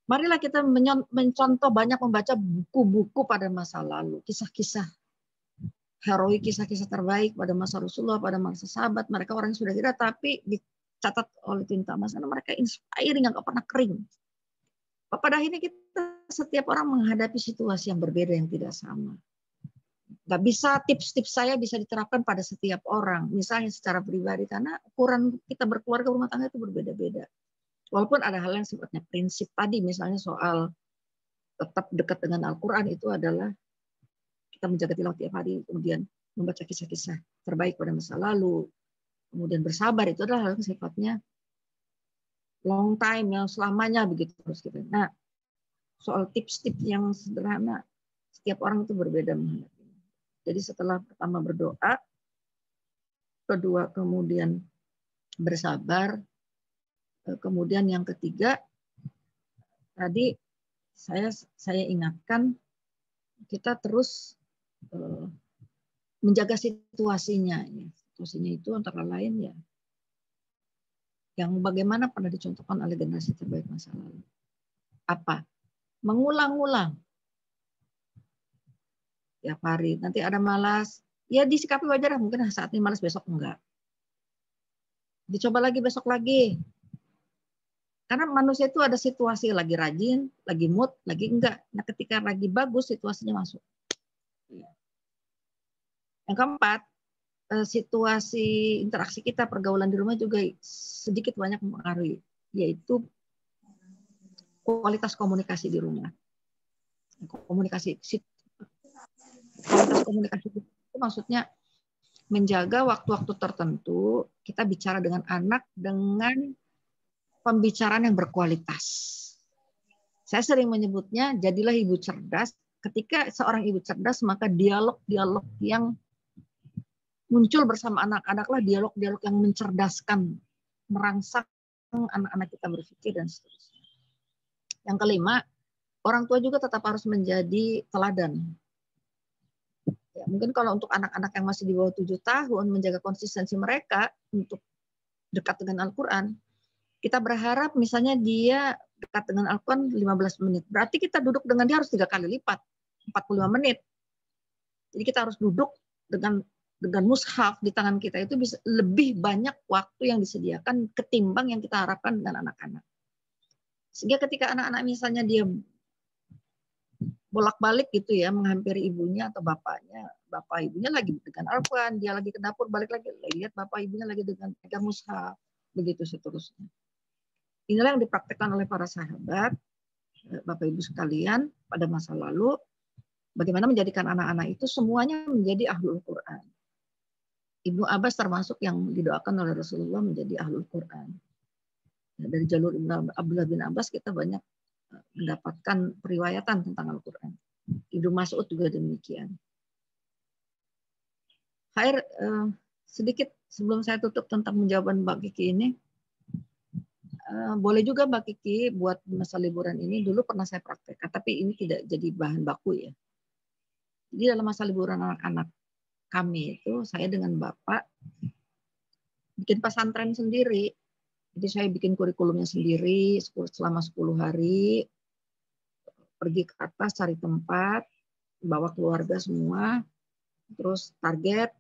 marilah kita mencontoh banyak membaca buku-buku pada masa lalu, kisah-kisah heroik kisah-kisah terbaik pada masa Rasulullah, pada masa sahabat, mereka orang yang sudah tidak, tapi di catat oleh Tinta Thomas karena mereka inspiring nggak pernah kering. Pada ini kita setiap orang menghadapi situasi yang berbeda yang tidak sama. Nggak bisa tips-tips saya bisa diterapkan pada setiap orang. Misalnya secara pribadi karena ukuran kita berkeluarga rumah tangga itu berbeda-beda. Walaupun ada hal yang sifatnya prinsip tadi misalnya soal tetap dekat dengan Al-Quran itu adalah kita menjaga tilawah tiap hari, kemudian membaca kisah-kisah terbaik pada masa lalu, kemudian bersabar itu adalah hal yang sifatnya long time yang selamanya begitu terus gitu. Nah, soal tips-tips yang sederhana setiap orang itu berbeda Jadi setelah pertama berdoa, kedua kemudian bersabar, eh, kemudian yang ketiga tadi saya saya ingatkan kita terus eh, menjaga situasinya ya. Solusinya itu antara lain ya yang bagaimana pernah dicontohkan oleh generasi terbaik masa lalu. Apa? Mengulang-ulang. Ya hari. Nanti ada malas. Ya disikapi wajar. Mungkin saat ini malas, besok enggak. Dicoba lagi besok lagi. Karena manusia itu ada situasi lagi rajin, lagi mood, lagi enggak. Nah ketika lagi bagus situasinya masuk. Iya. Yang keempat, Eh, situasi interaksi kita pergaulan di rumah juga sedikit banyak mempengaruhi yaitu kualitas komunikasi di rumah komunikasi kualitas komunikasi itu maksudnya menjaga waktu-waktu tertentu kita bicara dengan anak dengan pembicaraan yang berkualitas saya sering menyebutnya jadilah ibu cerdas ketika seorang ibu cerdas maka dialog-dialog yang muncul bersama anak-anaklah dialog-dialog yang mencerdaskan, merangsak anak-anak kita berpikir dan seterusnya. Yang kelima, orang tua juga tetap harus menjadi teladan. Ya, mungkin kalau untuk anak-anak yang masih di bawah tujuh tahun menjaga konsistensi mereka untuk dekat dengan Al-Quran, kita berharap misalnya dia dekat dengan Al-Quran 15 menit. Berarti kita duduk dengan dia harus tiga kali lipat, 45 menit. Jadi kita harus duduk dengan dengan mushaf di tangan kita itu bisa lebih banyak waktu yang disediakan ketimbang yang kita harapkan dengan anak-anak. Sehingga ketika anak-anak misalnya dia bolak-balik gitu ya menghampiri ibunya atau bapaknya, bapak ibunya lagi dengan al dia lagi ke dapur balik lagi, lihat bapak ibunya lagi dengan pegang mushaf, begitu seterusnya. Inilah yang dipraktekkan oleh para sahabat, eh, Bapak Ibu sekalian pada masa lalu, bagaimana menjadikan anak-anak itu semuanya menjadi ahlul Quran Ibnu Abbas termasuk yang didoakan oleh Rasulullah menjadi ahlul Quran. Nah, dari jalur Ibnu Abdullah bin Abbas kita banyak e, mendapatkan periwayatan tentang Al-Quran. Ibnu Mas'ud juga demikian. Khair, eh, sedikit sebelum saya tutup tentang penjawaban Mbak Kiki ini, e, boleh juga Mbak Kiki buat masa liburan ini dulu pernah saya praktek, tapi ini tidak jadi bahan baku ya. Jadi dalam masa liburan anak-anak, kami itu saya dengan Bapak bikin pesantren sendiri. Jadi saya bikin kurikulumnya sendiri selama 10 hari, pergi ke atas cari tempat, bawa keluarga semua, terus target,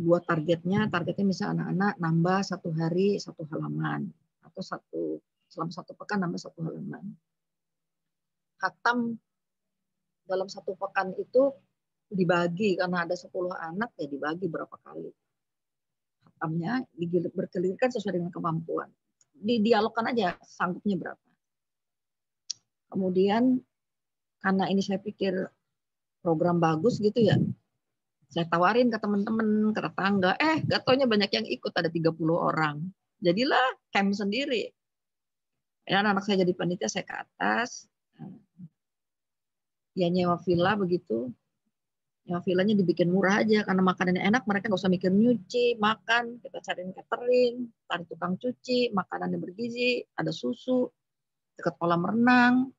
buat targetnya, targetnya bisa anak-anak nambah satu hari satu halaman, atau satu selama satu pekan nambah satu halaman. Hatam dalam satu pekan itu dibagi karena ada 10 anak ya dibagi berapa kali hatamnya berkelirkan sesuai dengan kemampuan didialogkan aja sanggupnya berapa kemudian karena ini saya pikir program bagus gitu ya saya tawarin ke teman-teman ke tetangga eh gatonya banyak yang ikut ada 30 orang jadilah camp sendiri dan ya, anak saya jadi panitia saya ke atas ya nyewa villa begitu yang villanya dibikin murah aja karena makanannya enak mereka nggak usah mikir nyuci makan kita cari catering cari tukang cuci makanannya bergizi ada susu dekat kolam renang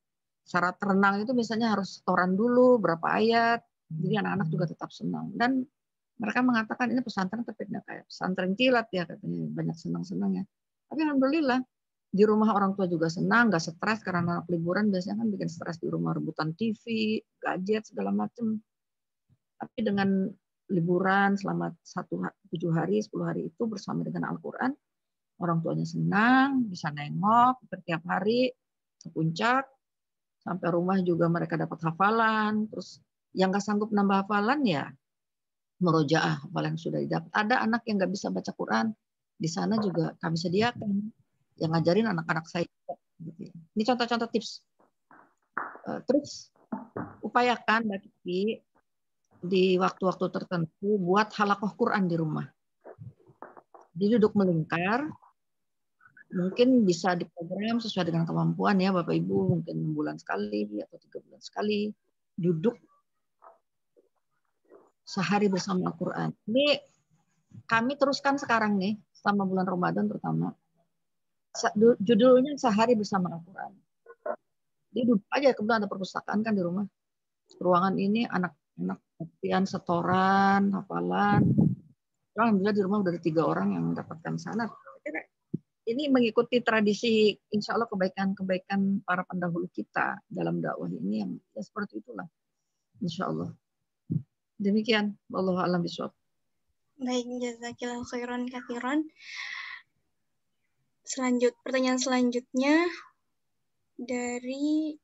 syarat renang itu misalnya harus setoran dulu berapa ayat jadi hmm. anak-anak juga tetap senang dan mereka mengatakan ini pesantren tapi tidak kayak pesantren kilat ya katanya banyak senang-senangnya tapi alhamdulillah di rumah orang tua juga senang nggak stres karena anak liburan biasanya kan bikin stres di rumah rebutan TV gadget segala macam tapi dengan liburan selama satu tujuh hari, sepuluh hari itu bersama dengan Al-Quran, orang tuanya senang, bisa nengok setiap hari ke puncak, sampai rumah juga mereka dapat hafalan, terus yang nggak sanggup nambah hafalan ya merojaah hafalan sudah didapat. Ada anak yang nggak bisa baca Quran, di sana juga kami sediakan yang ngajarin anak-anak saya. Gitu ya. Ini contoh-contoh tips. Eh, terus upayakan Mbak Kiki di waktu-waktu tertentu buat halakoh Quran di rumah. Jadi duduk melingkar, mungkin bisa diprogram sesuai dengan kemampuan ya Bapak Ibu, mungkin bulan sekali atau tiga bulan sekali, duduk sehari bersama Al-Quran. Ini kami teruskan sekarang nih, selama bulan Ramadan terutama. Judulnya sehari bersama Al-Quran. Jadi duduk aja, kemudian ada perpustakaan kan di rumah. Ruangan ini anak anak latihan setoran hafalan alhamdulillah di rumah udah tiga orang yang mendapatkan sanat ini mengikuti tradisi insya Allah kebaikan-kebaikan para pendahulu kita dalam dakwah ini yang ya seperti itulah insya Allah demikian Allah alam biswab baik jazakillah khairan kathiran selanjut pertanyaan selanjutnya dari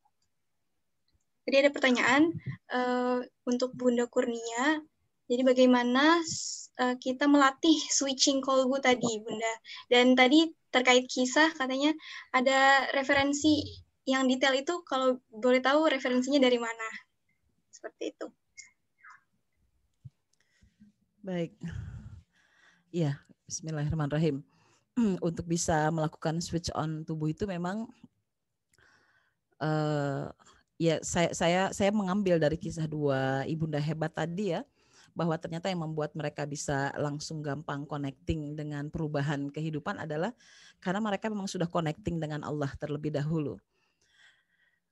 tadi ada pertanyaan uh, untuk Bunda Kurnia. Jadi bagaimana uh, kita melatih switching kolbu tadi, Bunda? Dan tadi terkait kisah katanya ada referensi yang detail itu kalau boleh tahu referensinya dari mana? Seperti itu. Baik. Ya, bismillahirrahmanirrahim. [clears throat] Untuk bisa melakukan switch on tubuh itu memang uh, ya saya saya saya mengambil dari kisah dua ibunda hebat tadi ya bahwa ternyata yang membuat mereka bisa langsung gampang connecting dengan perubahan kehidupan adalah karena mereka memang sudah connecting dengan Allah terlebih dahulu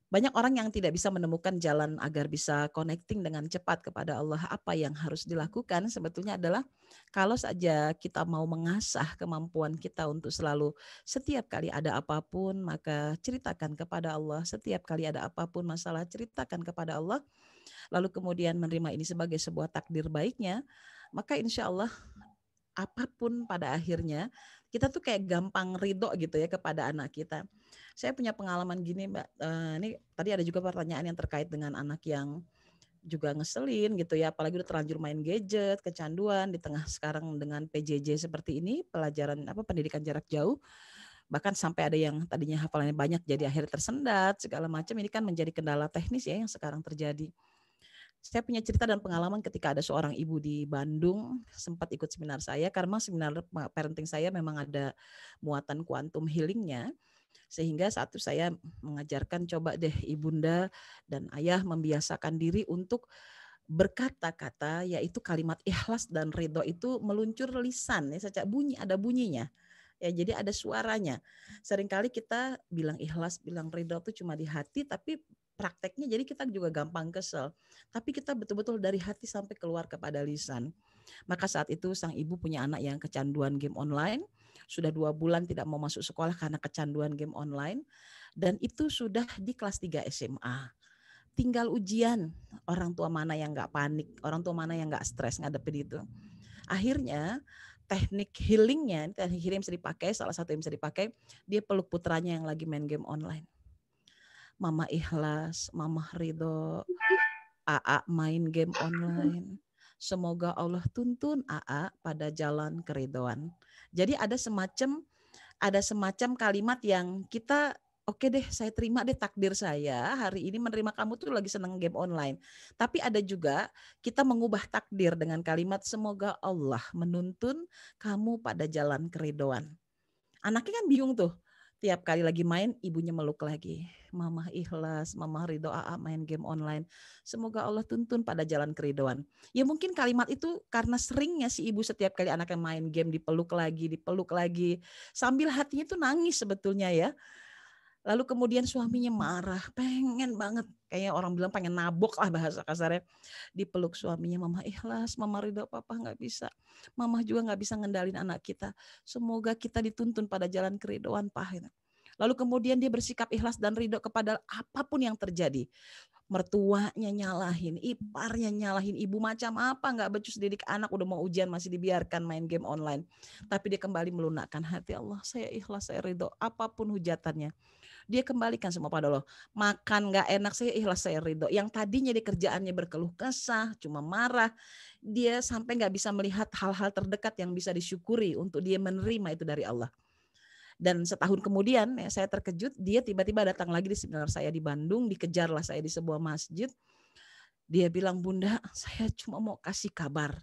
banyak orang yang tidak bisa menemukan jalan agar bisa connecting dengan cepat kepada Allah. Apa yang harus dilakukan sebetulnya adalah kalau saja kita mau mengasah kemampuan kita untuk selalu setiap kali ada apapun maka ceritakan kepada Allah. Setiap kali ada apapun masalah ceritakan kepada Allah. Lalu kemudian menerima ini sebagai sebuah takdir baiknya, maka insya Allah apapun pada akhirnya kita tuh kayak gampang ridho gitu ya kepada anak kita. Saya punya pengalaman gini Mbak, uh, ini tadi ada juga pertanyaan yang terkait dengan anak yang juga ngeselin gitu ya apalagi udah terlanjur main gadget kecanduan di tengah sekarang dengan PJJ seperti ini pelajaran apa pendidikan jarak jauh bahkan sampai ada yang tadinya hafalannya banyak jadi akhirnya tersendat segala macam ini kan menjadi kendala teknis ya yang sekarang terjadi saya punya cerita dan pengalaman ketika ada seorang ibu di Bandung sempat ikut seminar saya karena seminar parenting saya memang ada muatan kuantum healingnya sehingga satu saya mengajarkan coba deh ibunda dan ayah membiasakan diri untuk berkata-kata yaitu kalimat ikhlas dan ridho itu meluncur lisan ya saja bunyi ada bunyinya ya jadi ada suaranya seringkali kita bilang ikhlas bilang ridho itu cuma di hati tapi prakteknya jadi kita juga gampang kesel. Tapi kita betul-betul dari hati sampai keluar kepada lisan. Maka saat itu sang ibu punya anak yang kecanduan game online. Sudah dua bulan tidak mau masuk sekolah karena kecanduan game online. Dan itu sudah di kelas 3 SMA. Tinggal ujian. Orang tua mana yang nggak panik, orang tua mana yang nggak stres ngadepin itu. Akhirnya teknik healingnya, teknik healing bisa dipakai, salah satu yang bisa dipakai, dia peluk putranya yang lagi main game online Mama Ikhlas, Mama Ridho, AA iya. main game online. Semoga Allah tuntun AA pada jalan keridoan. Jadi ada semacam ada semacam kalimat yang kita oke okay deh saya terima deh takdir saya hari ini menerima kamu tuh lagi seneng game online. Tapi ada juga kita mengubah takdir dengan kalimat semoga Allah menuntun kamu pada jalan keridoan. Anaknya kan bingung tuh tiap kali lagi main ibunya meluk lagi. Mama ikhlas, mama ridho AA ah, ah, main game online. Semoga Allah tuntun pada jalan keridoan. Ya mungkin kalimat itu karena seringnya si ibu setiap kali anaknya main game dipeluk lagi, dipeluk lagi. Sambil hatinya tuh nangis sebetulnya ya. Lalu kemudian suaminya marah, pengen banget. Kayaknya orang bilang pengen nabok lah bahasa kasarnya. Dipeluk suaminya, mama ikhlas, mama ridho, papa nggak bisa. Mama juga nggak bisa ngendalin anak kita. Semoga kita dituntun pada jalan keridoan, pak. Gitu. Lalu kemudian dia bersikap ikhlas dan ridho kepada apapun yang terjadi. Mertuanya nyalahin, iparnya nyalahin, ibu macam apa nggak becus didik anak udah mau ujian masih dibiarkan main game online. Tapi dia kembali melunakkan hati Allah, saya ikhlas, saya ridho apapun hujatannya dia kembalikan semua pada Allah. Makan nggak enak saya ikhlas saya ridho. Yang tadinya di kerjaannya berkeluh kesah, cuma marah, dia sampai nggak bisa melihat hal-hal terdekat yang bisa disyukuri untuk dia menerima itu dari Allah. Dan setahun kemudian ya, saya terkejut, dia tiba-tiba datang lagi di seminar saya di Bandung, dikejarlah saya di sebuah masjid. Dia bilang, Bunda, saya cuma mau kasih kabar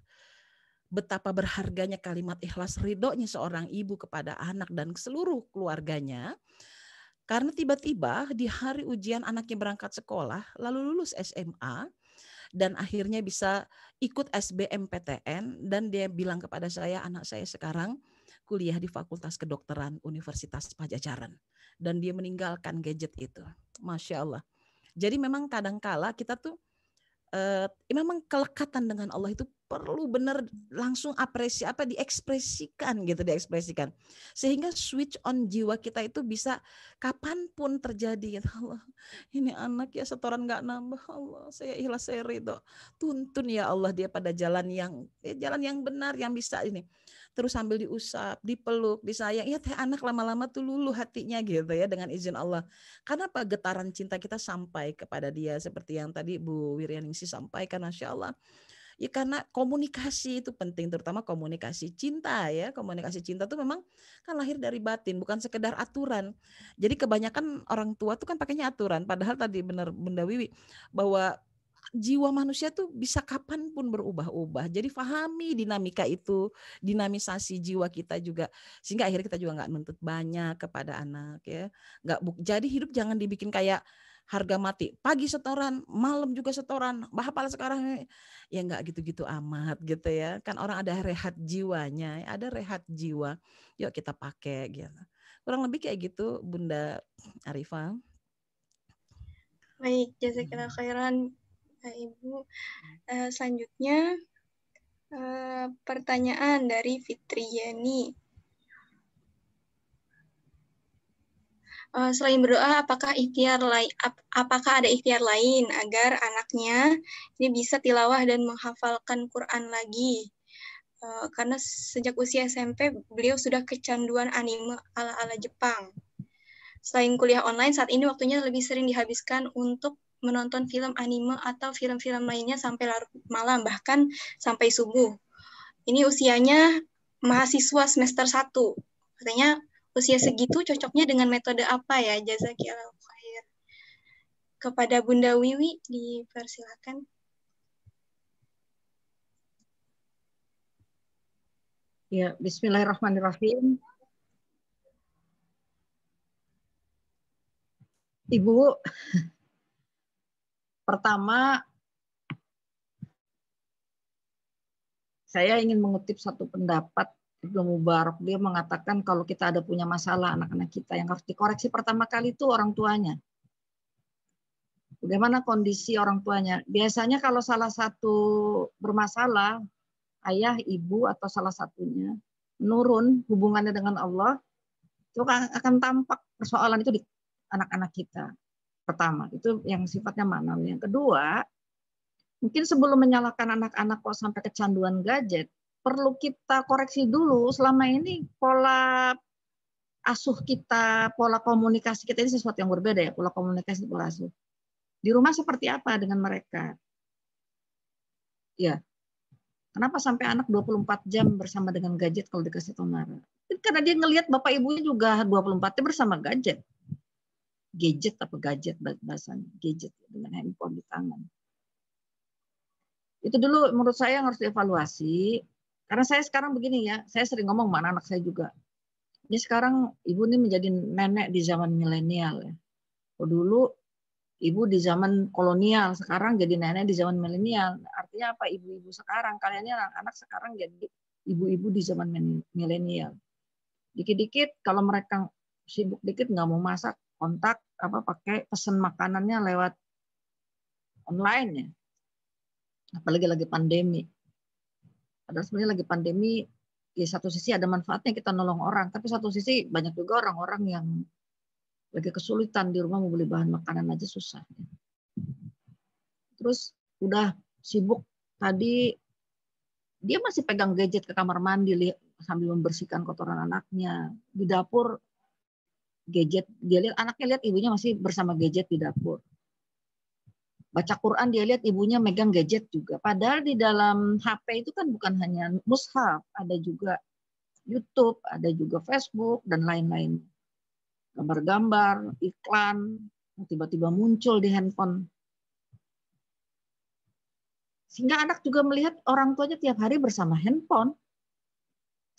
betapa berharganya kalimat ikhlas ridhonya seorang ibu kepada anak dan seluruh keluarganya karena tiba-tiba di hari ujian anaknya berangkat sekolah, lalu lulus SMA, dan akhirnya bisa ikut SBMPTN dan dia bilang kepada saya anak saya sekarang kuliah di Fakultas Kedokteran Universitas Pajajaran dan dia meninggalkan gadget itu. Masya Allah. Jadi memang kadangkala kita tuh uh, memang kelekatan dengan Allah itu perlu benar langsung apresi apa diekspresikan gitu diekspresikan sehingga switch on jiwa kita itu bisa kapanpun terjadi gitu. Allah ini anak ya setoran nggak nambah Allah saya ikhlas saya ridho tuntun ya Allah dia pada jalan yang ya, jalan yang benar yang bisa ini terus sambil diusap, dipeluk, disayang. Ya teh anak lama-lama tuh luluh hatinya gitu ya dengan izin Allah. Kenapa Getaran cinta kita sampai kepada dia seperti yang tadi Bu Wiryaningsi sampaikan, Masya Allah. Ya karena komunikasi itu penting, terutama komunikasi cinta ya. Komunikasi cinta tuh memang kan lahir dari batin, bukan sekedar aturan. Jadi kebanyakan orang tua tuh kan pakainya aturan. Padahal tadi benar Bunda Wiwi bahwa jiwa manusia tuh bisa kapanpun berubah-ubah. Jadi fahami dinamika itu, dinamisasi jiwa kita juga. Sehingga akhirnya kita juga nggak nuntut banyak kepada anak ya. Nggak jadi hidup jangan dibikin kayak harga mati. Pagi setoran, malam juga setoran. Bahapal sekarang ya nggak gitu-gitu amat gitu ya. Kan orang ada rehat jiwanya, ada rehat jiwa. Yuk kita pakai gitu. Kurang lebih kayak gitu Bunda Arifah Baik, jazakallah hmm. khairan Bapak nah, Ibu. Uh, selanjutnya uh, pertanyaan dari Fitriyani. Uh, eh, selain berdoa, apakah ikhtiar lain ap apakah ada ikhtiar lain agar anaknya ini bisa tilawah dan menghafalkan Quran lagi? Uh, karena sejak usia SMP beliau sudah kecanduan anime ala-ala Jepang. Selain kuliah online, saat ini waktunya lebih sering dihabiskan untuk menonton film anime atau film-film lainnya sampai larut malam, bahkan sampai subuh. Ini usianya mahasiswa semester 1. Katanya usia segitu cocoknya dengan metode apa ya? Jazaki al khair. Kepada Bunda Wiwi dipersilakan. Ya, bismillahirrahmanirrahim. Ibu, Pertama, saya ingin mengutip satu pendapat Ibnu Mubarak. Dia mengatakan kalau kita ada punya masalah anak-anak kita yang harus dikoreksi pertama kali itu orang tuanya. Bagaimana kondisi orang tuanya? Biasanya kalau salah satu bermasalah, ayah, ibu atau salah satunya menurun hubungannya dengan Allah, itu akan tampak persoalan itu di anak-anak kita. Pertama, itu yang sifatnya manam Yang kedua, mungkin sebelum menyalahkan anak-anak kok sampai kecanduan gadget, perlu kita koreksi dulu selama ini pola asuh kita, pola komunikasi kita ini sesuatu yang berbeda ya, pola komunikasi, pola asuh. Di rumah seperti apa dengan mereka? Ya, Kenapa sampai anak 24 jam bersama dengan gadget kalau dikasih tahu marah? Karena dia ngelihat bapak ibunya juga 24 jam bersama gadget gadget apa gadget bahasan gadget ya, dengan handphone di tangan itu dulu menurut saya yang harus dievaluasi karena saya sekarang begini ya saya sering ngomong sama anak saya juga ini sekarang ibu ini menjadi nenek di zaman milenial ya Oh dulu ibu di zaman kolonial sekarang jadi nenek di zaman milenial artinya apa ibu-ibu sekarang kalian ini anak-anak sekarang jadi ibu-ibu di zaman milenial dikit-dikit kalau mereka sibuk dikit nggak mau masak kontak apa pakai pesan makanannya lewat online ya. Apalagi lagi pandemi. Ada sebenarnya lagi pandemi di ya satu sisi ada manfaatnya kita nolong orang, tapi satu sisi banyak juga orang-orang yang lagi kesulitan di rumah mau beli bahan makanan aja susah. Ya. Terus udah sibuk tadi dia masih pegang gadget ke kamar mandi sambil membersihkan kotoran anaknya. Di dapur gadget dia lihat anaknya lihat ibunya masih bersama gadget di dapur baca Quran dia lihat ibunya megang gadget juga padahal di dalam HP itu kan bukan hanya mushaf ada juga YouTube ada juga Facebook dan lain-lain gambar-gambar iklan tiba-tiba muncul di handphone sehingga anak juga melihat orang tuanya tiap hari bersama handphone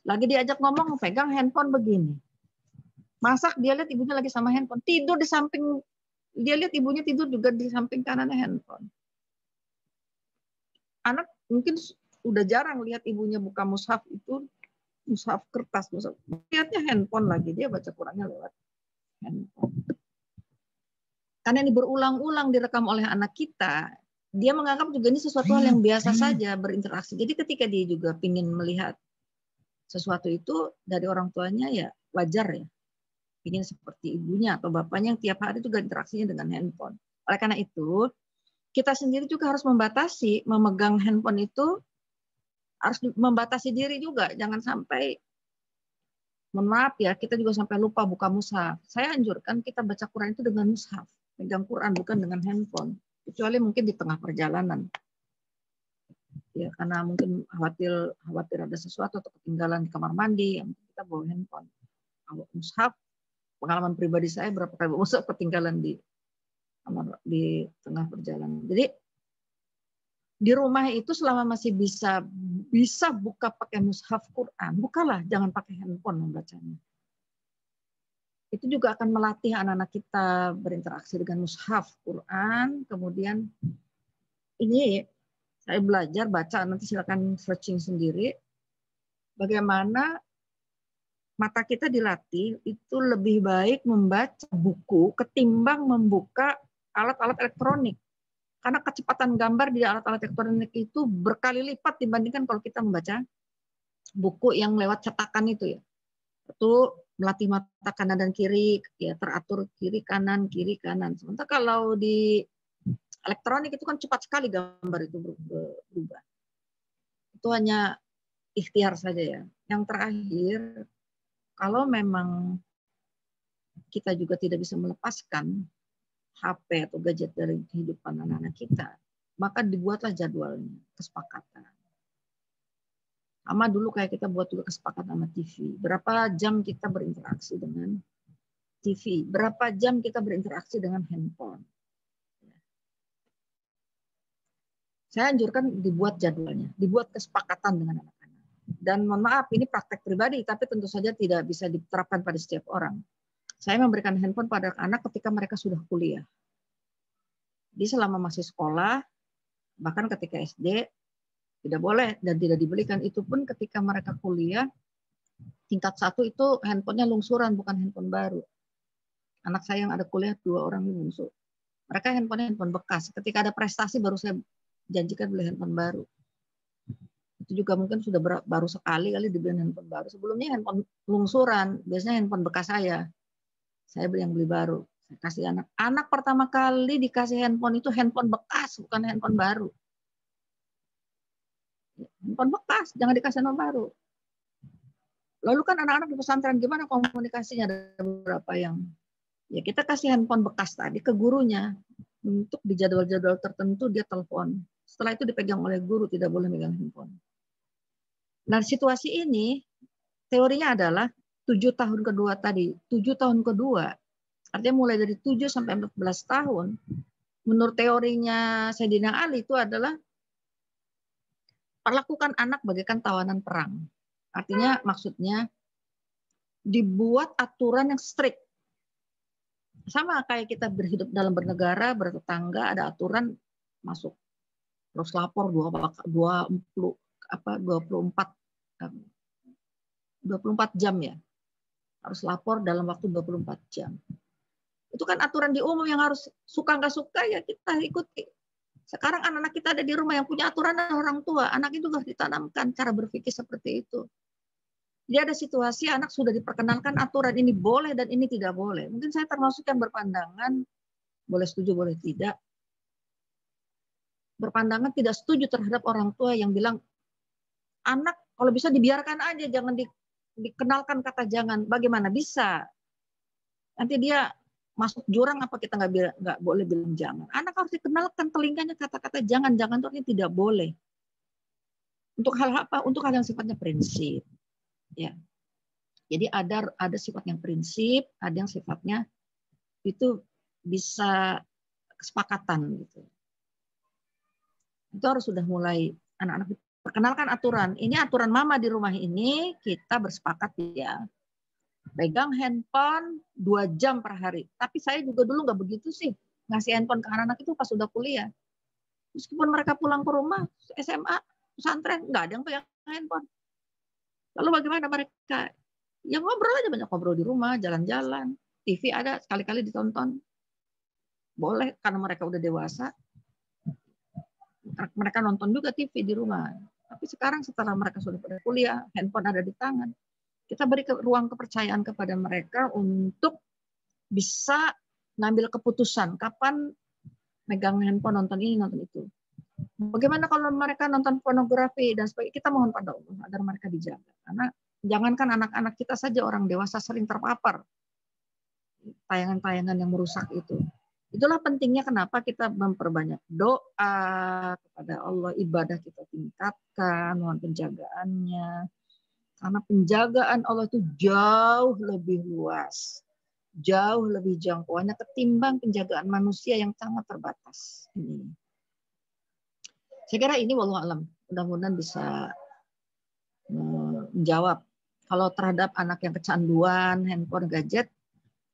lagi diajak ngomong pegang handphone begini Masak dia lihat ibunya lagi sama handphone. Tidur di samping dia lihat ibunya tidur juga di samping kanannya handphone. Anak mungkin udah jarang lihat ibunya buka mushaf itu mushaf kertas mushaf. Lihatnya handphone lagi dia baca Qurannya lewat handphone. Karena ini berulang-ulang direkam oleh anak kita, dia menganggap juga ini sesuatu hal yang biasa hmm. saja berinteraksi. Jadi ketika dia juga ingin melihat sesuatu itu dari orang tuanya ya wajar ya ingin seperti ibunya atau bapaknya yang tiap hari juga interaksinya dengan handphone. Oleh karena itu, kita sendiri juga harus membatasi memegang handphone itu harus membatasi diri juga, jangan sampai mohon ya, kita juga sampai lupa buka mushaf. Saya anjurkan kita baca Quran itu dengan mushaf, pegang Quran bukan dengan handphone, kecuali mungkin di tengah perjalanan. Ya, karena mungkin khawatir khawatir ada sesuatu atau ketinggalan di kamar mandi, yang kita bawa handphone. Kalau mushaf pengalaman pribadi saya berapa kali musuh ketinggalan di di tengah perjalanan. Jadi di rumah itu selama masih bisa bisa buka pakai mushaf Quran, bukalah jangan pakai handphone membacanya. Itu juga akan melatih anak-anak kita berinteraksi dengan mushaf Quran, kemudian ini saya belajar baca nanti silakan searching sendiri bagaimana mata kita dilatih itu lebih baik membaca buku ketimbang membuka alat-alat elektronik. Karena kecepatan gambar di alat-alat elektronik itu berkali lipat dibandingkan kalau kita membaca buku yang lewat cetakan itu ya. Itu melatih mata kanan dan kiri ya teratur kiri kanan kiri kanan. Sementara kalau di elektronik itu kan cepat sekali gambar itu berubah. Itu hanya ikhtiar saja ya. Yang terakhir kalau memang kita juga tidak bisa melepaskan HP atau gadget dari kehidupan anak-anak kita, maka dibuatlah jadwalnya, kesepakatan. Sama dulu kayak kita buat juga kesepakatan sama TV. Berapa jam kita berinteraksi dengan TV? Berapa jam kita berinteraksi dengan handphone? Saya anjurkan dibuat jadwalnya, dibuat kesepakatan dengan anak dan mohon maaf ini praktek pribadi tapi tentu saja tidak bisa diterapkan pada setiap orang. Saya memberikan handphone pada anak ketika mereka sudah kuliah. Di selama masih sekolah, bahkan ketika SD tidak boleh dan tidak dibelikan itu pun ketika mereka kuliah tingkat satu itu handphonenya lungsuran bukan handphone baru. Anak saya yang ada kuliah dua orang lungsur. Mereka handphonenya handphone bekas. Ketika ada prestasi baru saya janjikan beli handphone baru itu juga mungkin sudah ber, baru sekali kali dibeli handphone baru sebelumnya handphone lungsuran biasanya handphone bekas saya saya beli yang beli baru saya kasih anak anak pertama kali dikasih handphone itu handphone bekas bukan handphone baru handphone bekas jangan dikasih handphone baru lalu kan anak-anak di pesantren gimana komunikasinya ada beberapa yang ya kita kasih handphone bekas tadi ke gurunya untuk di jadwal-jadwal tertentu dia telepon setelah itu dipegang oleh guru, tidak boleh megang handphone. Nah, situasi ini teorinya adalah tujuh tahun kedua tadi. Tujuh tahun kedua, artinya mulai dari tujuh sampai empat belas tahun, menurut teorinya Sayyidina Ali itu adalah perlakukan anak bagaikan tawanan perang. Artinya maksudnya dibuat aturan yang strict. Sama kayak kita berhidup dalam bernegara, bertetangga, ada aturan masuk. Terus lapor dua, puluh apa, 24 24 jam ya. Harus lapor dalam waktu 24 jam. Itu kan aturan di umum yang harus suka nggak suka ya kita ikuti. Sekarang anak-anak kita ada di rumah yang punya aturan orang tua. Anak itu harus ditanamkan cara berpikir seperti itu. Jadi ada situasi anak sudah diperkenalkan aturan ini boleh dan ini tidak boleh. Mungkin saya termasuk yang berpandangan boleh setuju boleh tidak. Berpandangan tidak setuju terhadap orang tua yang bilang anak kalau bisa dibiarkan aja, jangan di, dikenalkan kata jangan. Bagaimana bisa? Nanti dia masuk jurang apa kita nggak nggak boleh bilang jangan. Anak harus dikenalkan telinganya kata-kata jangan, jangan itu ini tidak boleh. Untuk hal apa? Untuk hal yang sifatnya prinsip. Ya. Jadi ada ada sifat yang prinsip, ada yang sifatnya itu bisa kesepakatan gitu. Itu harus sudah mulai anak-anak perkenalkan aturan. Ini aturan mama di rumah ini, kita bersepakat ya. Pegang handphone dua jam per hari. Tapi saya juga dulu nggak begitu sih. Ngasih handphone ke anak-anak itu pas udah kuliah. Meskipun mereka pulang ke rumah, SMA, pesantren, nggak ada yang pegang handphone. Lalu bagaimana mereka? Ya ngobrol aja banyak ngobrol di rumah, jalan-jalan. TV ada sekali-kali ditonton. Boleh karena mereka udah dewasa, mereka nonton juga TV di rumah. Tapi sekarang setelah mereka sudah pada kuliah, handphone ada di tangan, kita beri ke, ruang kepercayaan kepada mereka untuk bisa ngambil keputusan kapan megang handphone nonton ini nonton itu. Bagaimana kalau mereka nonton pornografi dan sebagainya? Kita mohon pada Allah agar mereka dijaga. Karena jangankan anak-anak kita saja orang dewasa sering terpapar tayangan-tayangan yang merusak itu. Itulah pentingnya kenapa kita memperbanyak doa kepada Allah, ibadah kita tingkatkan, mohon penjagaannya. Karena penjagaan Allah itu jauh lebih luas, jauh lebih jangkauannya ketimbang penjagaan manusia yang sangat terbatas. Ini. Saya kira ini walau alam, mudah-mudahan bisa eh, menjawab. Kalau terhadap anak yang kecanduan handphone gadget,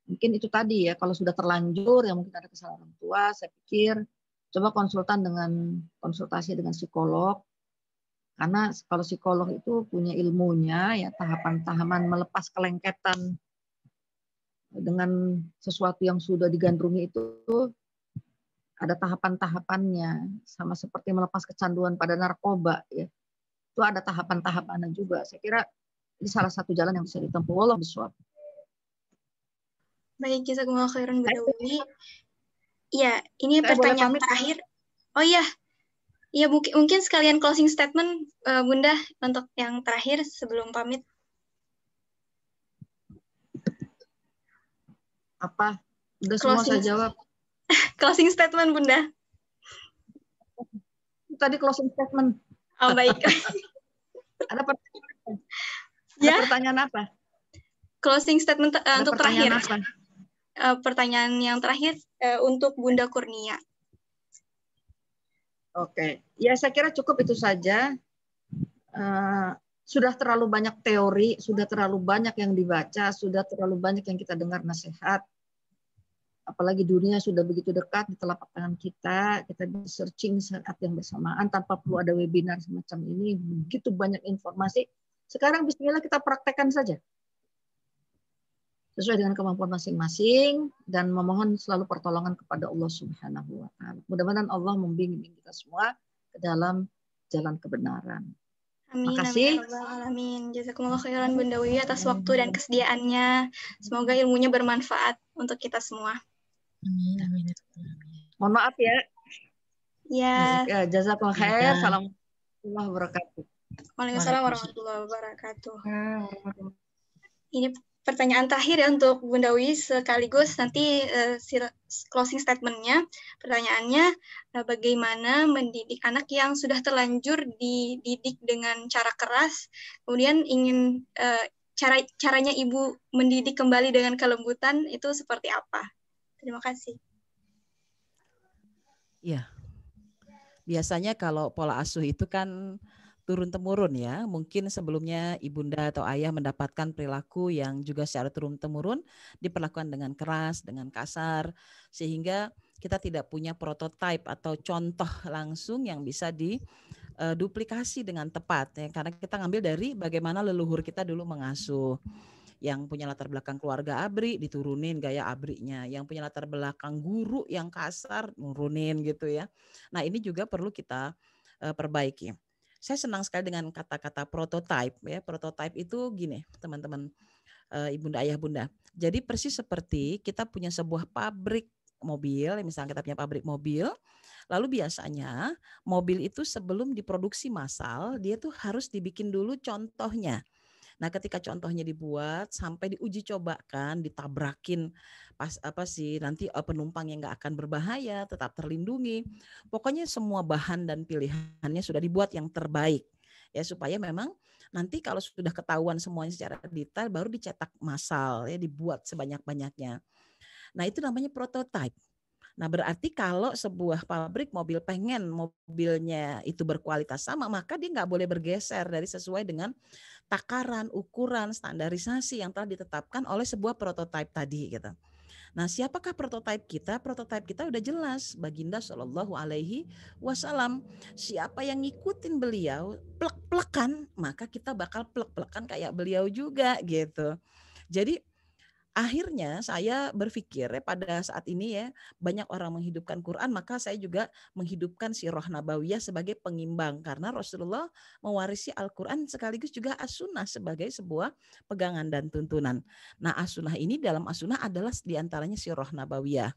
mungkin itu tadi ya kalau sudah terlanjur yang mungkin ada kesalahan orang tua saya pikir coba konsultan dengan konsultasi dengan psikolog karena kalau psikolog itu punya ilmunya ya tahapan-tahapan melepas kelengketan dengan sesuatu yang sudah digandrungi itu ada tahapan-tahapannya sama seperti melepas kecanduan pada narkoba ya itu ada tahapan-tahapannya juga saya kira ini salah satu jalan yang bisa ditempuh walau disuap Baik, kita kumah khairan Badawi. Ya, ini Saya pertanyaan terakhir. Oh iya, ya mungkin, mungkin sekalian closing statement uh, Bunda untuk yang terakhir sebelum pamit. Apa? Udah closing. semua saya jawab. [laughs] closing statement Bunda. Tadi closing statement. Oh baik. [laughs] Ada pertanyaan apa? Ya? Ada pertanyaan apa? Closing statement uh, untuk terakhir. Apa? uh, pertanyaan yang terakhir uh, untuk Bunda Kurnia. Oke, ya saya kira cukup itu saja. Uh, sudah terlalu banyak teori, sudah terlalu banyak yang dibaca, sudah terlalu banyak yang kita dengar nasihat. Apalagi dunia sudah begitu dekat di telapak tangan kita, kita bisa searching saat yang bersamaan tanpa perlu ada webinar semacam ini, begitu banyak informasi. Sekarang bismillah kita praktekkan saja sesuai dengan kemampuan masing-masing dan memohon selalu pertolongan kepada Allah Subhanahu wa taala. Mudah-mudahan Allah membimbing kita semua ke dalam jalan kebenaran. Amin. Makasih. Amin. Jazakumullah khairan Bunda Wiwi atas waktu dan kesediaannya. Semoga ilmunya bermanfaat untuk kita semua. Amin. Amin. Ya Mohon maaf ya. Ya. Eh, jazakumullah ya, khair. Ya. Assalamualaikum warahmatullahi wabarakatuh. Waalaikumsalam warahmatullahi wabarakatuh. Ini pertanyaan terakhir ya untuk Bunda Wi sekaligus nanti uh, closing statementnya. Pertanyaannya uh, bagaimana mendidik anak yang sudah terlanjur dididik dengan cara keras, kemudian ingin uh, cara caranya ibu mendidik kembali dengan kelembutan itu seperti apa? Terima kasih. Ya, biasanya kalau pola asuh itu kan turun temurun ya. Mungkin sebelumnya ibunda atau ayah mendapatkan perilaku yang juga secara turun temurun diperlakukan dengan keras, dengan kasar sehingga kita tidak punya prototipe atau contoh langsung yang bisa diduplikasi eh, dengan tepat ya karena kita ngambil dari bagaimana leluhur kita dulu mengasuh yang punya latar belakang keluarga abri diturunin gaya abrinya, yang punya latar belakang guru yang kasar nurunin gitu ya. Nah, ini juga perlu kita eh, perbaiki. Saya senang sekali dengan kata-kata prototype ya. Prototype itu gini, teman-teman eh, ibunda ayah bunda. Jadi persis seperti kita punya sebuah pabrik mobil, ya, misalnya kita punya pabrik mobil, lalu biasanya mobil itu sebelum diproduksi massal, dia tuh harus dibikin dulu contohnya. Nah, ketika contohnya dibuat sampai diuji cobakan, ditabrakin pas apa sih nanti eh, penumpang yang nggak akan berbahaya tetap terlindungi. Pokoknya semua bahan dan pilihannya sudah dibuat yang terbaik ya supaya memang nanti kalau sudah ketahuan semuanya secara detail baru dicetak massal ya dibuat sebanyak-banyaknya. Nah, itu namanya prototype. Nah, berarti kalau sebuah pabrik mobil pengen mobilnya itu berkualitas sama, maka dia nggak boleh bergeser dari sesuai dengan takaran, ukuran, standarisasi yang telah ditetapkan oleh sebuah prototipe tadi gitu. Nah, siapakah prototipe kita? Prototipe kita udah jelas Baginda Shallallahu alaihi wasallam. Siapa yang ngikutin beliau plek-plekan, maka kita bakal plek-plekan kayak beliau juga gitu. Jadi akhirnya saya berpikir ya, pada saat ini ya banyak orang menghidupkan Quran maka saya juga menghidupkan si roh nabawiyah sebagai pengimbang karena Rasulullah mewarisi Al-Quran sekaligus juga as-sunnah sebagai sebuah pegangan dan tuntunan. Nah as-sunnah ini dalam as-sunnah adalah diantaranya si roh nabawiyah.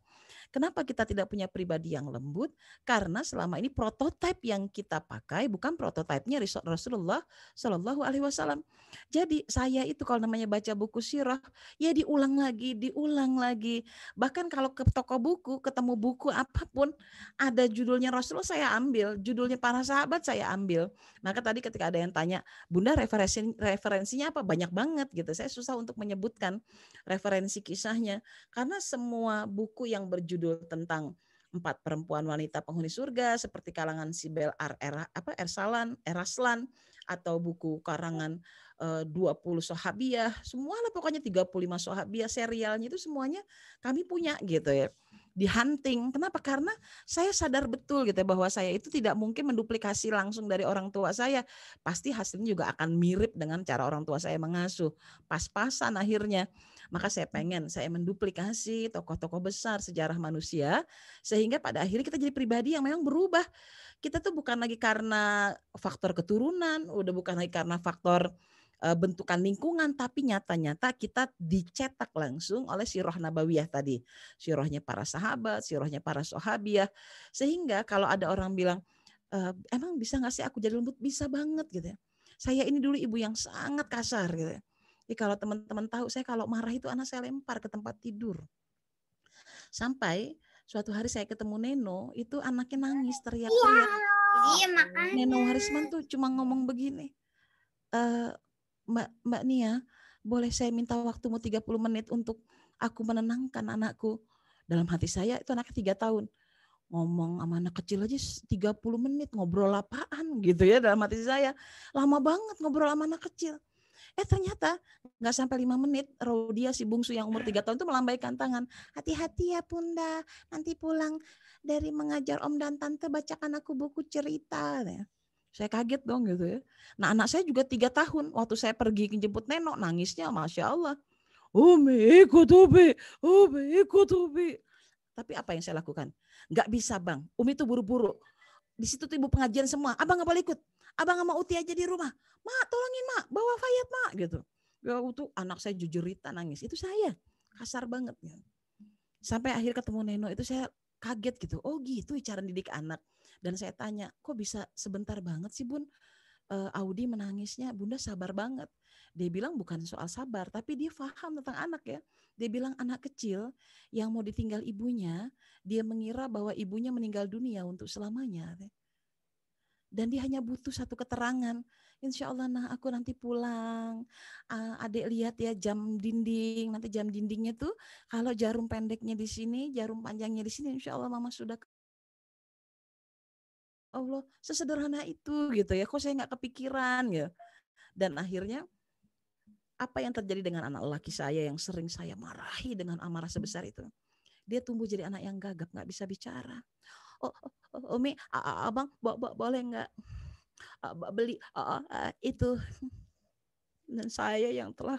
Kenapa kita tidak punya pribadi yang lembut? Karena selama ini prototipe yang kita pakai bukan prototipenya Rasulullah Shallallahu Alaihi Wasallam. Jadi saya itu kalau namanya baca buku sirah, ya diulang lagi, diulang lagi. Bahkan kalau ke toko buku, ketemu buku apapun, ada judulnya Rasulullah saya ambil, judulnya para sahabat saya ambil. Maka tadi ketika ada yang tanya, Bunda referensi, referensinya apa? Banyak banget gitu. Saya susah untuk menyebutkan referensi kisahnya. Karena semua buku yang berjudul judul tentang empat perempuan wanita penghuni surga seperti kalangan Sibel R. R apa Ersalan, Eraslan atau buku karangan eh, uh, 20 Sohabiah, semualah pokoknya 35 Sohabiah serialnya itu semuanya kami punya gitu ya dihunting. Kenapa? Karena saya sadar betul gitu ya bahwa saya itu tidak mungkin menduplikasi langsung dari orang tua saya. Pasti hasilnya juga akan mirip dengan cara orang tua saya mengasuh. Pas-pasan akhirnya. Maka saya pengen saya menduplikasi tokoh-tokoh besar sejarah manusia sehingga pada akhirnya kita jadi pribadi yang memang berubah. Kita tuh bukan lagi karena faktor keturunan, udah bukan lagi karena faktor Eh, bentukan lingkungan tapi nyata-nyata kita dicetak langsung oleh si roh nabawiyah tadi. Si rohnya para sahabat, si rohnya para sahabiah. Sehingga kalau ada orang bilang eh, emang bisa gak sih aku jadi lembut? Bisa banget gitu ya. Saya ini dulu ibu yang sangat kasar gitu ya. Jadi kalau teman-teman tahu saya kalau marah itu anak saya lempar ke tempat tidur. Sampai suatu hari saya ketemu Neno, itu anaknya nangis teriak-teriak. Iya, Neno Harisman tuh cuma ngomong begini. Eh, Mbak Mbak Nia, boleh saya minta waktumu 30 menit untuk aku menenangkan anakku? Dalam hati saya itu anak tiga tahun. Ngomong sama anak kecil aja 30 menit ngobrol apaan gitu ya dalam hati saya. Lama banget ngobrol sama anak kecil. Eh ternyata nggak sampai lima menit Rodia ya, si bungsu yang umur tiga tahun itu melambaikan tangan. Hati-hati ya Bunda, nanti pulang dari mengajar Om dan Tante bacakan aku buku cerita. Ya. Saya kaget dong gitu ya. Nah anak saya juga tiga tahun. Waktu saya pergi jemput nenok nangisnya Masya Allah. Umi ikut Umi, Umi ikut Umi. Tapi apa yang saya lakukan? Gak bisa bang, Umi itu buru-buru. Di situ tuh ibu pengajian semua, abang gak boleh ikut. Abang sama Uti aja di rumah. Mak tolongin mak, bawa Fayat mak gitu. Ya itu anak saya jujur jujurita nangis, itu saya. Kasar banget. Ya. Sampai akhir ketemu Neno itu saya kaget gitu. Oh gitu cara didik anak. Dan saya tanya, kok bisa sebentar banget sih bun? Uh, Audi menangisnya, bunda sabar banget. Dia bilang bukan soal sabar, tapi dia faham tentang anak ya. Dia bilang anak kecil yang mau ditinggal ibunya, dia mengira bahwa ibunya meninggal dunia untuk selamanya. Dan dia hanya butuh satu keterangan. Insya Allah, nah aku nanti pulang. Uh, adik lihat ya jam dinding. Nanti jam dindingnya tuh, kalau jarum pendeknya di sini, jarum panjangnya di sini, insya Allah mama sudah Allah sesederhana itu gitu ya kok saya nggak kepikiran ya dan akhirnya apa yang terjadi dengan anak laki saya yang sering saya marahi dengan amarah sebesar itu dia tumbuh jadi anak yang gagap nggak bisa bicara oh, oh Umi oh, oh, abang bo bo boleh nggak beli oh itu dan saya yang telah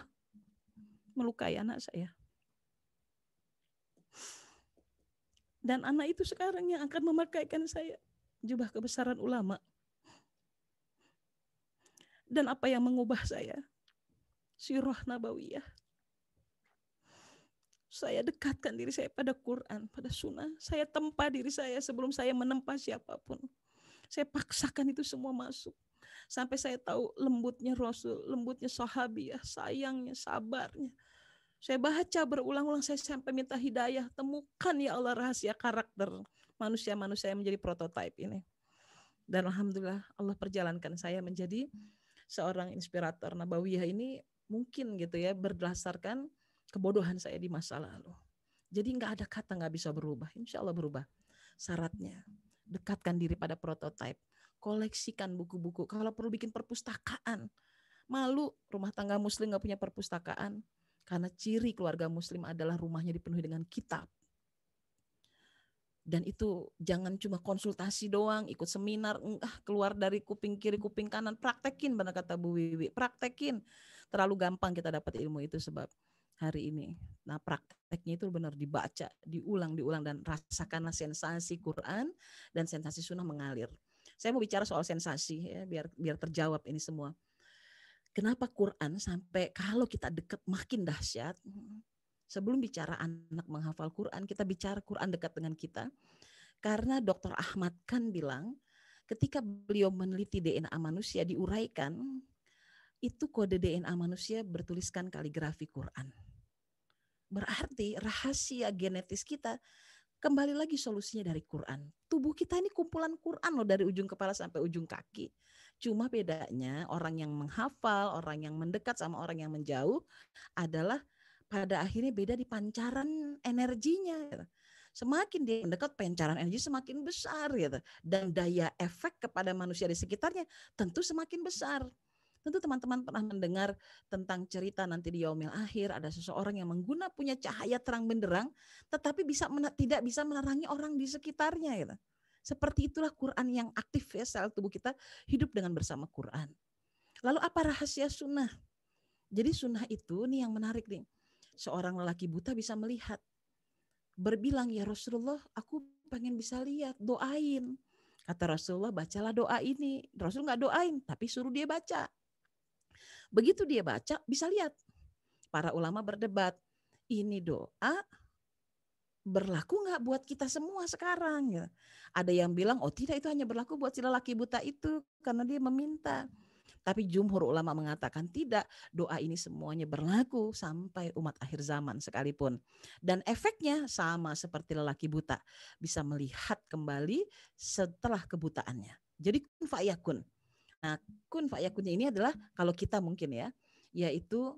melukai anak saya dan anak itu sekarang yang akan memakaikan saya jubah kebesaran ulama. Dan apa yang mengubah saya? Sirah Nabawiyah. Saya dekatkan diri saya pada Quran, pada sunnah. Saya tempa diri saya sebelum saya menempa siapapun. Saya paksakan itu semua masuk. Sampai saya tahu lembutnya Rasul, lembutnya sahabiyah, sayangnya, sabarnya. Saya baca berulang-ulang, saya sampai minta hidayah. Temukan ya Allah rahasia karakter manusia-manusia yang menjadi prototipe ini. Dan alhamdulillah Allah perjalankan saya menjadi seorang inspirator nabawiyah ini mungkin gitu ya berdasarkan kebodohan saya di masa lalu. Jadi nggak ada kata nggak bisa berubah. Insya Allah berubah. Syaratnya dekatkan diri pada prototipe. Koleksikan buku-buku. Kalau perlu bikin perpustakaan. Malu rumah tangga muslim nggak punya perpustakaan. Karena ciri keluarga muslim adalah rumahnya dipenuhi dengan kitab dan itu jangan cuma konsultasi doang, ikut seminar, keluar dari kuping kiri kuping kanan, praktekin benar kata Bu Wiwi, praktekin. Terlalu gampang kita dapat ilmu itu sebab hari ini. Nah, prakteknya itu benar dibaca, diulang, diulang dan rasakanlah sensasi Quran dan sensasi sunnah mengalir. Saya mau bicara soal sensasi ya, biar biar terjawab ini semua. Kenapa Quran sampai kalau kita dekat makin dahsyat, sebelum bicara anak menghafal Quran, kita bicara Quran dekat dengan kita. Karena Dr. Ahmad kan bilang, ketika beliau meneliti DNA manusia diuraikan, itu kode DNA manusia bertuliskan kaligrafi Quran. Berarti rahasia genetis kita kembali lagi solusinya dari Quran. Tubuh kita ini kumpulan Quran loh dari ujung kepala sampai ujung kaki. Cuma bedanya orang yang menghafal, orang yang mendekat sama orang yang menjauh adalah pada akhirnya beda di pancaran energinya. Gitu. Semakin dia mendekat pancaran energi semakin besar gitu dan daya efek kepada manusia di sekitarnya tentu semakin besar. Tentu teman-teman pernah mendengar tentang cerita nanti di Yaumil Akhir ada seseorang yang mengguna punya cahaya terang benderang tetapi bisa tidak bisa menerangi orang di sekitarnya gitu. Seperti itulah Quran yang aktif ya sel tubuh kita hidup dengan bersama Quran. Lalu apa rahasia sunnah? Jadi sunnah itu nih yang menarik nih seorang lelaki buta bisa melihat. Berbilang, ya Rasulullah, aku pengen bisa lihat, doain. Kata Rasulullah, bacalah doa ini. Rasul nggak doain, tapi suruh dia baca. Begitu dia baca, bisa lihat. Para ulama berdebat, ini doa berlaku nggak buat kita semua sekarang? Gitu. Ada yang bilang, oh tidak itu hanya berlaku buat si lelaki buta itu karena dia meminta. Tapi jumhur ulama mengatakan tidak, doa ini semuanya berlaku sampai umat akhir zaman sekalipun. Dan efeknya sama seperti lelaki buta, bisa melihat kembali setelah kebutaannya. Jadi kun fa'yakun. Nah, kun fa'yakunnya ini adalah kalau kita mungkin ya, yaitu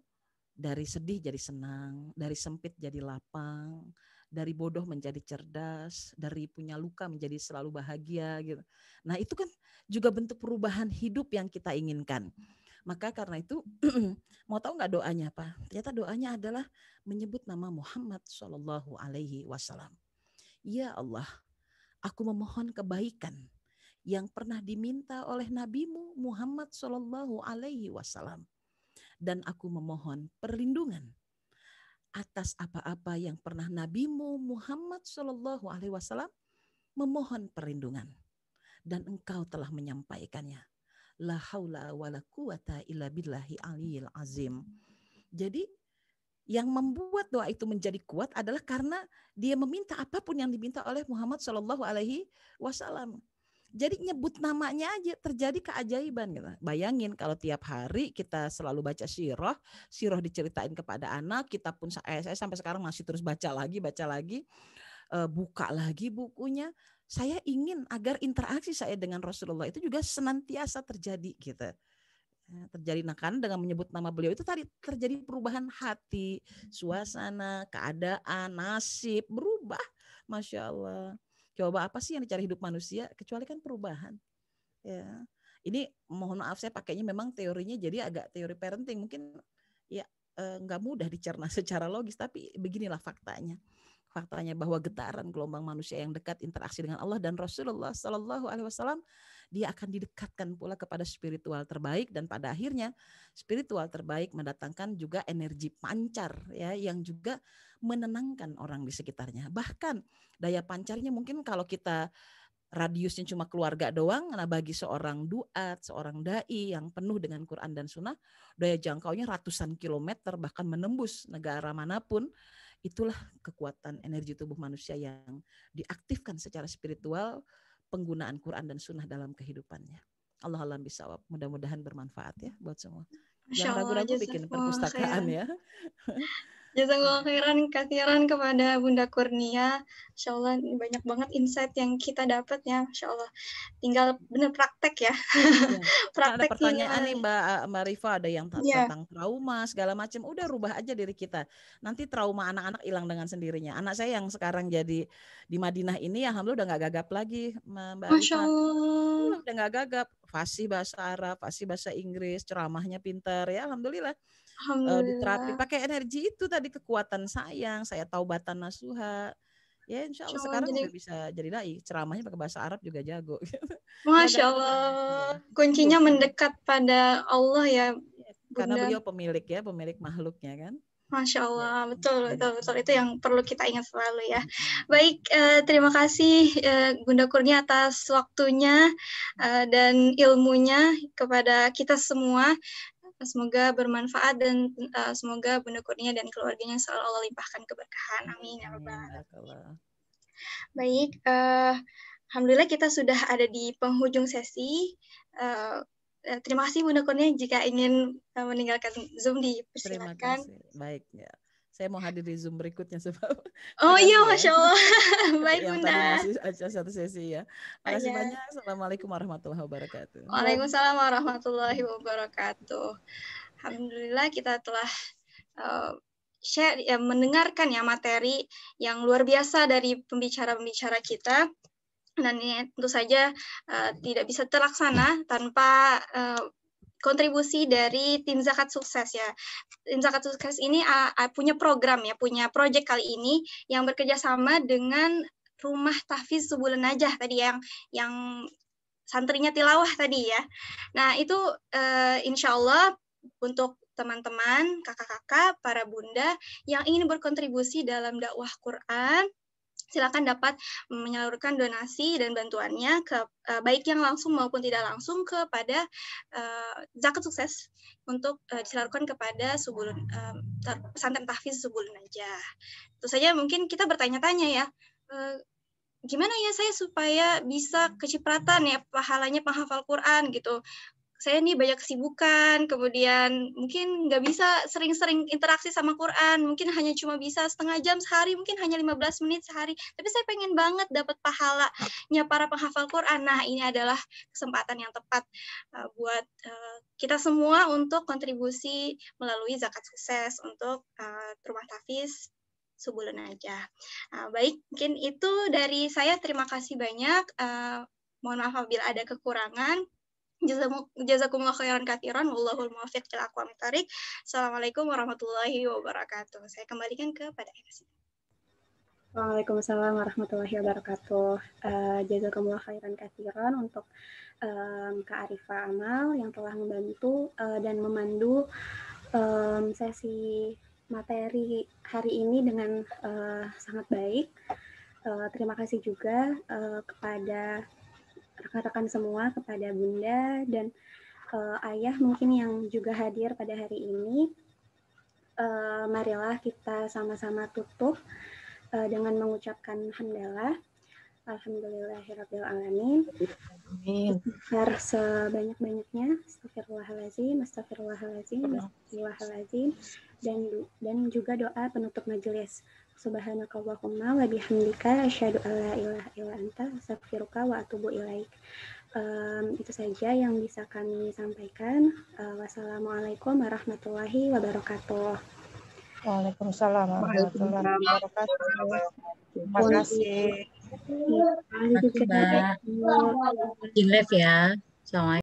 dari sedih jadi senang, dari sempit jadi lapang, dari bodoh menjadi cerdas, dari punya luka menjadi selalu bahagia gitu. Nah, itu kan juga bentuk perubahan hidup yang kita inginkan. Maka karena itu [clears throat] mau tahu nggak doanya apa? Ternyata doanya adalah menyebut nama Muhammad Shallallahu Alaihi Wasallam. Ya Allah, aku memohon kebaikan yang pernah diminta oleh NabiMu Muhammad Shallallahu Alaihi Wasallam, dan aku memohon perlindungan atas apa-apa yang pernah nabimu Muhammad Shallallahu alaihi wasallam memohon perlindungan dan engkau telah menyampaikannya. La haula wala quwata illa billahi aliyil azim. Jadi yang membuat doa itu menjadi kuat adalah karena dia meminta apapun yang diminta oleh Muhammad Shallallahu alaihi wasallam. Jadi nyebut namanya aja terjadi keajaiban gitu. Bayangin kalau tiap hari kita selalu baca sirah, sirah diceritain kepada anak, kita pun saya, eh, saya sampai sekarang masih terus baca lagi, baca lagi, eh, buka lagi bukunya. Saya ingin agar interaksi saya dengan Rasulullah itu juga senantiasa terjadi gitu eh, terjadi nah kan dengan menyebut nama beliau itu tadi terjadi perubahan hati suasana keadaan nasib berubah masya Allah coba apa sih yang dicari hidup manusia kecuali kan perubahan ya ini mohon maaf saya pakainya memang teorinya jadi agak teori parenting mungkin ya eh, nggak mudah dicerna [laughs] secara logis tapi beginilah faktanya faktanya bahwa getaran gelombang manusia yang dekat interaksi dengan Allah dan Rasulullah Shallallahu Alaihi Wasallam dia akan didekatkan pula kepada spiritual terbaik dan pada akhirnya spiritual terbaik mendatangkan juga energi pancar ya yang juga menenangkan orang di sekitarnya bahkan daya pancarnya mungkin kalau kita radiusnya cuma keluarga doang. Nah bagi seorang duat, seorang dai yang penuh dengan Quran dan Sunnah, daya jangkaunya ratusan kilometer bahkan menembus negara manapun Itulah kekuatan energi tubuh manusia yang diaktifkan secara spiritual penggunaan Quran dan Sunnah dalam kehidupannya. Allah alam bisawab. Mudah-mudahan bermanfaat ya buat semua. Jangan ragu-ragu bikin perpustakaan ya. [laughs] Jazakallah khairan kathiran kepada Bunda Kurnia. Insya Allah banyak banget insight yang kita dapat ya. Insya Allah tinggal benar praktek ya. ya. [laughs] praktek ada pertanyaan nih Mbak, eh, Marifa ada yang ya. tentang trauma segala macam. Udah rubah aja diri kita. Nanti trauma anak-anak hilang dengan sendirinya. Anak saya yang sekarang jadi di Madinah ini alhamdulillah udah nggak gagap lagi Mbak Masya Allah. Udah nggak gagap. Fasih bahasa Arab, fasih bahasa Inggris, ceramahnya pintar ya alhamdulillah uh, diterapi pakai energi itu tadi kekuatan sayang saya taubatan nasuha ya insya Allah sekarang jadi... udah bisa jadi lagi ceramahnya pakai bahasa Arab juga jago [laughs] iya kan? masya Allah iya. kuncinya mendekat pada Allah ya iya, Bunda. karena beliau pemilik ya pemilik makhluknya kan Masya Allah, betul, betul, betul. Itu yang perlu kita ingat selalu ya. Baik, eh, terima kasih eh, Bunda Kurnia atas waktunya eh, dan ilmunya kepada kita semua. Semoga bermanfaat dan uh, semoga Bunda Kurnia dan keluarganya selalu Allah limpahkan keberkahan. Amin ya Amin. Baik, uh, alhamdulillah kita sudah ada di penghujung sesi. Uh, terima kasih Bunda Kurnia jika ingin uh, meninggalkan Zoom dipersilakan. Terima kasih. Baik ya saya mau hadir di Zoom berikutnya [laughs] sebab Oh iya, Masya Allah. [laughs] Baik, Bunda. Tadi eh, satu sesi ya. terima kasih iya. banyak. Assalamualaikum warahmatullahi wabarakatuh. Waalaikumsalam warahmatullahi wabarakatuh. Alhamdulillah kita telah uh, share ya, mendengarkan ya materi yang luar biasa dari pembicara-pembicara kita dan ini tentu saja uh, tidak bisa terlaksana tanpa uh, kontribusi dari tim zakat sukses ya. Tim zakat sukses ini uh, uh, punya program ya, punya proyek kali ini yang bekerja sama dengan rumah tahfiz subulan najah tadi yang yang santrinya tilawah tadi ya. Nah itu uh, insya untuk teman-teman, kakak-kakak, para bunda yang ingin berkontribusi dalam dakwah Quran silakan dapat menyalurkan donasi dan bantuannya ke uh, baik yang langsung maupun tidak langsung kepada uh, zakat sukses untuk uh, disalurkan kepada subulun uh, pesantren tahfiz subulun aja. Itu saja mungkin kita bertanya-tanya ya. Uh, gimana ya saya supaya bisa kecipratan ya pahalanya penghafal Quran gitu saya nih banyak kesibukan, kemudian mungkin nggak bisa sering-sering interaksi sama Quran, mungkin hanya cuma bisa setengah jam sehari, mungkin hanya 15 menit sehari, tapi saya pengen banget dapat pahalanya para penghafal Quran. Nah, ini adalah kesempatan yang tepat eh, buat eh, kita semua untuk kontribusi melalui zakat sukses untuk eh, rumah tafis sebulan aja. Uh, baik, mungkin itu dari saya. Terima kasih banyak. mohon maaf apabila ada kekurangan. Jazakumullah khairan kathiran. Wallahul muafiq ila aqwamit tarik. Assalamualaikum warahmatullahi wabarakatuh. Saya kembalikan kepada Eka Waalaikumsalam warahmatullahi wabarakatuh. Eh, jazakumullah khairan kathiran untuk um, Kak Arifa Amal yang telah membantu uh, dan memandu um, sesi materi hari ini dengan uh, sangat baik. Uh, terima kasih juga uh, kepada rekan-rekan semua, kepada Bunda dan uh, Ayah mungkin yang juga hadir pada hari ini. Uh, marilah kita sama-sama tutup uh, dengan mengucapkan hamdalah. Alhamdulillahirrahmanirrahim. Istighfar sebanyak-banyaknya. Astagfirullahaladzim, astagfirullahaladzim, astagfirullahaladzim. Dan, dan juga doa penutup majelis. Subhanakallahumma wa bihamdika asyhadu an la ilaha illa anta astaghfiruka wa atubu ilaik. Um, itu saja yang bisa kami sampaikan. Uh, wassalamualaikum warahmatullahi wabarakatuh. Waalaikumsalam warahmatullahi wabarakatuh. Terima kasih. Terima kasih, Mbak. Terima kasih, ya.